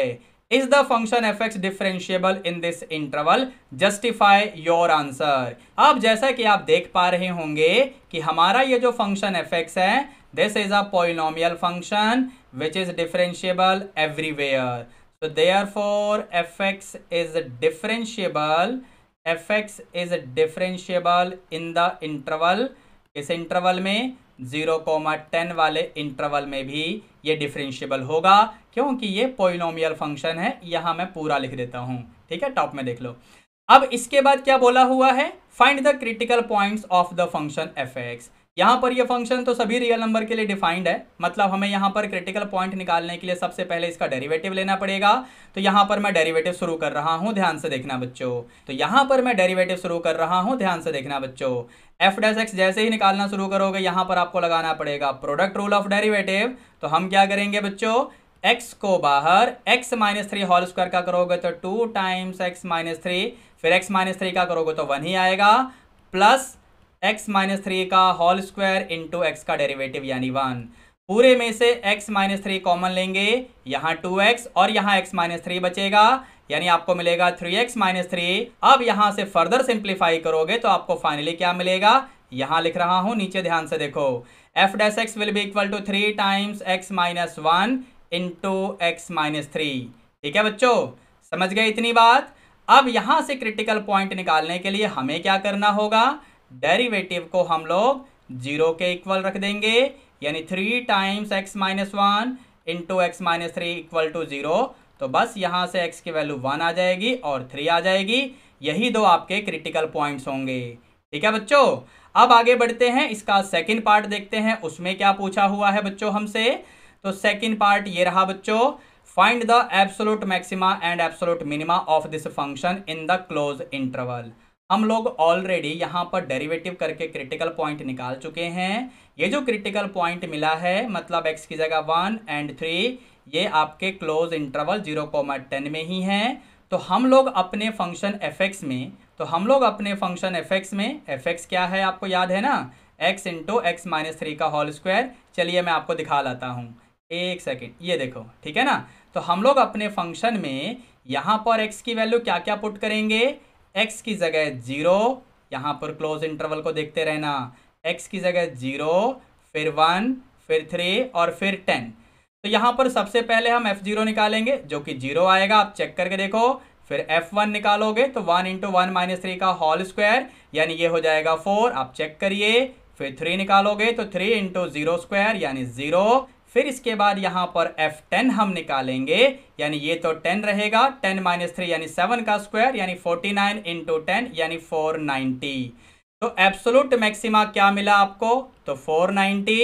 is the function f x differentiable in this interval justify your answer अब जैसा कि आप देख पा रहे होंगे कि हमारा ये जो फंक्शन एफ एक्स है this is a polynomial function which is differentiable everywhere so therefore f x is differentiable f x is differentiable in the interval इस इंटरवल में जीरो कोमा टेन वाले इंटरवल में भी ये डिफरेंशियबल होगा क्योंकि ये पोइनोमियल फंक्शन है यहाँ मैं पूरा लिख देता हूँ ठीक है टॉप में देख लो अब इसके बाद क्या बोला हुआ है find the critical points of the function f x यहाँ पर ये फंक्शन तो सभी रियल नंबर के लिए डिफाइंड है मतलब हमें यहाँ पर क्रिटिकल पॉइंट निकालने के लिए सबसे पहले इसका डेरिवेटिव लेना पड़ेगा तो यहाँ पर मैं डेरिवेटिव शुरू कर रहा हूँ ध्यान से देखना बच्चों तो यहाँ पर मैं डेरिवेटिव शुरू कर रहा हूँ ध्यान से देखना बच्चों एफ डैस एक्स जैसे ही निकालना शुरू करोगे यहाँ पर आपको लगाना पड़ेगा प्रोडक्ट रूल ऑफ डेरिवेटिव तो हम क्या करेंगे बच्चों एक्स को बाहर x minus three whole square का करोगे तो two times x minus three फिर एक्स माइनस थ्री का करोगे तो वन ही आएगा प्लस एक्स माइनस थ्री का होल स्क्वायर इंटू एक्स का डेरिवेटिव यानी वन पूरे में से एक्स माइनस थ्री कॉमन लेंगे यहाँ टू एक्स और यहाँ एक्स माइनस थ्री बचेगा यानी आपको मिलेगा थ्री एक्स माइनस थ्री अब यहाँ से फर्दर सिंप्लीफाई करोगे तो आपको फाइनली क्या मिलेगा यहाँ लिख रहा हूँ नीचे ध्यान से देखो f dash x will be equal to three times x minus one into x minus three ठीक है बच्चों समझ गए इतनी बात अब यहाँ से क्रिटिकल पॉइंट निकालने के लिए हमें क्या करना होगा डेरिवेटिव को हम लोग जीरो के इक्वल रख देंगे यानी three times x minus one into x minus three equal to zero तो बस यहाँ से एक्स की वैल्यू वन आ जाएगी और थ्री आ जाएगी यही दो आपके क्रिटिकल पॉइंट्स होंगे ठीक है बच्चों अब आगे बढ़ते हैं इसका सेकंड पार्ट देखते हैं उसमें क्या पूछा हुआ है बच्चों हमसे तो सेकेंड पार्ट ये रहा बच्चों find the absolute maxima and absolute minima of this function in the close interval हम लोग ऑलरेडी यहाँ पर डेरिवेटिव करके क्रिटिकल पॉइंट निकाल चुके हैं ये जो क्रिटिकल पॉइंट मिला है मतलब एक्स की जगह वन एंड थ्री ये आपके close interval zero comma ten में ही हैं तो हम लोग अपने फंक्शन एफ एक्स में तो हम लोग अपने फंक्शन एफ एक्स में एफ एक्स क्या है आपको याद है ना x into x minus three का होल स्क्वायर चलिए मैं आपको दिखा लाता हूँ एक सेकेंड ये देखो ठीक है ना तो हम लोग अपने फंक्शन में यहाँ पर x की वैल्यू क्या क्या पुट करेंगे x की जगह जीरो यहाँ पर क्लोज इंटरवल को देखते रहना x की जगह जीरो फिर वन फिर थ्री और फिर टेन तो यहाँ पर सबसे पहले हम एफ जीरो निकालेंगे जो कि जीरो आएगा आप चेक करके देखो फिर एफ वन निकालोगे तो one into one minus three का होल स्क्वायर यानी ये हो जाएगा फोर आप चेक करिए फिर थ्री निकालोगे तो थ्री इंटू जीरो स्क्वायर यानी जीरो फिर इसके बाद यहाँ पर F10 हम निकालेंगे यानी ये तो 10 रहेगा 10 माइनस थ्री यानी 7 का स्क्वायर यानी 49 नाइन इंटू टेन यानी 490 तो एब्सोलूट मैक्सिमा क्या मिला आपको तो 490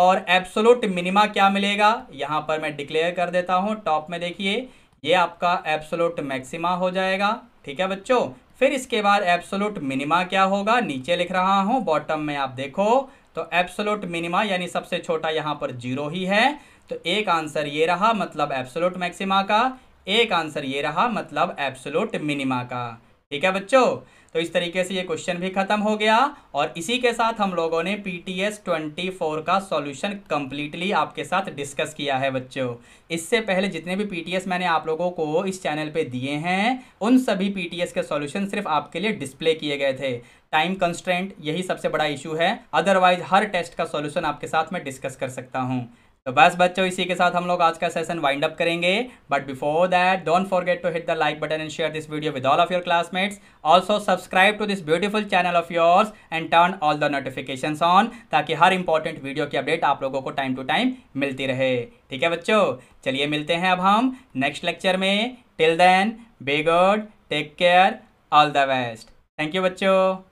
और एब्सोलूट मिनिमा क्या मिलेगा यहाँ पर मैं डिक्लेयर कर देता हूँ टॉप में देखिए ये आपका एब्सोलूट मैक्सिमा हो जाएगा ठीक है बच्चों फिर इसके बाद एब्सोलूट मिनिमा क्या होगा नीचे लिख रहा हूँ बॉटम में आप देखो तो एप्सोलोट मिनिमा यानी सबसे छोटा यहाँ पर जीरो ही है तो एक आंसर ये रहा मतलब एप्सोलोट मैक्सिमा का एक आंसर ये रहा मतलब एप्सोलोट मिनिमा का ठीक है बच्चों तो इस तरीके से ये क्वेश्चन भी खत्म हो गया और इसी के साथ हम लोगों ने P T S twenty four का सॉल्यूशन कंप्लीटली आपके साथ डिस्कस किया है बच्चों इससे पहले जितने भी पी टी एस मैंने आप लोगों को इस चैनल पे दिए हैं उन सभी पी टी एस के सॉल्यूशन सिर्फ आपके लिए डिस्प्ले किए गए थे टाइम कंस्ट्रेंट यही सबसे बड़ा इशू है अदरवाइज हर टेस्ट का सॉल्यूशन आपके साथ मैं डिस्कस कर सकता हूँ तो बस बच्चों इसी के साथ हम लोग आज का सेशन वाइंड अप करेंगे but before that don't forget to hit the like button and share this video with all of your classmates also subscribe to this beautiful channel of yours and turn all the notification on ताकि हर important video की update आप लोगों को time to time मिलती रहे ठीक है बच्चों चलिए मिलते हैं अब हम नेक्स्ट लेक्चर में till then bye good take care all the best thank you बच्चों